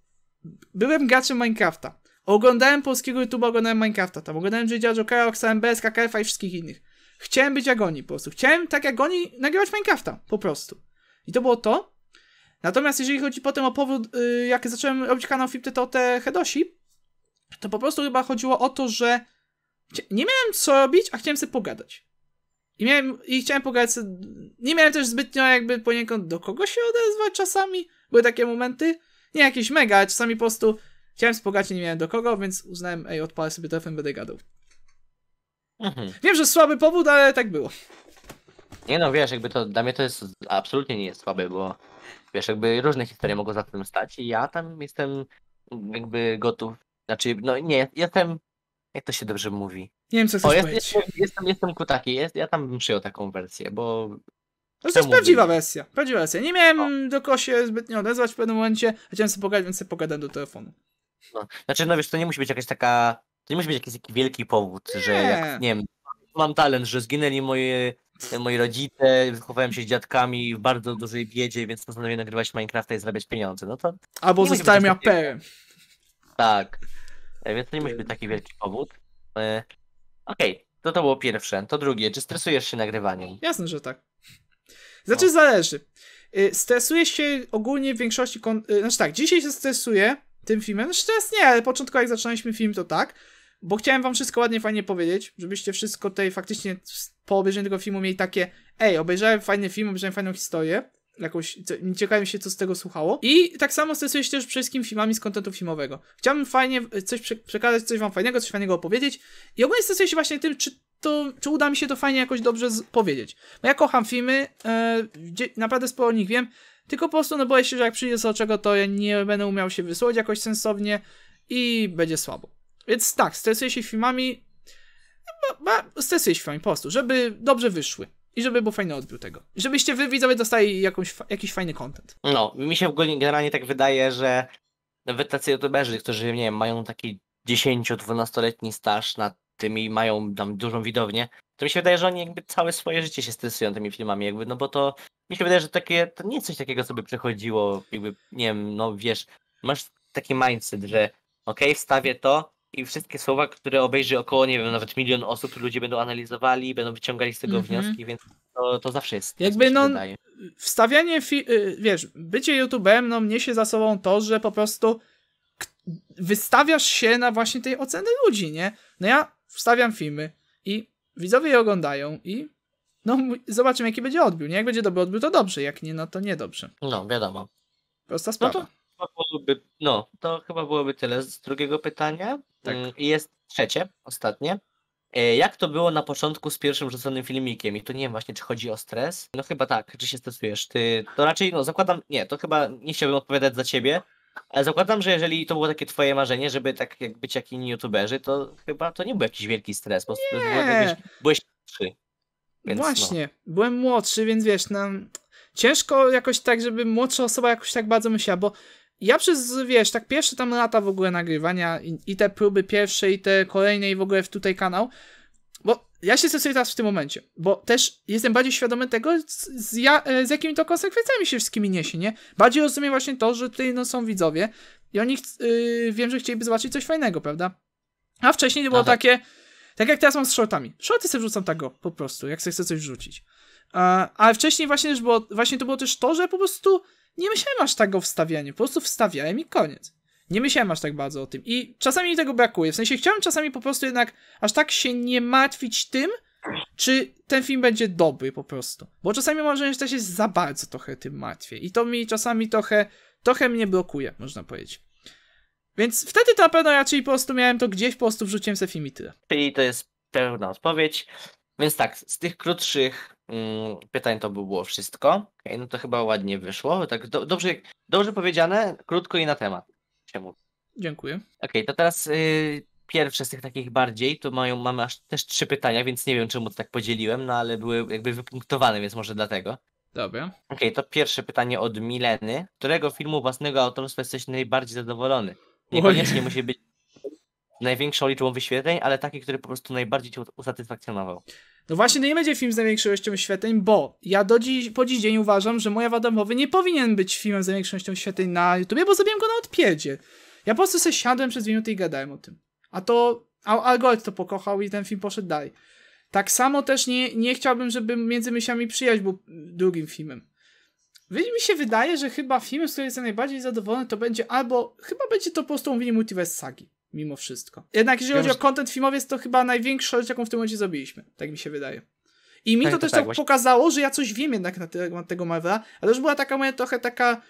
byłem graczem Minecrafta. Oglądałem polskiego YouTube'a, oglądałem Minecrafta tam, oglądałem J.J. Jokera, Roxanne BS, KKF i wszystkich innych. Chciałem być jak oni po prostu. Chciałem tak jak oni nagrywać Minecrafta po prostu. I to było to. Natomiast jeżeli chodzi potem o powód, yy, jak zacząłem robić kanał Fipty te Hedoshi, to po prostu chyba chodziło o to, że nie miałem co robić, a chciałem sobie pogadać. I, miałem, I chciałem pogadać sobie, nie miałem też zbytnio jakby poniekąd do kogo się odezwać czasami. Były takie momenty, nie jakieś mega, czasami po prostu chciałem pogadać, nie miałem do kogo, więc uznałem, ej, odpalę sobie telefon, będę gadał. Mhm. Wiem, że słaby powód, ale tak było. Nie no, wiesz, jakby to dla mnie to jest absolutnie nie jest słabe, bo wiesz, jakby różne historie mogą za tym stać i ja tam jestem jakby gotów, znaczy, no nie, jestem, jak to się dobrze mówi? Nie wiem, co chcesz o, jest, powiedzieć. Jestem, jestem, jestem jest, ja tam bym przyjął taką wersję, bo... To jest prawdziwa wersja, prawdziwa wersja. Nie miałem o. do kosie zbytnio odezwać w pewnym momencie, chciałem sobie pogadać, więc sobie pogadam do telefonu. No, znaczy, no wiesz, to nie musi być jakaś taka to nie musi być jakiś taki wielki powód, nie. że jak, nie wiem, mam talent, że zginęli moje, moi rodzice, wychowałem się z dziadkami w bardzo dużej biedzie, więc postanowiłem nagrywać Minecrafta i zarabiać pieniądze. No to Albo zostałem raperem. Tak. E, więc to nie musi być taki wielki powód. E, okej, okay. to to było pierwsze. To drugie, czy stresujesz się nagrywaniem? Jasne, że tak. No. Znaczy no. zależy. Y, stresuję się ogólnie w większości... Kon... Y, znaczy tak, dzisiaj się stresuję tym filmem. Szczerze znaczy, nie, ale początkowo jak zaczynaliśmy film to tak. Bo chciałem wam wszystko ładnie, fajnie powiedzieć, żebyście wszystko tutaj faktycznie po obejrzeniu tego filmu mieli takie ej, obejrzałem fajny film, obejrzałem fajną historię, jakąś, ciekawym się, co z tego słuchało. I tak samo stresuję się też przede wszystkim filmami z kontentu filmowego. Chciałbym fajnie e, coś prze przekazać, coś wam fajnego, coś fajnego opowiedzieć i ogólnie stresuję się właśnie tym, czy to, czy uda mi się to fajnie jakoś dobrze powiedzieć. No ja kocham filmy, yy, naprawdę sporo o nich wiem, tylko po prostu no boję się, że jak przyjdzie co czego, to ja nie będę umiał się wysłać jakoś sensownie i będzie słabo. Więc tak, stresuję się filmami, ba, stresuję się filmami po prostu, żeby dobrze wyszły. I żeby był fajny odbiór tego. I żebyście wy widzowie dostali jakąś, jakiś fajny content. No, mi się generalnie tak wydaje, że nawet tacy youtuberzy, którzy, nie wiem, mają taki 10-12-letni staż nad tymi i mają tam dużą widownię, to mi się wydaje, że oni jakby całe swoje życie się stresują tymi filmami, jakby, no bo to mi się wydaje, że takie, to nie coś takiego, co by przechodziło, jakby, nie wiem, no wiesz, masz taki mindset, że okej, okay, wstawię to, i wszystkie słowa, które obejrzy około, nie wiem, nawet milion osób, ludzie będą analizowali, będą wyciągali z tego mhm. wnioski, więc to, to zawsze jest. Tak Jakby no, wydaje. wstawianie, fi- y, wiesz, bycie YouTuberem, no niesie za sobą to, że po prostu wystawiasz się na właśnie tej oceny ludzi, nie? No ja wstawiam filmy i widzowie je oglądają i no zobaczymy jaki będzie odbiór, nie? Jak będzie dobry odbiór, to dobrze, jak nie, no to niedobrze. No, wiadomo. Prosta sprawa. No to, no to chyba byłoby tyle z drugiego pytania. Tak. Mm, I jest trzecie, ostatnie. E, jak to było na początku z pierwszym rzuconym filmikiem? I tu nie wiem właśnie, czy chodzi o stres? No chyba tak, czy się stresujesz? Ty, to raczej, no zakładam, nie, to chyba nie chciałbym odpowiadać za ciebie, ale zakładam, że jeżeli to było takie twoje marzenie, żeby tak jak być jak inni youtuberzy, to chyba to nie był jakiś wielki stres, bo nie. byłeś, byłeś Więc no. Właśnie, no. byłem młodszy, więc wiesz, nam no, ciężko jakoś tak, żeby młodsza osoba jakoś tak bardzo myślała, bo ja przez, wiesz, tak pierwsze tam lata w ogóle nagrywania i, i te próby pierwsze i te kolejne i w ogóle w tutaj kanał, bo ja się stresuję teraz w tym momencie, bo też jestem bardziej świadomy tego, z, z, ja, e, z jakimi to konsekwencjami się wszystkimi niesie, nie? Bardziej rozumiem właśnie to, że tutaj no, są widzowie i oni, yy, wiem, że chcieliby zobaczyć coś fajnego, prawda? A wcześniej było Aha. takie, tak jak teraz mam z shortami. Shorty sobie wrzucam tak po prostu, jak sobie chcę coś wrzucić. ale wcześniej właśnie też było, właśnie to było też to, że po prostu nie myślałem aż tak o wstawianiu, po prostu wstawiałem i koniec. Nie myślałem aż tak bardzo o tym. I czasami mi tego brakuje. W sensie chciałem czasami po prostu jednak aż tak się nie martwić tym, czy ten film będzie dobry po prostu. Bo czasami mam wrażenie, że też się za bardzo trochę tym martwię. I to mi czasami trochę, trochę mnie blokuje, można powiedzieć. Więc wtedy to na pewno raczej po prostu miałem to gdzieś, po prostu wrzuciłem sobie film i tyle. I to jest pełna odpowiedź. Więc tak, z tych krótszych Mm, pytań to by było wszystko. Okay, no to chyba ładnie wyszło. Tak do, dobrze, dobrze powiedziane, krótko i na temat. Dziękuję. Okej, okay, to teraz y, pierwsze z tych takich bardziej, to mają, mamy aż też trzy pytania, więc nie wiem czemu to tak podzieliłem, no ale były jakby wypunktowane, więc może dlatego. Dobra. Okej, okay, to pierwsze pytanie od Mileny. Którego filmu własnego autorstwa jesteś najbardziej zadowolony? Niekoniecznie Oj. musi być największą liczbą wyświetleń, ale taki, który po prostu najbardziej cię usatysfakcjonował. No właśnie, to nie będzie film z największą ilością świetleń, bo ja do dziś, po dziś dzień uważam, że Moja Wada Mowy nie powinien być filmem z największą ilością świetleń na YouTubie, bo zrobiłem go na odpiedzie. Ja po prostu sobie siadłem przez minutę i gadałem o tym. A to Algorytm to pokochał i ten film poszedł dalej. Tak samo też nie, nie chciałbym, żeby Między Myślami Przyjaźń był drugim filmem. Mi się wydaje, że chyba film, z którego jestem najbardziej zadowolony, to będzie albo, chyba będzie to po prostu mówienie Multiverse Sagi. Mimo wszystko. Jednak jeżeli ja chodzi już... o content filmowiec, to chyba największa rzecz, jaką w tym momencie zrobiliśmy. Tak mi się wydaje. I mi tak, to, też tak, tak pokazało, że ja coś wiem jednak na temat tego Marvela, ale też była taka moja trochę taka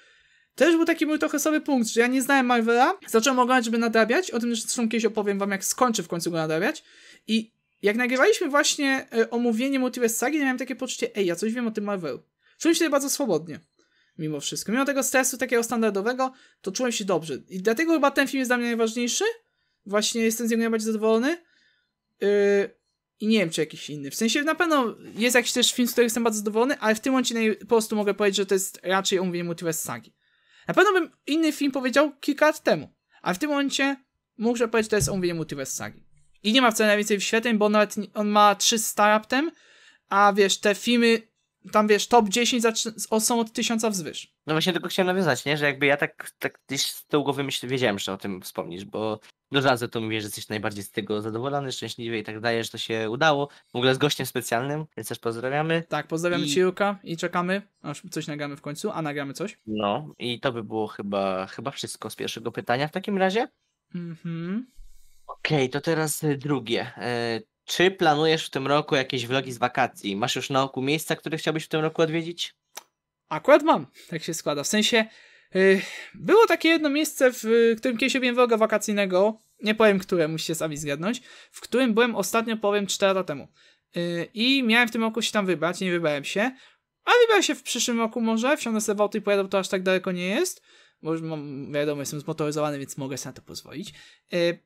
też był taki mój trochę sobie punkt, że ja nie znałem Marvela, zacząłem oglądać, żeby nadrabiać, o tym zresztą kiedyś opowiem wam, jak skończę w końcu go nadrabiać i jak nagrywaliśmy właśnie y, omówienie Multiverse Sagi, miałem takie poczucie, ej, ja coś wiem o tym Marvelu. Czułem się tutaj bardzo swobodnie, mimo wszystko. Mimo tego stresu takiego standardowego, to czułem się dobrze i dlatego chyba ten film jest dla mnie najważniejszy, właśnie jestem z niego najbardziej zadowolony. Yy, I nie wiem, czy jakiś inny. W sensie na pewno jest jakiś też film, z którego jestem bardzo zadowolony, ale w tym momencie po prostu mogę powiedzieć, że to jest raczej omówienie multiverse sagi. Na pewno bym inny film powiedział kilka lat temu, a w tym momencie muszę powiedzieć, że to jest omówienie multiverse sagi. I nie ma wcale najwięcej wyświetleń, bo nawet on ma 300 raptem, a wiesz, te filmy tam wiesz, top 10 są od 1000 wzwyż. No właśnie tylko chciałem nawiązać, nie? że jakby ja tak, tak gdzieś z tyłu głowy wiedziałem, że o tym wspomnisz, bo do no, razu to mówię, że jesteś najbardziej z tego zadowolony, szczęśliwy i tak dalej, że to się udało. W ogóle z gościem specjalnym, więc też pozdrawiamy. Tak, pozdrawiamy I... Ci Juka i czekamy, aż coś nagramy w końcu, a nagramy coś. No i to by było chyba, chyba wszystko z pierwszego pytania w takim razie. Mhm. Okej, okay, to teraz e, drugie. E, czy planujesz w tym roku jakieś vlogi z wakacji? Masz już na oku miejsca, które chciałbyś w tym roku odwiedzić? Akurat mam, tak się składa. W sensie Y, było takie jedno miejsce, w którym kiedyś robiłem vloga wakacyjnego, nie powiem które, musicie sami zgadnąć, w którym byłem ostatnio, powiem, 4 lata temu. Y, I miałem w tym roku się tam wybrać, nie wybrałem się, a wybrałem się w przyszłym roku może, wsiądę sobie w auto i pojadę, bo to aż tak daleko nie jest, bo już mam, wiadomo, jestem zmotoryzowany, więc mogę sobie na to pozwolić. Y,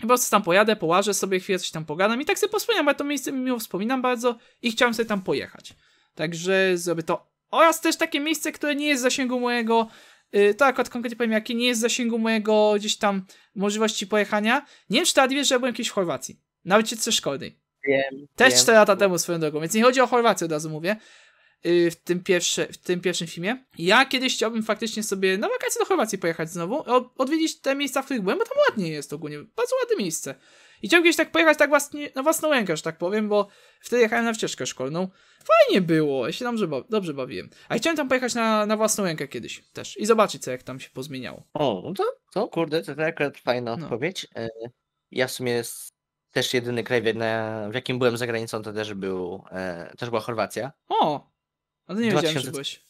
po prostu tam pojadę, połażę sobie chwilę, coś tam pogadam i tak sobie wspominam, bo to miejsce miło wspominam bardzo i chciałem sobie tam pojechać. Także zrobię to oraz też takie miejsce, które nie jest w zasięgu mojego, yy, to akurat konkretnie powiem jakie, nie jest w zasięgu mojego gdzieś tam możliwości pojechania. Nie wiem, czy wiesz, że ja byłem kiedyś w Chorwacji. Nawet wycieczce szkolnej. Wiem, Też 4 lata temu swoją drogą, więc nie chodzi o Chorwację od razu mówię. Y, w tym, pierwszy, w tym pierwszym filmie. Ja kiedyś chciałbym faktycznie sobie na wakacje do Chorwacji pojechać znowu, odwiedzić te miejsca, w których byłem, bo tam ładnie jest ogólnie, bardzo ładne miejsce. I chciałem gdzieś tak pojechać tak właśnie, na własną rękę, że tak powiem, bo wtedy jechałem na wcieczkę szkolną. Fajnie było, ja się dobrze, dobrze bawiłem. A chciałem tam pojechać na, na własną rękę kiedyś też i zobaczyć, co jak tam się pozmieniało. O, no to, to kurde, to taka fajna no. odpowiedź. E, ja w sumie też jedyny kraj, w jakim byłem za granicą, to też był, e, też była Chorwacja. O, a ty nie 2000... wiedziałem, że byłeś.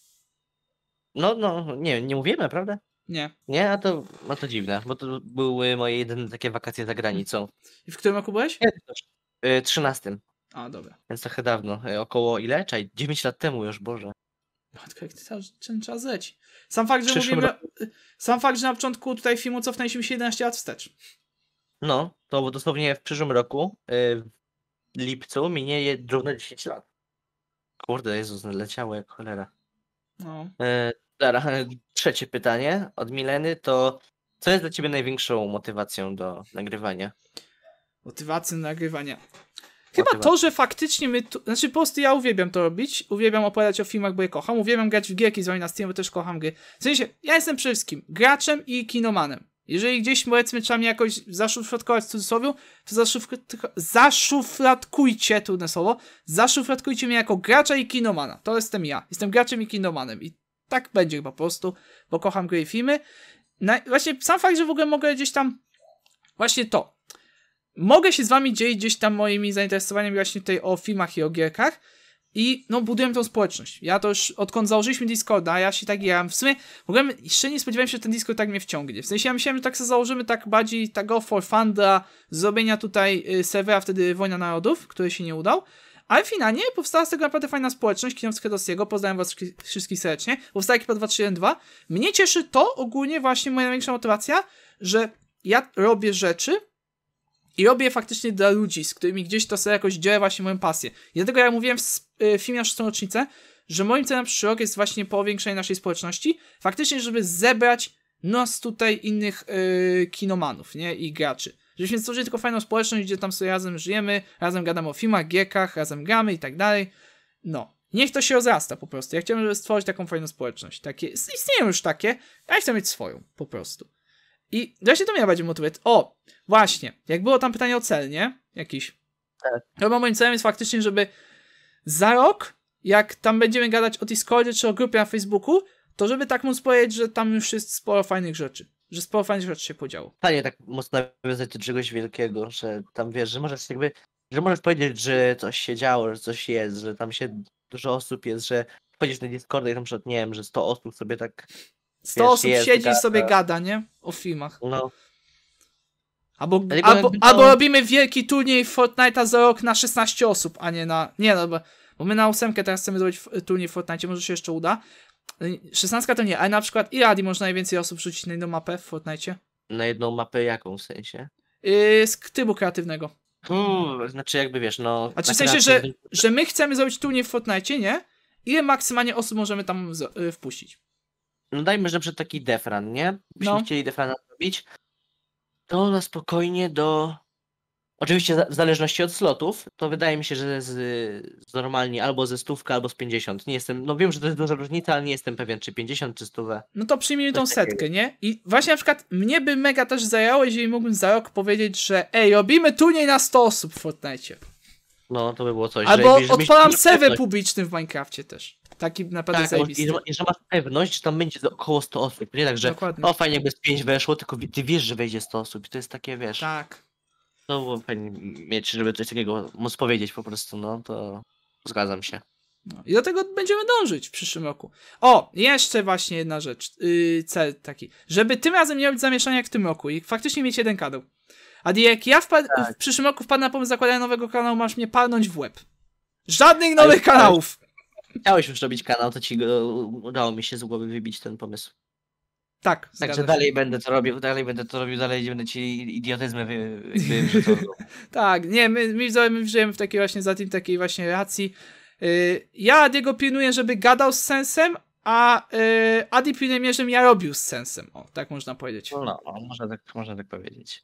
No, no, nie, nie mówiłem, naprawdę? Nie. Nie, a to, a to dziwne, bo to były moje jedyne takie wakacje za granicą. I w którym roku byłeś? Nie, 13. A, dobra. Więc trochę dawno, e, około ile? Czaj, 9 lat temu już, Boże. Matko, jak ty ten czas leci. Sam fakt, że mówimy, roku. sam fakt, że na początku tutaj filmu cofnęliśmy się 11 lat wstecz. No, to bo dosłownie w przyszłym roku, e, w lipcu, minie równe 10 lat. Kurde, Jezus, no leciało jak cholera. No. E, Dara, trzecie pytanie od Mileny to co jest dla ciebie największą motywacją do nagrywania? Motywacją do nagrywania. Chyba to, że faktycznie my tu... Znaczy po prostu ja uwielbiam to robić, uwielbiam opowiadać o filmach, bo je kocham, uwielbiam grać w gierki z wami na Steam, bo też kocham gry. W sensie, ja jestem przede wszystkim graczem i kinomanem. Jeżeli gdzieś powiedzmy trzeba mnie jakoś zaszufladkować w cudzysłowie, to zaszufladkujcie, zaszufladkujcie, trudne słowo, zaszufladkujcie mnie jako gracza i kinomana. To jestem ja. Jestem graczem i kinomanem. I tak będzie po prostu, bo kocham gry i filmy. Na, właśnie sam fakt, że w ogóle mogę gdzieś tam, właśnie to, mogę się z wami dzielić gdzieś tam moimi zainteresowaniami właśnie tutaj o filmach i o gierkach, i no, budujemy tą społeczność. Ja to już odkąd założyliśmy Discorda, ja się tak ja w sumie w ogóle jeszcze nie spodziewałem się, że ten Discord tak mnie wciągnie. W sensie ja myślałem, że tak sobie założymy tak bardziej tego tak, for fun dla zrobienia tutaj y, serwera wtedy Wojna Narodów, który się nie udał. Ale finalnie powstała z tego naprawdę fajna społeczność Kinowska Dossiego, poznałem was wszystkich serdecznie, powstała ekipa 232. Mnie cieszy to, ogólnie właśnie moja największa motywacja, że ja robię rzeczy, i robię faktycznie dla ludzi, z którymi gdzieś to sobie jakoś dzielę właśnie moją pasję. I dlatego ja mówiłem w y, filmie na szóstą rocznicę, że moim celem przyszły rok jest właśnie powiększenie naszej społeczności, faktycznie żeby zebrać nas tutaj innych yy, kinomanów, nie, i graczy. Żebyśmy stworzyli tylko fajną społeczność, gdzie tam sobie razem żyjemy, razem gadamy o filmach, giekach, razem gramy i tak dalej. No. Niech to się rozrasta po prostu. Ja chciałbym, żeby stworzyć taką fajną społeczność. Takie, istnieją już takie, ja chcę mieć swoją po prostu. I właśnie to mnie bardziej motywuje. O, właśnie, jak było tam pytanie o cel, nie? Jakiś. Tak. Chyba moim celem jest faktycznie, żeby za rok, jak tam będziemy gadać o Discordzie czy o grupie na Facebooku, to żeby tak móc powiedzieć, że tam już jest sporo fajnych rzeczy że sporo fajnych rzeczy się podziało. Fajnie tak mocno nawiązać do czegoś wielkiego, że tam wiesz, że możesz jakby, że możesz powiedzieć, że coś się działo, że coś jest, że tam się dużo osób jest, że wchodzisz na Discord i na przykład, nie wiem, że 100 osób sobie tak 100 wiesz, osób jest, siedzi i sobie gada, nie? O filmach. No. Albo, albo, to... albo robimy wielki turniej Fortnite'a za rok na 16 osób, a nie na... Nie, no bo, bo my na ósemkę teraz chcemy zrobić turniej w Fortnite, może się jeszcze uda, 16 to nie, ale na przykład ile Adi można najwięcej osób rzucić na jedną mapę w Fortnite? Na jedną mapę jaką w sensie? Yy, z trybu kreatywnego. Hmm, znaczy jakby wiesz, no... A czy w sensie, że, że my chcemy zrobić turniej w Fortnite, nie? Ile maksymalnie osób możemy tam yy, wpuścić? No dajmy, że przed taki defran, nie? Byśmy no. chcieli defrana zrobić, to na spokojnie do Oczywiście w zależności od slotów, to wydaje mi się, że z, z normalnie albo ze stówka, albo z 50. Nie jestem, no wiem, że to jest duża różnica, ale nie jestem pewien, czy 50, czy 100. No to przyjmijmy tą no tak setkę, nie? I właśnie na przykład mnie by mega też zajęło, jeżeli mógłbym za rok powiedzieć, że ej, robimy turniej na 100 osób w Fortnite. No, to by było coś. Albo że, odpalam serwer publiczny w Minecrafcie też. Taki naprawdę tak, zajebisty. I, i że masz pewność, że tam będzie około 100 osób. Nie tak, że Dokładnie. o fajnie jakby z 5 weszło, tylko ty wiesz, że wejdzie 100 osób. I to jest takie, wiesz... Tak. To no, było fajnie mieć, żeby coś takiego móc powiedzieć po prostu, no to zgadzam się. No, I do tego będziemy dążyć w przyszłym roku. O, jeszcze właśnie jedna rzecz. Yy, cel taki. Żeby tym razem nie robić zamieszania jak w tym roku i faktycznie mieć jeden kanał. A jak ja tak. w przyszłym roku wpadnę na pomysł zakładania nowego kanału, masz mnie palnąć w łeb. Żadnych nowych tak, tak. kanałów! Chciałeś już robić kanał, to ci go, udało mi się z głowy wybić ten pomysł. Tak. Także dalej będę to robił, dalej będę to robił, dalej będę ci idiotyzmy wy, wy, Tak, nie, my, my, my żyjemy w takiej właśnie, za tym takiej właśnie racji. Y, ja Adiego pilnuję, żeby gadał z sensem, a y, Adi pilnuje mnie, żebym ja robił z sensem. O, tak można powiedzieć. No, no, można, tak, można tak powiedzieć.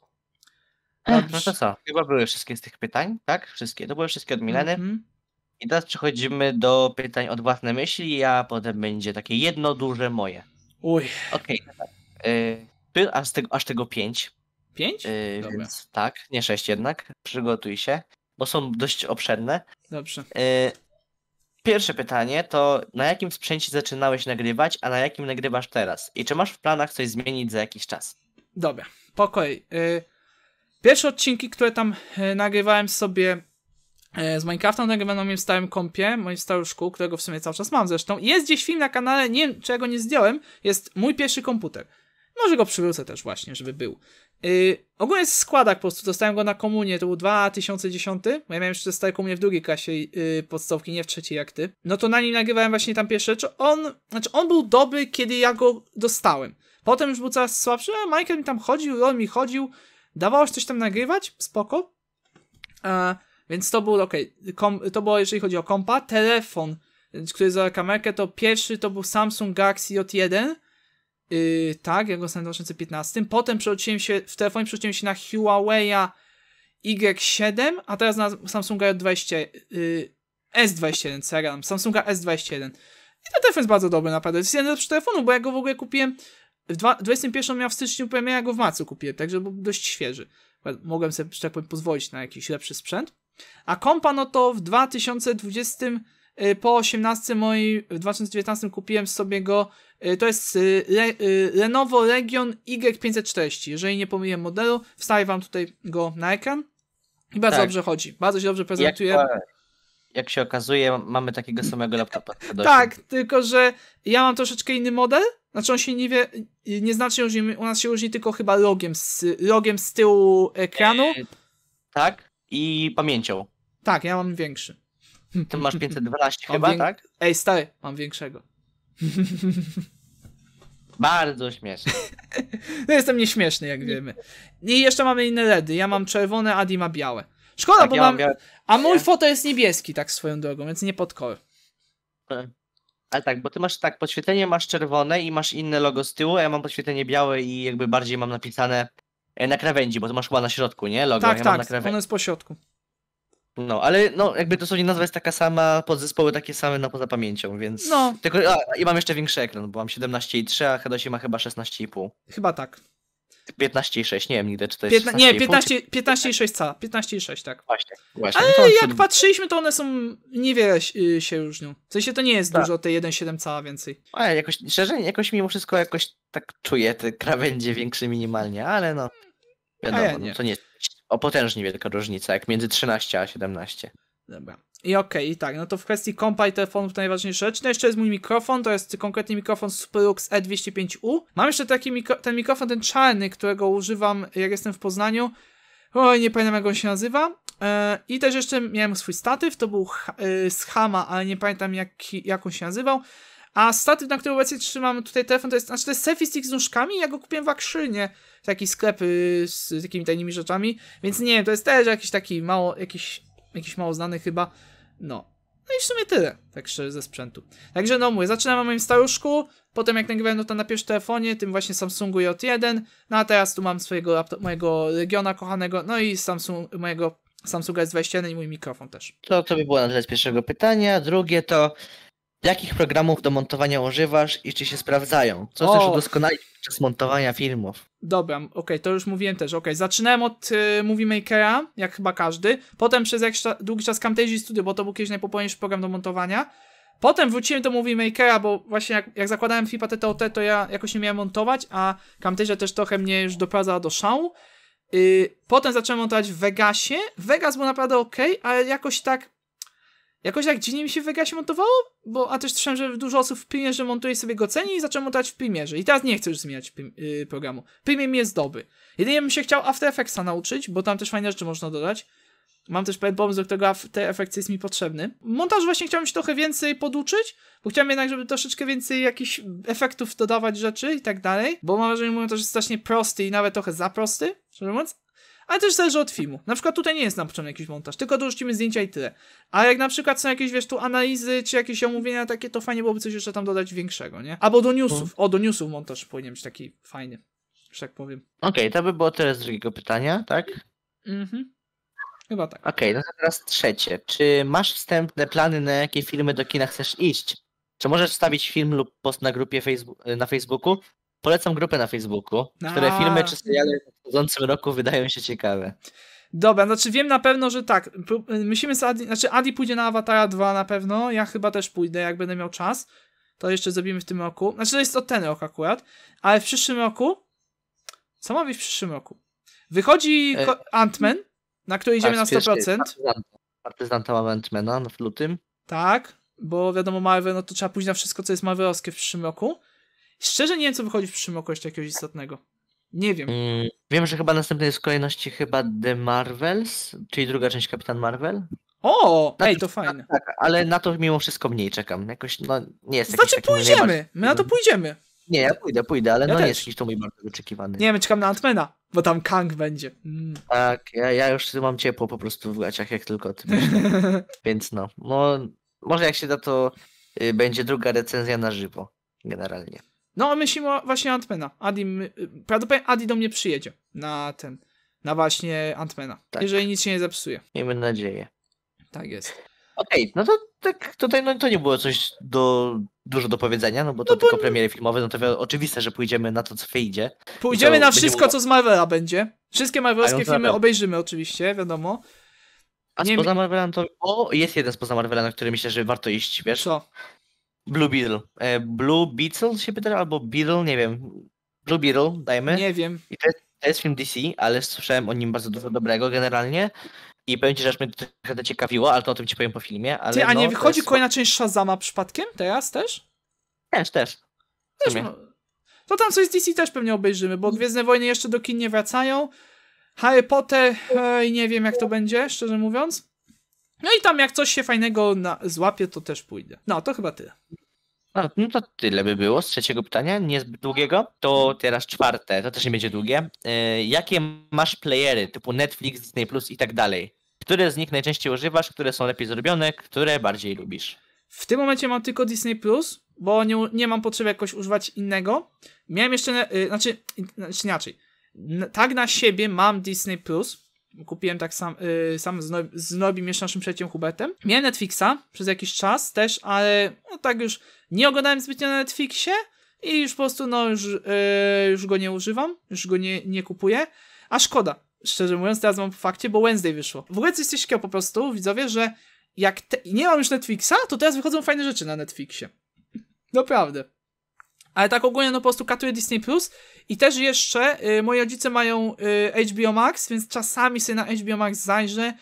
Dobrze. No, no to co, chyba były wszystkie z tych pytań, tak? Wszystkie, to były wszystkie od Mileny. Mm -hmm. I teraz przechodzimy do pytań od własnej myśli, a potem będzie takie jedno duże moje. Uj. Okej. Okay. Aż, tego, aż tego pięć. Pięć? Yy, więc tak, nie sześć jednak. Przygotuj się, bo są dość obszerne. Dobrze. Y, pierwsze pytanie to na jakim sprzęcie zaczynałeś nagrywać, a na jakim nagrywasz teraz? I czy masz w planach coś zmienić za jakiś czas? Dobra, pokoj. Y, pierwsze odcinki, które tam y, nagrywałem sobie E, z Minecraftem nagrywa na moim stałym kompie, moim stałym szkół, którego w sumie cały czas mam zresztą. Jest gdzieś film na kanale, nie wiem czego nie zdjąłem, jest mój pierwszy komputer. Może go przywrócę też właśnie, żeby był. Yy, ogólnie jest składak po prostu, dostałem go na komunie, to był 2010, bo ja miałem jeszcze stałe komunie w drugiej klasie yy, podstawki, nie w trzeciej jak ty. No to na nim nagrywałem właśnie tam pierwsze rzeczy. On, znaczy on był dobry, kiedy ja go dostałem. Potem już był coraz słabszy, a Michael mi tam chodził, on mi chodził, dawało się coś tam nagrywać, spoko. A e, więc to był, okej, to było jeżeli chodzi o kompa, telefon, który za kamerkę, to pierwszy to był Samsung Galaxy J1, yy, tak, ja go dostałem w 2015, potem przechodziłem się, w telefonie przechodziłem się na Huawei Y7, a teraz na Samsunga J20, yy, S21, seram, Samsunga S21. I ten telefon jest bardzo dobry naprawdę, jest jeden z telefonu, bo ja go w ogóle kupiłem, w 21 miał w styczniu premierę, ja go w marcu kupiłem, także był dość świeży. Mogłem sobie, że tak powiem, pozwolić na jakiś lepszy sprzęt. A kompa no to w 2020 y, po 18 mojej, w 2019 kupiłem sobie go, y, to jest y, Re, Lenovo Legion Y540, jeżeli nie pomyliłem modelu, wstaję wam tutaj go na ekran i bardzo tak. dobrze chodzi, bardzo się dobrze prezentuje. Jak, e, jak się okazuje, mamy takiego samego laptopa. tak, tylko że ja mam troszeczkę inny model, znaczy on się nie wie, nieznacznie różni, u nas się różni tylko chyba logiem z, logiem z tyłu ekranu. E, tak, i pamięcią. Tak, ja mam większy. Ty masz 512 chyba, wiek... tak? Ej, stary, mam większego. Bardzo śmieszny. no jestem nieśmieszny, jak wiemy. I jeszcze mamy inne LEDy. Ja mam czerwone, Adi ma białe. Szkoda, tak, bo ja mam... Białe... A mój foto jest niebieski, tak swoją drogą, więc nie pod kolor. E, ale tak, bo ty masz tak, podświetlenie masz czerwone i masz inne logo z tyłu, a ja mam podświetlenie białe i jakby bardziej mam napisane E, na krawędzi, bo to masz chyba na środku, nie? Logo, tak, ja tak, na krawędzi. jest po środku. No, ale no, jakby sobie nazwa jest taka sama, podzespoły takie same na no, poza pamięcią, więc... No. Tylko, a, i mam jeszcze większy ekran, bo mam 17,3, a Hedosie ma chyba 16,5. Chyba tak jest 15,6, nie wiem nigdy, czy to jest 15, Nie, 15,6 15, 15 ca, 15,6, tak. Właśnie, właśnie. Ale no jak to... patrzyliśmy, to one są niewiele y, się różnią. W sensie to nie jest tak. dużo, te 1,7 cała więcej. Ale jakoś, szczerze, jakoś mimo wszystko jakoś tak czuję te krawędzie większe minimalnie, ale no, mm. wiadomo, ja no nie. No, to nie jest o potężnie wielka różnica, jak między 13 a 17. Dobra. I okej, okay, i tak, no to w kwestii kompa i telefonów to najważniejsze rzeczy. No jeszcze jest mój mikrofon, to jest konkretnie mikrofon Superlux E205U. Mam jeszcze taki mikro, ten mikrofon, ten czarny, którego używam jak jestem w Poznaniu. Oj, nie pamiętam jak on się nazywa. E, I też jeszcze miałem swój statyw, to był e, z Hama, ale nie pamiętam jak, jak on się nazywał. A statyw, na którym obecnie trzymam tutaj telefon, to jest, znaczy to jest selfie stick z nóżkami, ja go kupiłem w Akrzynie, taki sklep y, z takimi tajnymi rzeczami, więc nie wiem, to jest też jakiś taki mało, jakiś jakiś mało znany chyba. No. No i w sumie tyle, także ze sprzętu. Także no mówię, zaczynam o moim staruszku, potem jak nagrywałem no to na pierwszym telefonie, tym właśnie Samsungu J1, no a teraz tu mam swojego laptop, mojego Legiona kochanego, no i Samsung, mojego Samsunga S21 i mój mikrofon też. To, to by było na tyle z pierwszego pytania. Drugie to, Jakich programów do montowania używasz i czy się sprawdzają? Co o. chcesz udoskonalić podczas montowania filmów? Dobra, okej, okay, to już mówiłem też. Okej, okay. zaczynałem od y, Movie Makera, jak chyba każdy. Potem przez jakiś długi czas Camtasia Studio, bo to był kiedyś najpopularniejszy program do montowania. Potem wróciłem do Movie Makera, bo właśnie jak, jak zakładałem FIPA TTOT, to ja jakoś nie miałem montować, a Camtasia też trochę mnie już doprowadzała do szału. Y, potem zacząłem montować w Vegasie. Vegas był naprawdę ok, ale jakoś tak Jakoś jak dziwnie mi się Vega montowało, bo a też słyszałem, że dużo osób w Premierze montuje sobie go ceni i zacząłem montować w Premierze. I teraz nie chcę już zmieniać yy, programu. Premiere mi jest dobry. Jedynie bym się chciał After Effectsa nauczyć, bo tam też fajne rzeczy można dodać. Mam też pewien pomysł, do którego After Effects jest mi potrzebny. Montaż właśnie chciałbym się trochę więcej poduczyć, bo chciałem jednak, żeby troszeczkę więcej jakichś efektów dodawać rzeczy i tak dalej, bo mam wrażenie, że montaż jest strasznie prosty i nawet trochę za prosty, szczerze mówiąc ale też zależy od filmu. Na przykład tutaj nie jest nam potrzebny jakiś montaż, tylko dorzucimy zdjęcia i tyle. Ale jak na przykład są jakieś, wiesz, tu analizy, czy jakieś omówienia takie, to fajnie byłoby coś jeszcze tam dodać większego, nie? Albo do newsów. Mhm. O, do newsów montaż powinien być taki fajny, że tak powiem. Okej, okay, to by było tyle z drugiego pytania, tak? Mhm. Chyba tak. Okej, okay, no to teraz trzecie. Czy masz wstępne plany, na jakie filmy do kina chcesz iść? Czy możesz wstawić film lub post na grupie Facebook, na Facebooku, Polecam grupę na Facebooku, A. które filmy czy seriale w chodzącym roku wydają się ciekawe. Dobra, znaczy wiem na pewno, że tak. Musimy z Adi, znaczy Adi pójdzie na Awatara 2 na pewno, ja chyba też pójdę, jak będę miał czas. To jeszcze zrobimy w tym roku. Znaczy to jest od ten rok akurat, ale w przyszłym roku co ma być w przyszłym roku? Wychodzi e... Ant-Man, na który idziemy tak, na 100%. artyzanta mamy Ant-Mana w lutym. Tak, bo wiadomo Marvel, no to trzeba pójść na wszystko, co jest Marvelowskie w przyszłym roku. Szczerze nie wiem, co wychodzi w przyszłym okresie, jakiegoś istotnego. Nie wiem. Mm, wiem, że chyba następnej jest w kolejności chyba The Marvels, czyli druga część Kapitan Marvel. O, na znaczy, ej, to, to tak, fajne. Tak, ale na to mimo wszystko mniej czekam. Jakoś, no, nie jest Znaczy pójdziemy, najbardziej... my na to pójdziemy. Nie, ja pójdę, pójdę, ale ja no też. nie jest to mój bardzo wyczekiwany. Nie, my czekam na Antmana, bo tam Kang będzie. Mm. Tak, ja, ja już mam ciepło po prostu w gaciach, jak tylko o tym myślę. Więc no, no, może jak się da, to y, będzie druga recenzja na żywo, generalnie. No, myślimy właśnie Antmana. Adi, prawdopodobnie Adi do mnie przyjedzie na ten, na właśnie Antmana. Tak. Jeżeli nic się nie zepsuje. Miejmy nadzieję. Tak jest. Okej, okay, no to tak tutaj no, to nie było coś do, dużo do powiedzenia, no bo to no bo... tylko premiery filmowe, no to oczywiste, że pójdziemy na to, co wyjdzie. Pójdziemy na wszystko, co z Marvela będzie. Wszystkie marvelowskie no filmy Marvel. Tak. obejrzymy oczywiście, wiadomo. A nie... spoza Marvela to... O, jest jeden spoza Marvela, na który myślę, że warto iść, wiesz? Co? Blue Beetle. E, Blue Beetle się pyta, albo Beetle, nie wiem. Blue Beetle, dajmy. Nie wiem. I to, to jest film DC, ale słyszałem o nim bardzo dużo dobrego generalnie. I powiem ci, że aż mnie to trochę ciekawiło, ale to o tym ci powiem po filmie. Ale Ty, a no, nie wychodzi jest... kolejna część Shazama przypadkiem teraz też? Też, też. Też. To tam coś z DC też pewnie obejrzymy, bo Gwiezdne Wojny jeszcze do kin nie wracają. Harry Potter, e, nie wiem jak to będzie, szczerze mówiąc. No i tam jak coś się fajnego na, złapie, to też pójdę. No, to chyba tyle. No, no to tyle by było z trzeciego pytania, niezbyt długiego. To teraz czwarte, to też nie będzie długie. Yy, jakie masz playery typu Netflix, Disney Plus i tak dalej? Które z nich najczęściej używasz, które są lepiej zrobione, które bardziej lubisz? W tym momencie mam tylko Disney Plus, bo nie, nie mam potrzeby jakoś używać innego. Miałem jeszcze, yy, znaczy, znaczy inaczej. tak na siebie mam Disney Plus, kupiłem tak sam, y, sam z, Nobim, jeszcze naszym przyjacielem Hubertem. Miałem Netflixa przez jakiś czas też, ale no tak już nie oglądałem zbytnio na Netflixie i już po prostu no już, y, już go nie używam, już go nie, nie kupuję, a szkoda. Szczerze mówiąc, teraz mam po fakcie, bo Wednesday wyszło. W ogóle coś jest takiego po prostu, widzowie, że jak te, nie mam już Netflixa, to teraz wychodzą fajne rzeczy na Netflixie. Naprawdę. Ale tak ogólnie no po prostu katuję Disney Plus i też jeszcze y, moi rodzice mają y, HBO Max, więc czasami sobie na HBO Max zajrzę,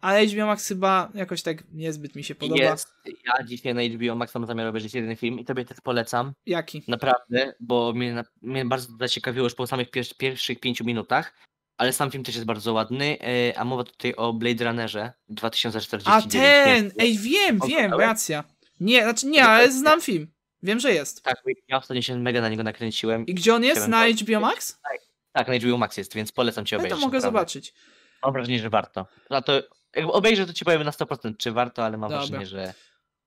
ale HBO Max chyba jakoś tak niezbyt mi się podoba. Jest. Ja dzisiaj na HBO Max mam zamiar obejrzeć jeden film i tobie też polecam. Jaki? Naprawdę, bo mnie, mnie bardzo zaciekawiło już po samych pier pierwszych pięciu minutach, ale sam film też jest bardzo ładny, y, a mowa tutaj o Blade Runnerze 2049. A ten! Ej, wiem, wiem, racja. Nie, znaczy nie, no ale tak. znam film. Wiem, że jest. Tak, ja ostatnio się mega na niego nakręciłem. I gdzie on jest? na HBO Max? Tak, tak na HBO Max jest, więc polecam ci obejrzeć. Ja to mogę naprawdę. zobaczyć. Mam wrażenie, że warto. No to jak obejrzę, to ci powiem na 100%, czy warto, ale mam Dobra. wrażenie, że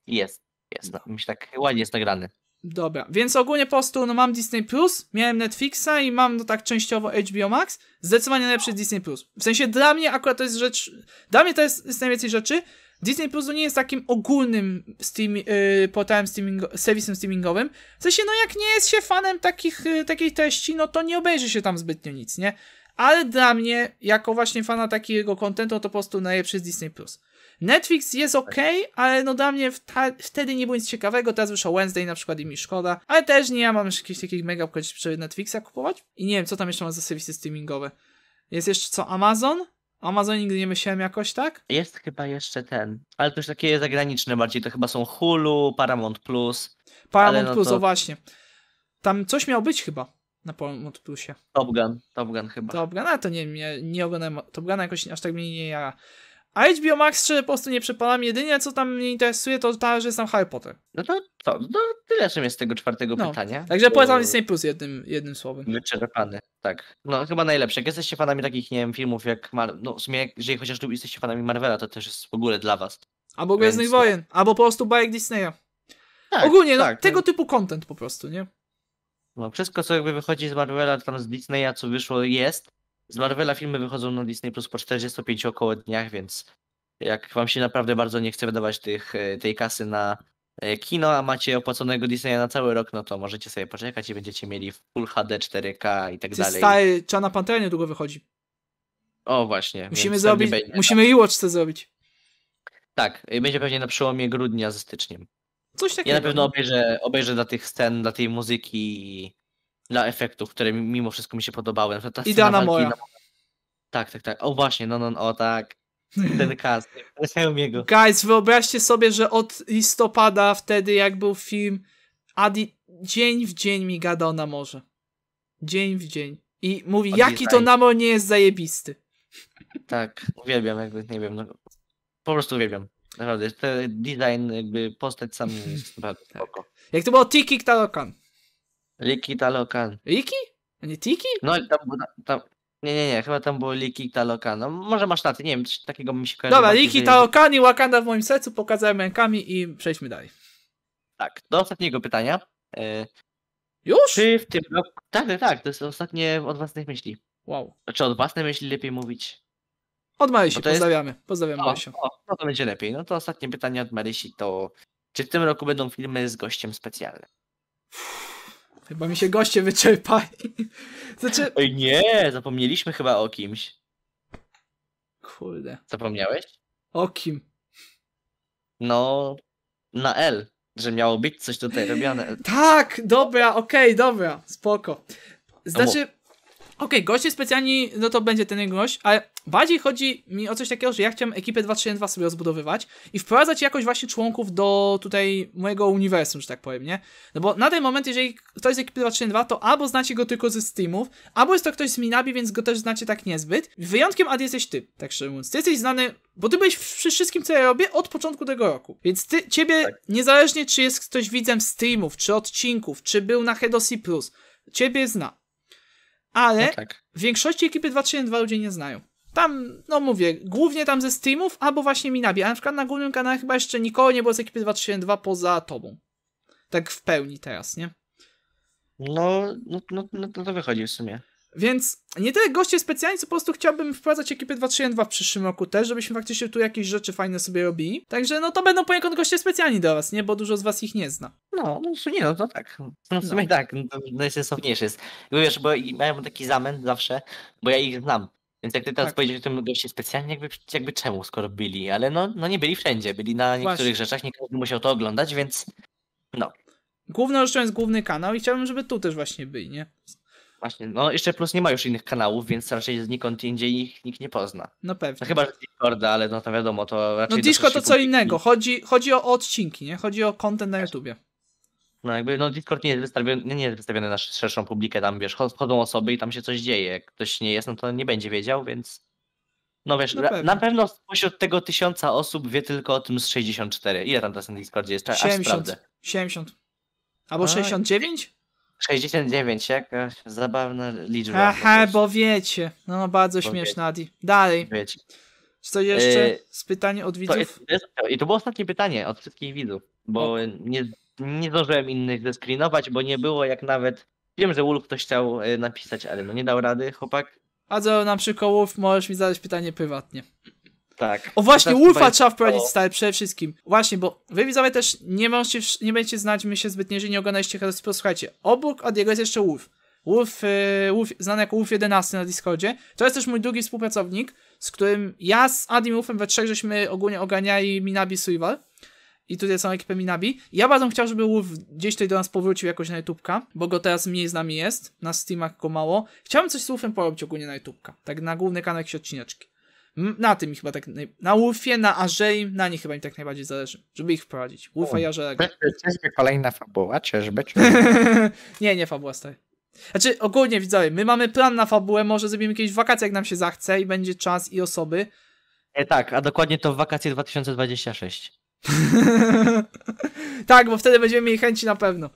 jest. Jest, no. Myślę, tak ładnie jest nagrany. Dobra, więc ogólnie po prostu no, mam Disney Plus, miałem Netflixa i mam no tak częściowo HBO Max. Zdecydowanie najlepszy Disney Plus. W sensie dla mnie akurat to jest rzecz. Dla mnie to jest, jest najwięcej rzeczy, Disney Plus nie jest takim ogólnym stream, yy, portalem streamingo, serwisem streamingowym. W sensie, no jak nie jest się fanem takich, yy, takiej treści, no to nie obejrzy się tam zbytnio nic, nie? Ale dla mnie, jako właśnie fana takiego kontentu, to po prostu najlepszy jest Disney Plus. Netflix jest ok, ale no dla mnie wtedy nie było nic ciekawego. Teraz wyszło Wednesday na przykład i mi szkoda, ale też nie ja mam już jakichś takich mega okoliczności, żeby Netflixa kupować. I nie wiem, co tam jeszcze ma za serwisy streamingowe. Jest jeszcze co? Amazon? O Amazonie nigdy nie myślałem jakoś, tak? Jest chyba jeszcze ten, ale to już takie zagraniczne bardziej, to chyba są Hulu, Paramount Plus. Paramount no Plus, to... o właśnie. Tam coś miał być chyba na Paramount Plusie. Top Gun, Top Gun chyba. Top Gun, ale to nie, nie, nie oglądałem, Top Gun jakoś aż tak mnie nie jara. A HBO Max szczerze po prostu nie przepalam. Jedynie co tam mnie interesuje to ta, że jest tam Harry Potter. No to, to, to tyle czym jest tego czwartego no. pytania. Także polecam Disney Plus jednym, jednym słowem. Wyczerpany, tak. No chyba najlepsze. Jak jesteście fanami takich, nie wiem, filmów jak Mar No w sumie jeżeli chociaż jesteście fanami Marvela, to też jest w ogóle dla was. Albo Gwiezdnych Więc... Wojen, albo po prostu bajek Disneya. Tak, Ogólnie no, tak, tego tak. typu content po prostu, nie? No wszystko co jakby wychodzi z Marvela, tam z Disneya co wyszło jest, z Marvela filmy wychodzą na Disney Plus po 45 około dniach, więc jak wam się naprawdę bardzo nie chce wydawać tych, e, tej kasy na e, kino, a macie opłaconego Disneya na cały rok, no to możecie sobie poczekać i będziecie mieli Full HD, 4K i tak dalej. Stary, Czana Pantera niedługo wychodzi. O, właśnie. Musimy zrobić, będzie, musimy tak. to zrobić. Tak, będzie pewnie na przełomie grudnia ze styczniem. Coś takiego. Ja na pewno obejrzę, obejrzę dla tych scen, dla tej muzyki i dla efektów, które mimo wszystko mi się podobały. Na ta moja. Na... Tak, tak, tak. O właśnie, no, no, no o tak. Ten cast, jego. Guys, wyobraźcie sobie, że od listopada wtedy, jak był film, Adi dzień w dzień mi gadał na morze. Dzień w dzień. I mówi, jaki to morze nie jest zajebisty. Tak, uwielbiam, jakby, nie wiem, no, po prostu uwielbiam. Naprawdę, ten design, jakby postać sam jest naprawdę tak. spoko. Jak to było Tiki Tarokan. Likita Lokan. Liki? A nie Tiki? No, tam, tam, nie, nie, nie, chyba tam było Likita Lokan. No, może masz rację, nie wiem, coś takiego mi się kojarzy. Dobra, Likita Lokan i Wakanda w moim sercu pokazałem rękami i przejdźmy dalej. Tak, do ostatniego pytania. E, Już? Czy w tym roku... Tak, tak, tak, to jest ostatnie od własnych myśli. Wow. Czy znaczy, od własnych myśli lepiej mówić? Od Marysi, pozdrawiamy. Jest... Pozdrawiam Marysiu. No to będzie lepiej. No to ostatnie pytanie od Marysi to czy w tym roku będą filmy z gościem specjalnym? Chyba mi się goście wyczerpali. Znaczy... Oj nie, zapomnieliśmy chyba o kimś. Kurde. Zapomniałeś? O kim? No, na L, że miało być coś tutaj robione. Tak, dobra, okej, okay, dobra, spoko. Znaczy, okej, okay, goście specjalni, no to będzie ten gość, ale Bardziej chodzi mi o coś takiego, że ja chciałem ekipę 232 sobie rozbudowywać i wprowadzać jakoś właśnie członków do tutaj mojego uniwersum, że tak powiem, nie? No bo na ten moment, jeżeli ktoś z ekipy 232, to albo znacie go tylko ze Steamów, albo jest to ktoś z Minabi, więc go też znacie tak niezbyt. Wyjątkiem Ad jesteś ty, tak szczerze mówiąc. Ty jesteś znany, bo ty byłeś przy wszystkim, co ja robię od początku tego roku. Więc ty, ciebie, tak. niezależnie czy jest ktoś widzem streamów, czy odcinków, czy był na Hedosi Plus, ciebie zna. Ale no tak. większości ekipy 232 ludzie nie znają. Tam, no mówię, głównie tam ze streamów, albo właśnie Minabi. A na przykład na głównym kanale chyba jeszcze nikogo nie było z ekipy 232 poza tobą. Tak w pełni teraz, nie? No, no, no, no, no to wychodzi w sumie. Więc nie tyle goście specjalni, co po prostu chciałbym wprowadzać ekipę 232 w przyszłym roku też, żebyśmy faktycznie tu jakieś rzeczy fajne sobie robili. Także no to będą poniekąd goście specjalni do was, nie? Bo dużo z was ich nie zna. No, no w sumie no to tak. No w sumie no. tak, no, najsensowniejsze jest. Bo wiesz, bo mają taki zamęt zawsze, bo ja ich znam. Więc jak ty teraz tak. powiedzieć o tym goście specjalnie, jakby, jakby czemu, skoro byli, ale no, no nie byli wszędzie, byli na niektórych Właśnie. rzeczach, nie każdy musiał to oglądać, więc no. Główną rzeczą jest główny kanał i chciałbym, żeby tu też właśnie byli, nie? Właśnie, no jeszcze plus nie ma już innych kanałów, więc raczej znikąd indziej ich nikt nie pozna. No pewnie. No chyba, że Discorda, ale no to wiadomo, to raczej... No Discord to co innego, chodzi, chodzi o odcinki, nie? Chodzi o content na tak. YouTubie. No jakby no Discord nie jest wystawiony, nie jest wystawiony na szerszą publikę, tam wiesz, chodzą osoby i tam się coś dzieje. Jak ktoś nie jest, no to nie będzie wiedział, więc no wiesz, na pewno, na pewno spośród tego tysiąca osób wie tylko o tym z 64. Ile tam teraz na Discordzie jest? Aż 70, sprawdzę. 70. Albo A, 69? 69, jakaś zabawna liczba. Aha, bo wiecie. No, no bardzo bo śmieszna, Adi. Dalej. Wiecie. Czy coś jeszcze y, z pytań od widzów? To jest, I to było ostatnie pytanie od wszystkich widzów, bo nie nie zdążyłem innych zescreenować, bo nie było jak nawet. Wiem, że Wolf ktoś chciał e, napisać, ale no nie dał rady, chłopak. A do na przykład Wolf możesz mi zadać pytanie prywatnie. Tak. O właśnie, Teraz Wolfa trzeba wprowadzić stale przede wszystkim. Właśnie, bo wy widzowie też nie, możecie, nie będziecie znać my się zbytnie, jeżeli nie oglądaliście Kadospo. Słuchajcie, obok od jego jest jeszcze Wolf. Wolf, e, Wolf znany jako Wolf 11 na Discordzie. To jest też mój drugi współpracownik, z którym ja z Adim Wolfem we trzech żeśmy ogólnie oganiali Minabi Suival i tutaj są ekipę Minabi. Ja bardzo chciał, żeby Wolf gdzieś tutaj do nas powrócił jakoś na YouTubka, bo go teraz mniej z nami jest, na Steamach go mało. Chciałbym coś z Wolfem porobić ogólnie na YouTubka, tak na główny kanał jakieś odcineczki. Na tym mi chyba tak, naj... na Wolfie, na Ażej, na nich chyba mi tak najbardziej zależy, żeby ich wprowadzić. Wolfa i Arzego. Czyżby kolejna fabuła, czyżby? Czy... nie, nie fabuła, stary. Znaczy, ogólnie widzowie, my mamy plan na fabułę, może zrobimy jakieś wakacje, jak nam się zachce i będzie czas i osoby. E, tak, a dokładnie to w wakacje 2026. tak, bo wtedy będziemy mieli chęci na pewno.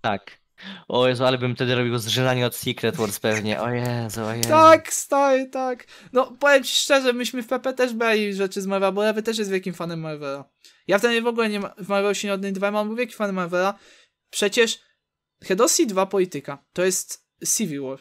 Tak. O Jezu, ale bym wtedy robił zżynanie od Secret Wars pewnie. O Jezu, o Jezu. Tak, stary, tak. No, powiem ci szczerze, myśmy w PP też brali rzeczy z Marvela, bo Lewy też jest wielkim fanem Marvela. Ja wtedy w ogóle nie ma, w Marvelu się nie odnajdywałem, ale był wielki fan Marvela. Przecież Hedosi 2 Polityka to jest Civil War.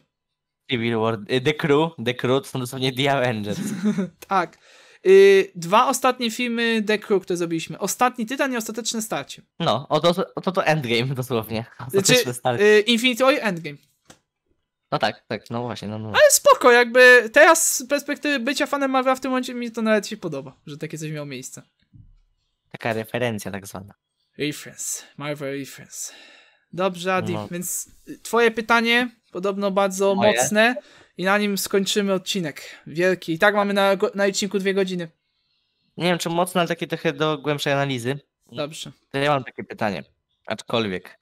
Civil War. Y, The Crew, The Crew to są dosłownie The Avengers. tak. Y, dwa ostatnie filmy The Crew, które zrobiliśmy. Ostatni Tytan i Ostateczne Starcie. No, o to, to, to Endgame dosłownie. Ostateczne znaczy, starcie. Czy, Infinity War i Endgame. No tak, tak, no właśnie. No, no. Ale spoko, jakby teraz z perspektywy bycia fanem Marvela w tym momencie mi to nawet się podoba, że takie coś miało miejsce. Taka referencja tak zwana. Reference, Marvel Reference. Dobrze, Adi, no. więc twoje pytanie, podobno bardzo Moje? mocne i na nim skończymy odcinek. Wielki. I tak mamy na, na odcinku dwie godziny. Nie wiem, czy mocno, ale takie trochę do głębszej analizy. Dobrze. Ja mam takie pytanie, aczkolwiek.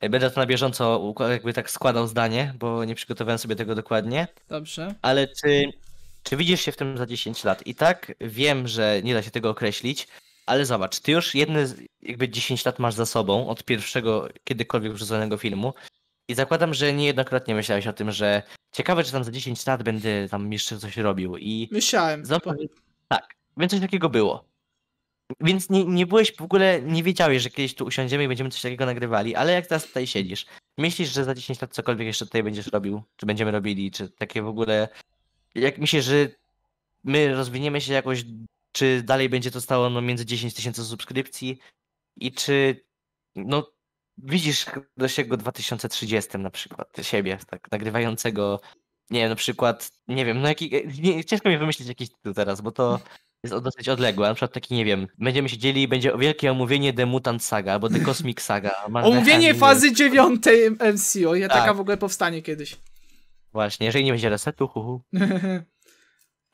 E, Będę to na bieżąco jakby tak składał zdanie, bo nie przygotowałem sobie tego dokładnie. Dobrze. Ale czy, czy widzisz się w tym za 10 lat? I tak wiem, że nie da się tego określić, ale zobacz, ty już jedne jakby 10 lat masz za sobą od pierwszego kiedykolwiek wrzuconego filmu. I zakładam, że niejednokrotnie myślałeś o tym, że ciekawe, czy tam za 10 lat będę tam jeszcze coś robił. I Myślałem. Zobacz, tak, więc coś takiego było. Więc nie, nie byłeś w ogóle, nie wiedziałeś, że kiedyś tu usiądziemy i będziemy coś takiego nagrywali, ale jak teraz tutaj siedzisz, myślisz, że za 10 lat cokolwiek jeszcze tutaj będziesz robił, czy będziemy robili, czy takie w ogóle. Jak myślisz, że my rozwiniemy się jakoś, czy dalej będzie to stało no, między 10 tysięcy subskrypcji i czy no widzisz do siebie 2030 na przykład siebie, tak nagrywającego, nie wiem, na przykład, nie wiem, no jaki, nie, ciężko mi wymyślić jakiś tytuł teraz, bo to jest dosyć odległe, na przykład taki, nie wiem, będziemy siedzieli, będzie wielkie omówienie The Mutant Saga albo The Cosmic Saga. omówienie fazy dziewiątej MCO, ja tak. taka w ogóle powstanie kiedyś. Właśnie, jeżeli nie będzie resetu, huhu.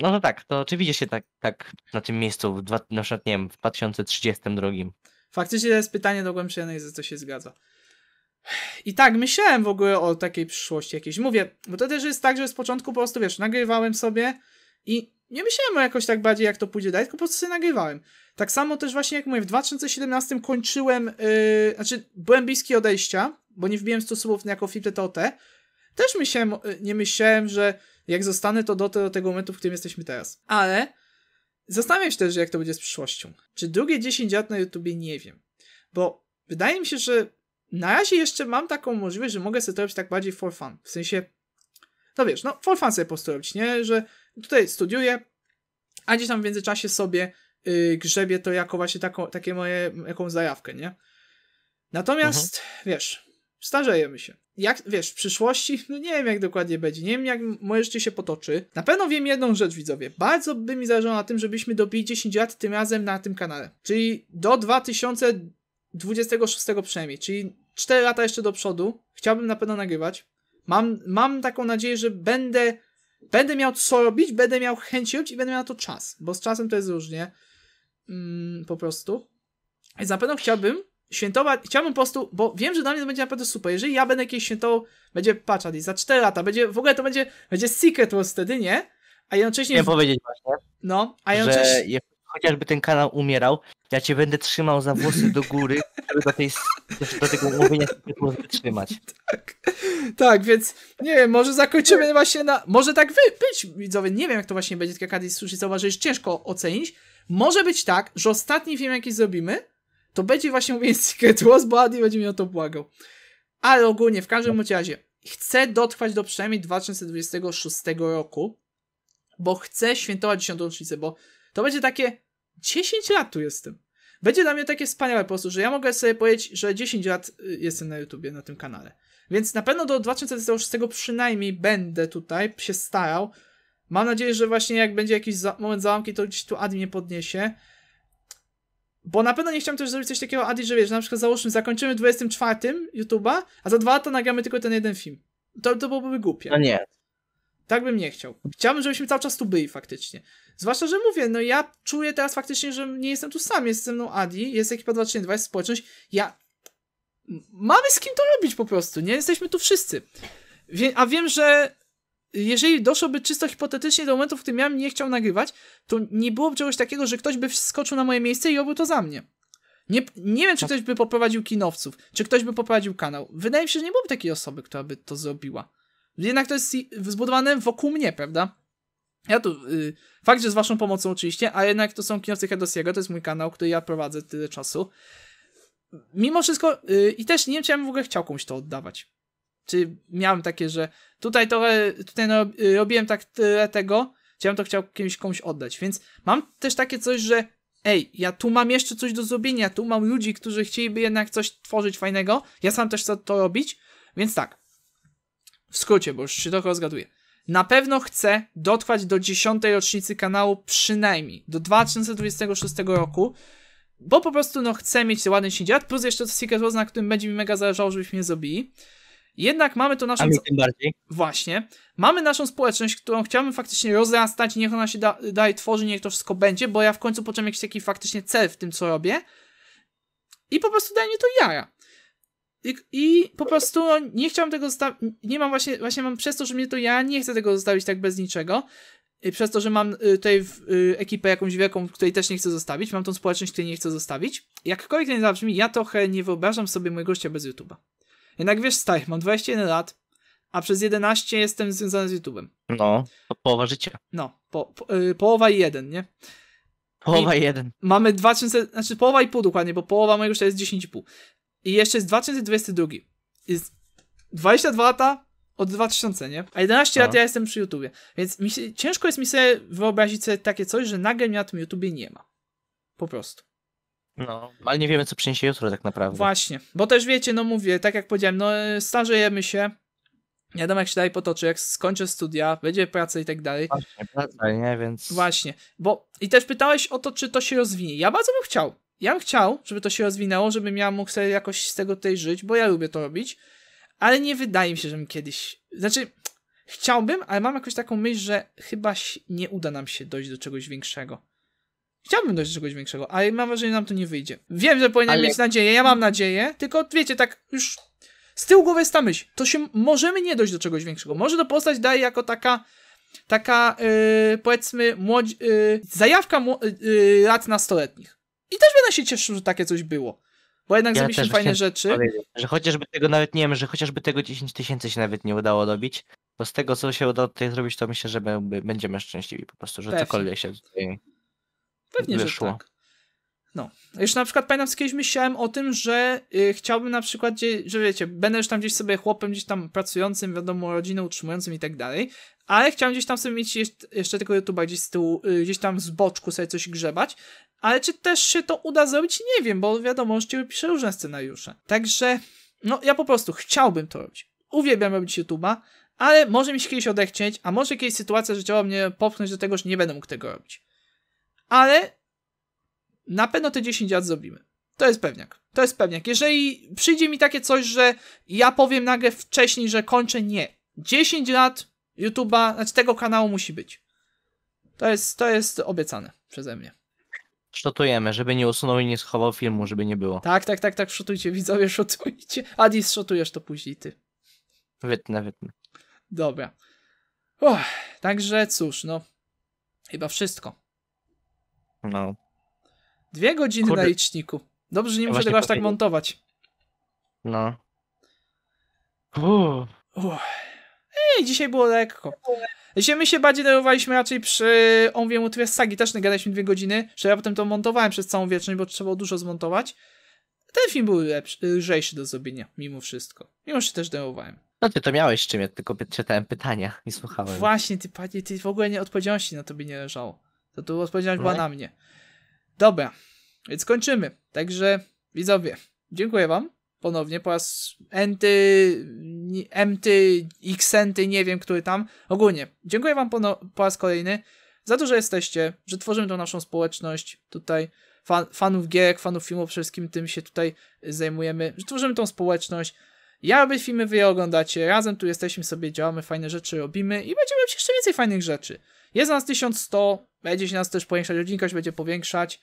No no tak, to czy widzisz się tak, tak na tym miejscu, w dwa, na przykład, nie wiem, w 2032? Faktycznie to jest pytanie do głębszej analizy, co się zgadza. I tak, myślałem w ogóle o takiej przyszłości jakiejś. Mówię, bo to też jest tak, że z początku po prostu, wiesz, nagrywałem sobie i nie myślałem o jakoś tak bardziej, jak to pójdzie dalej, tylko po prostu sobie nagrywałem. Tak samo też właśnie, jak mówię, w 2017 kończyłem, yy, znaczy byłem bliski odejścia, bo nie wbiłem 100 słów jako Fipte Tote. Też myślałem, y, nie myślałem, że jak zostanę, to dotrę do tego momentu, w którym jesteśmy teraz. Ale Zastanawiam się też, jak to będzie z przyszłością. Czy drugie 10 lat na YouTubie? Nie wiem. Bo wydaje mi się, że na razie jeszcze mam taką możliwość, że mogę sobie to robić tak bardziej for fun. W sensie, no wiesz, no for fun sobie po prostu robić, nie? Że tutaj studiuję, a gdzieś tam w międzyczasie sobie yy, grzebię to jako właśnie taką, takie moje, jaką zajawkę, nie? Natomiast, mhm. wiesz, starzejemy się. Jak, wiesz, w przyszłości, no nie wiem jak dokładnie będzie, nie wiem jak moje życie się potoczy. Na pewno wiem jedną rzecz, widzowie. Bardzo by mi zależało na tym, żebyśmy dobili 10 lat tym razem na tym kanale. Czyli do 2026 przynajmniej, czyli 4 lata jeszcze do przodu. Chciałbym na pewno nagrywać. Mam, mam taką nadzieję, że będę, będę miał co robić, będę miał chęć robić i będę miał na to czas, bo z czasem to jest różnie. Mm, po prostu. Więc na pewno chciałbym, świętować, chciałbym po prostu, bo wiem, że dla mnie to będzie naprawdę super, jeżeli ja będę jakieś świętował, będzie patch za 4 lata, będzie, w ogóle to będzie, będzie Secret Wars wtedy, nie? A jednocześnie... Chciałem powiedzieć właśnie, no, a jednocześnie... że chociażby ten kanał umierał, ja cię będę trzymał za włosy do góry, żeby do, tej, do tego mówienia wytrzymać. Tak. tak, więc nie wiem, może zakończymy właśnie na... Może tak wy, być, widzowie, nie wiem jak to właśnie będzie, tylko Kadys słyszy, jest ciężko ocenić. Może być tak, że ostatni film jaki zrobimy, to będzie właśnie mówienie Secret Wars, bo Adi będzie mi o to błagał. Ale ogólnie, w każdym razie, chcę dotrwać do przynajmniej 2026 roku, bo chcę świętować 10. rocznicę, bo to będzie takie 10 lat tu jestem. Będzie dla mnie takie wspaniałe po prostu, że ja mogę sobie powiedzieć, że 10 lat y, jestem na YouTubie, na tym kanale. Więc na pewno do 2026 przynajmniej będę tutaj się starał. Mam nadzieję, że właśnie jak będzie jakiś za moment załamki, to gdzieś tu admin mnie podniesie. Bo na pewno nie chciałem też zrobić coś takiego, Adi, że wiesz, na przykład załóżmy, zakończymy 24 YouTube'a, a za dwa lata nagramy tylko ten jeden film. To, to byłoby głupie. No nie. Tak bym nie chciał. Chciałbym, żebyśmy cały czas tu byli faktycznie. Zwłaszcza, że mówię, no ja czuję teraz faktycznie, że nie jestem tu sam, jest ze mną Adi, jest ekipa 232, jest społeczność. Ja... Mamy z kim to robić po prostu, nie? Jesteśmy tu wszyscy. Wie... A wiem, że jeżeli doszłoby czysto hipotetycznie do momentu, w którym ja bym nie chciał nagrywać, to nie byłoby czegoś takiego, że ktoś by wskoczył na moje miejsce i robił to za mnie. Nie, nie wiem, czy tak. ktoś by poprowadził kinowców, czy ktoś by poprowadził kanał. Wydaje mi się, że nie byłoby takiej osoby, która by to zrobiła. Jednak to jest zbudowane wokół mnie, prawda? Ja tu, yy, fakt, że z waszą pomocą oczywiście, a jednak to są kinowcy Hedosiego, to jest mój kanał, który ja prowadzę tyle czasu. Mimo wszystko, yy, i też nie wiem, czy ja bym w ogóle chciał komuś to oddawać. Czy miałem takie, że tutaj to tutaj no, robiłem tak tyle tego, czy ja bym to chciał kimś komuś oddać. Więc mam też takie coś, że ej, ja tu mam jeszcze coś do zrobienia, tu mam ludzi, którzy chcieliby jednak coś tworzyć fajnego, ja sam też chcę to robić, więc tak. W skrócie, bo już się trochę rozgaduję. Na pewno chcę dotrwać do 10. rocznicy kanału przynajmniej, do 2026 roku, bo po prostu no chcę mieć ładny śniedziad, plus jeszcze to Secret Wars, na którym będzie mi mega zależało, żebyśmy je zrobili. Jednak mamy to naszą. tym bardziej. Właśnie. Mamy naszą społeczność, którą chciałbym faktycznie rozrastać, niech ona się daje dalej tworzy, niech to wszystko będzie, bo ja w końcu poczułem jakiś taki faktycznie cel w tym, co robię. I po prostu daje mi to jaja. I, I, po prostu no, nie chciałem tego zostawić. Nie mam właśnie, właśnie mam przez to, że mnie to ja nie chcę tego zostawić tak bez niczego. I przez to, że mam y, tutaj w, y, ekipę jakąś wielką, której też nie chcę zostawić, mam tą społeczność, której nie chcę zostawić. Jakkolwiek nie zabrzmi, ja trochę nie wyobrażam sobie mojego gościa bez YouTube'a. Jednak wiesz, Staj, mam 21 lat, a przez 11 jestem związany z YouTube'em. No, połowa życia. No, po, po, yy, połowa i jeden, nie? Połowa i jeden. Mamy 2000, znaczy połowa i pół dokładnie, bo połowa mojego życia jest 10,5. I jeszcze jest 2022. Jest 22 lata od 2000, nie? A 11 no. lat ja jestem przy YouTubie. Więc ciężko jest mi sobie wyobrazić sobie takie coś, że nagle mnie na tym YouTubie nie ma. Po prostu. No, ale nie wiemy, co przyniesie jutro tak naprawdę. Właśnie, bo też wiecie, no mówię, tak jak powiedziałem, no starzejemy się, nie wiadomo jak się dalej potoczy, jak skończę studia, będzie praca i tak dalej. Właśnie, praca, nie, więc... Właśnie, bo i też pytałeś o to, czy to się rozwinie. Ja bardzo bym chciał, ja bym chciał, żeby to się rozwinęło, żebym ja mógł sobie jakoś z tego tutaj żyć, bo ja lubię to robić, ale nie wydaje mi się, żebym kiedyś, znaczy chciałbym, ale mam jakąś taką myśl, że chyba nie uda nam się dojść do czegoś większego. Chciałbym dojść do czegoś większego, ale mam wrażenie, że nam to nie wyjdzie. Wiem, że powinienem ale... mieć nadzieję, ja mam nadzieję, tylko wiecie, tak już z tyłu głowy jest ta myśl, to się możemy nie dojść do czegoś większego. Może to postać daje jako taka taka yy, powiedzmy młodzi, yy, zajawka yy, yy, lat nastoletnich. I też będę się cieszył, że takie coś było. Bo jednak ja zrobiliśmy fajne rzeczy. Że chociażby tego nawet nie wiem, że chociażby tego 10 tysięcy się nawet nie udało dobić. Bo z tego, co się udało tutaj zrobić, to myślę, że będziemy szczęśliwi po prostu, że Pewnie. cokolwiek się tutaj Pewnie, wyszło. że tak. No. Jeszcze na przykład pamiętam, kiedyś myślałem o tym, że y, chciałbym na przykład, gdzie, że wiecie, będę już tam gdzieś sobie chłopem, gdzieś tam pracującym, wiadomo, rodzinę utrzymującym i tak dalej, ale chciałem gdzieś tam sobie mieć jeszcze, tego YouTube'a gdzieś z tyłu, y, gdzieś tam z boczku sobie coś grzebać, ale czy też się to uda zrobić, nie wiem, bo wiadomo, że piszę różne scenariusze. Także, no ja po prostu chciałbym to robić. Uwielbiam robić YouTube'a, ale może mi się kiedyś odechcieć, a może kiedyś sytuacja życiowa mnie popchnąć do tego, że nie będę mógł tego robić ale na pewno te 10 lat zrobimy. To jest pewniak. To jest pewniak. Jeżeli przyjdzie mi takie coś, że ja powiem nagle wcześniej, że kończę, nie. 10 lat YouTube'a, znaczy tego kanału musi być. To jest, to jest obiecane przeze mnie. Szotujemy, żeby nie usunął i nie schował filmu, żeby nie było. Tak, tak, tak, tak, szotujcie, widzowie, szotujcie. Adis, szotujesz to później ty. Wytnę, wytnę. Dobra. także cóż, no. Chyba wszystko. No. Dwie godziny Kurde. na liczniku. Dobrze, że nie muszę tego aż tak montować. No. Uff. Ej, dzisiaj było lekko. Dzisiaj my się bardziej darowaliśmy raczej przy Omwie Motywie Sagi, też nagadaliśmy dwie godziny, że ja potem to montowałem przez całą wieczność, bo trzeba dużo zmontować. Ten film był lepszy, lżejszy do zrobienia, mimo wszystko. Mimo, że też darowałem. No ty to miałeś czym, ja tylko czytałem pytania i słuchałem. Właśnie, ty panie, ty w ogóle nie odpowiedzialności na tobie nie leżało. To tu odpowiedzialność była no. na mnie. Dobra, więc kończymy. Także widzowie, dziękuję wam ponownie po raz enty, mty, xenty, nie wiem, który tam. Ogólnie, dziękuję wam po, po raz kolejny za to, że jesteście, że tworzymy tą naszą społeczność tutaj, fan, fanów gier, fanów filmów, wszystkim tym się tutaj zajmujemy, że tworzymy tą społeczność. Ja robię filmy, wy je oglądacie, razem tu jesteśmy, sobie działamy, fajne rzeczy robimy i będziemy robić jeszcze więcej fajnych rzeczy. Jest nas 1100, będzie się nas też powiększać, rodzinka się będzie powiększać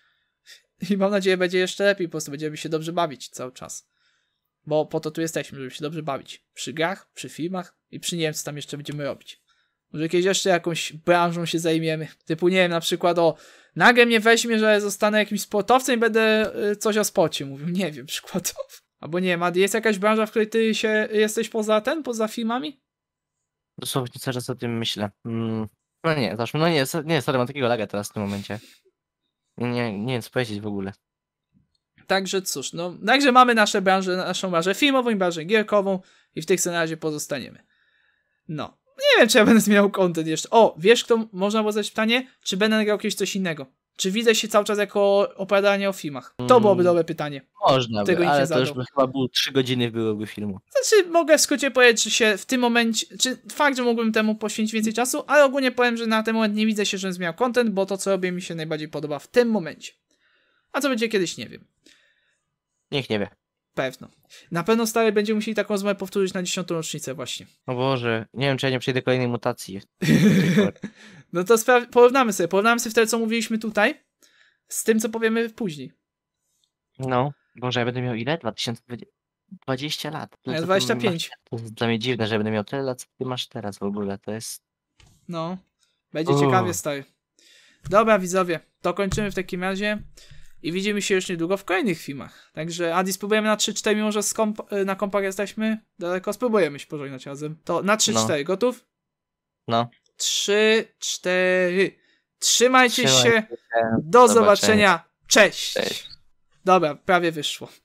i mam nadzieję będzie jeszcze lepiej, po prostu będziemy się dobrze bawić cały czas. Bo po to tu jesteśmy, żeby się dobrze bawić. Przy grach, przy filmach i przy co tam jeszcze będziemy robić. Może kiedyś jeszcze jakąś branżą się zajmiemy. Typu, nie wiem, na przykład o nagle mnie weźmie, że zostanę jakimś sportowcem i będę y, coś o spocie mówił. Nie wiem, przykładowo. Albo nie ma, jest jakaś branża, w której ty się jesteś poza ten, poza filmami? Dosłownie cały czas o tym myślę. Mm, no nie, zacznę. No nie, nie, sorry, mam takiego laga teraz w tym momencie. Nie, nie wiem, co powiedzieć w ogóle. Także cóż, no, także mamy nasze branżę, naszą branżę filmową i branżę gierkową i w tych scenariuszy pozostaniemy. No. Nie wiem, czy ja będę zmieniał kontent jeszcze. O, wiesz, kto można było zadać pytanie? Czy będę nagrał kiedyś coś innego? Czy widzę się cały czas jako opowiadanie o filmach? To byłoby mm. dobre pytanie. Można Tego by, ale to już by chyba było 3 godziny byłoby filmu. Znaczy, mogę w skrócie powiedzieć, że się w tym momencie, czy fakt, że mógłbym temu poświęcić więcej czasu, ale ogólnie powiem, że na ten moment nie widzę się, żebym zmieniał content, bo to, co robię, mi się najbardziej podoba w tym momencie. A co będzie kiedyś, nie wiem. Niech nie wie. Pewno. Na pewno stary będziemy musieli taką rozmowę powtórzyć na dziesiątą rocznicę właśnie. O Boże, nie wiem czy ja nie przejdę kolejnej mutacji. no to spra- porównamy sobie, porównamy sobie wtedy co mówiliśmy tutaj z tym co powiemy później. No, Boże, ja będę miał ile? 2020? 20 lat. No to, ja 25. to jest dla mnie dziwne, że będę miał tyle lat, co ty masz teraz w ogóle, to jest... No, będzie U. ciekawie stary. Dobra widzowie, to kończymy w takim razie. I widzimy się już niedługo w kolejnych filmach. Także Adi, spróbujemy na 3-4, mimo że komp- y, na kompach jesteśmy daleko, spróbujemy się pożegnać razem. To na 3-4, no. gotów? No. 3-4. Trzymajcie, Trzymajcie, się. Do zobaczenia. zobaczenia. Cześć. Cześć. Dobra, prawie wyszło.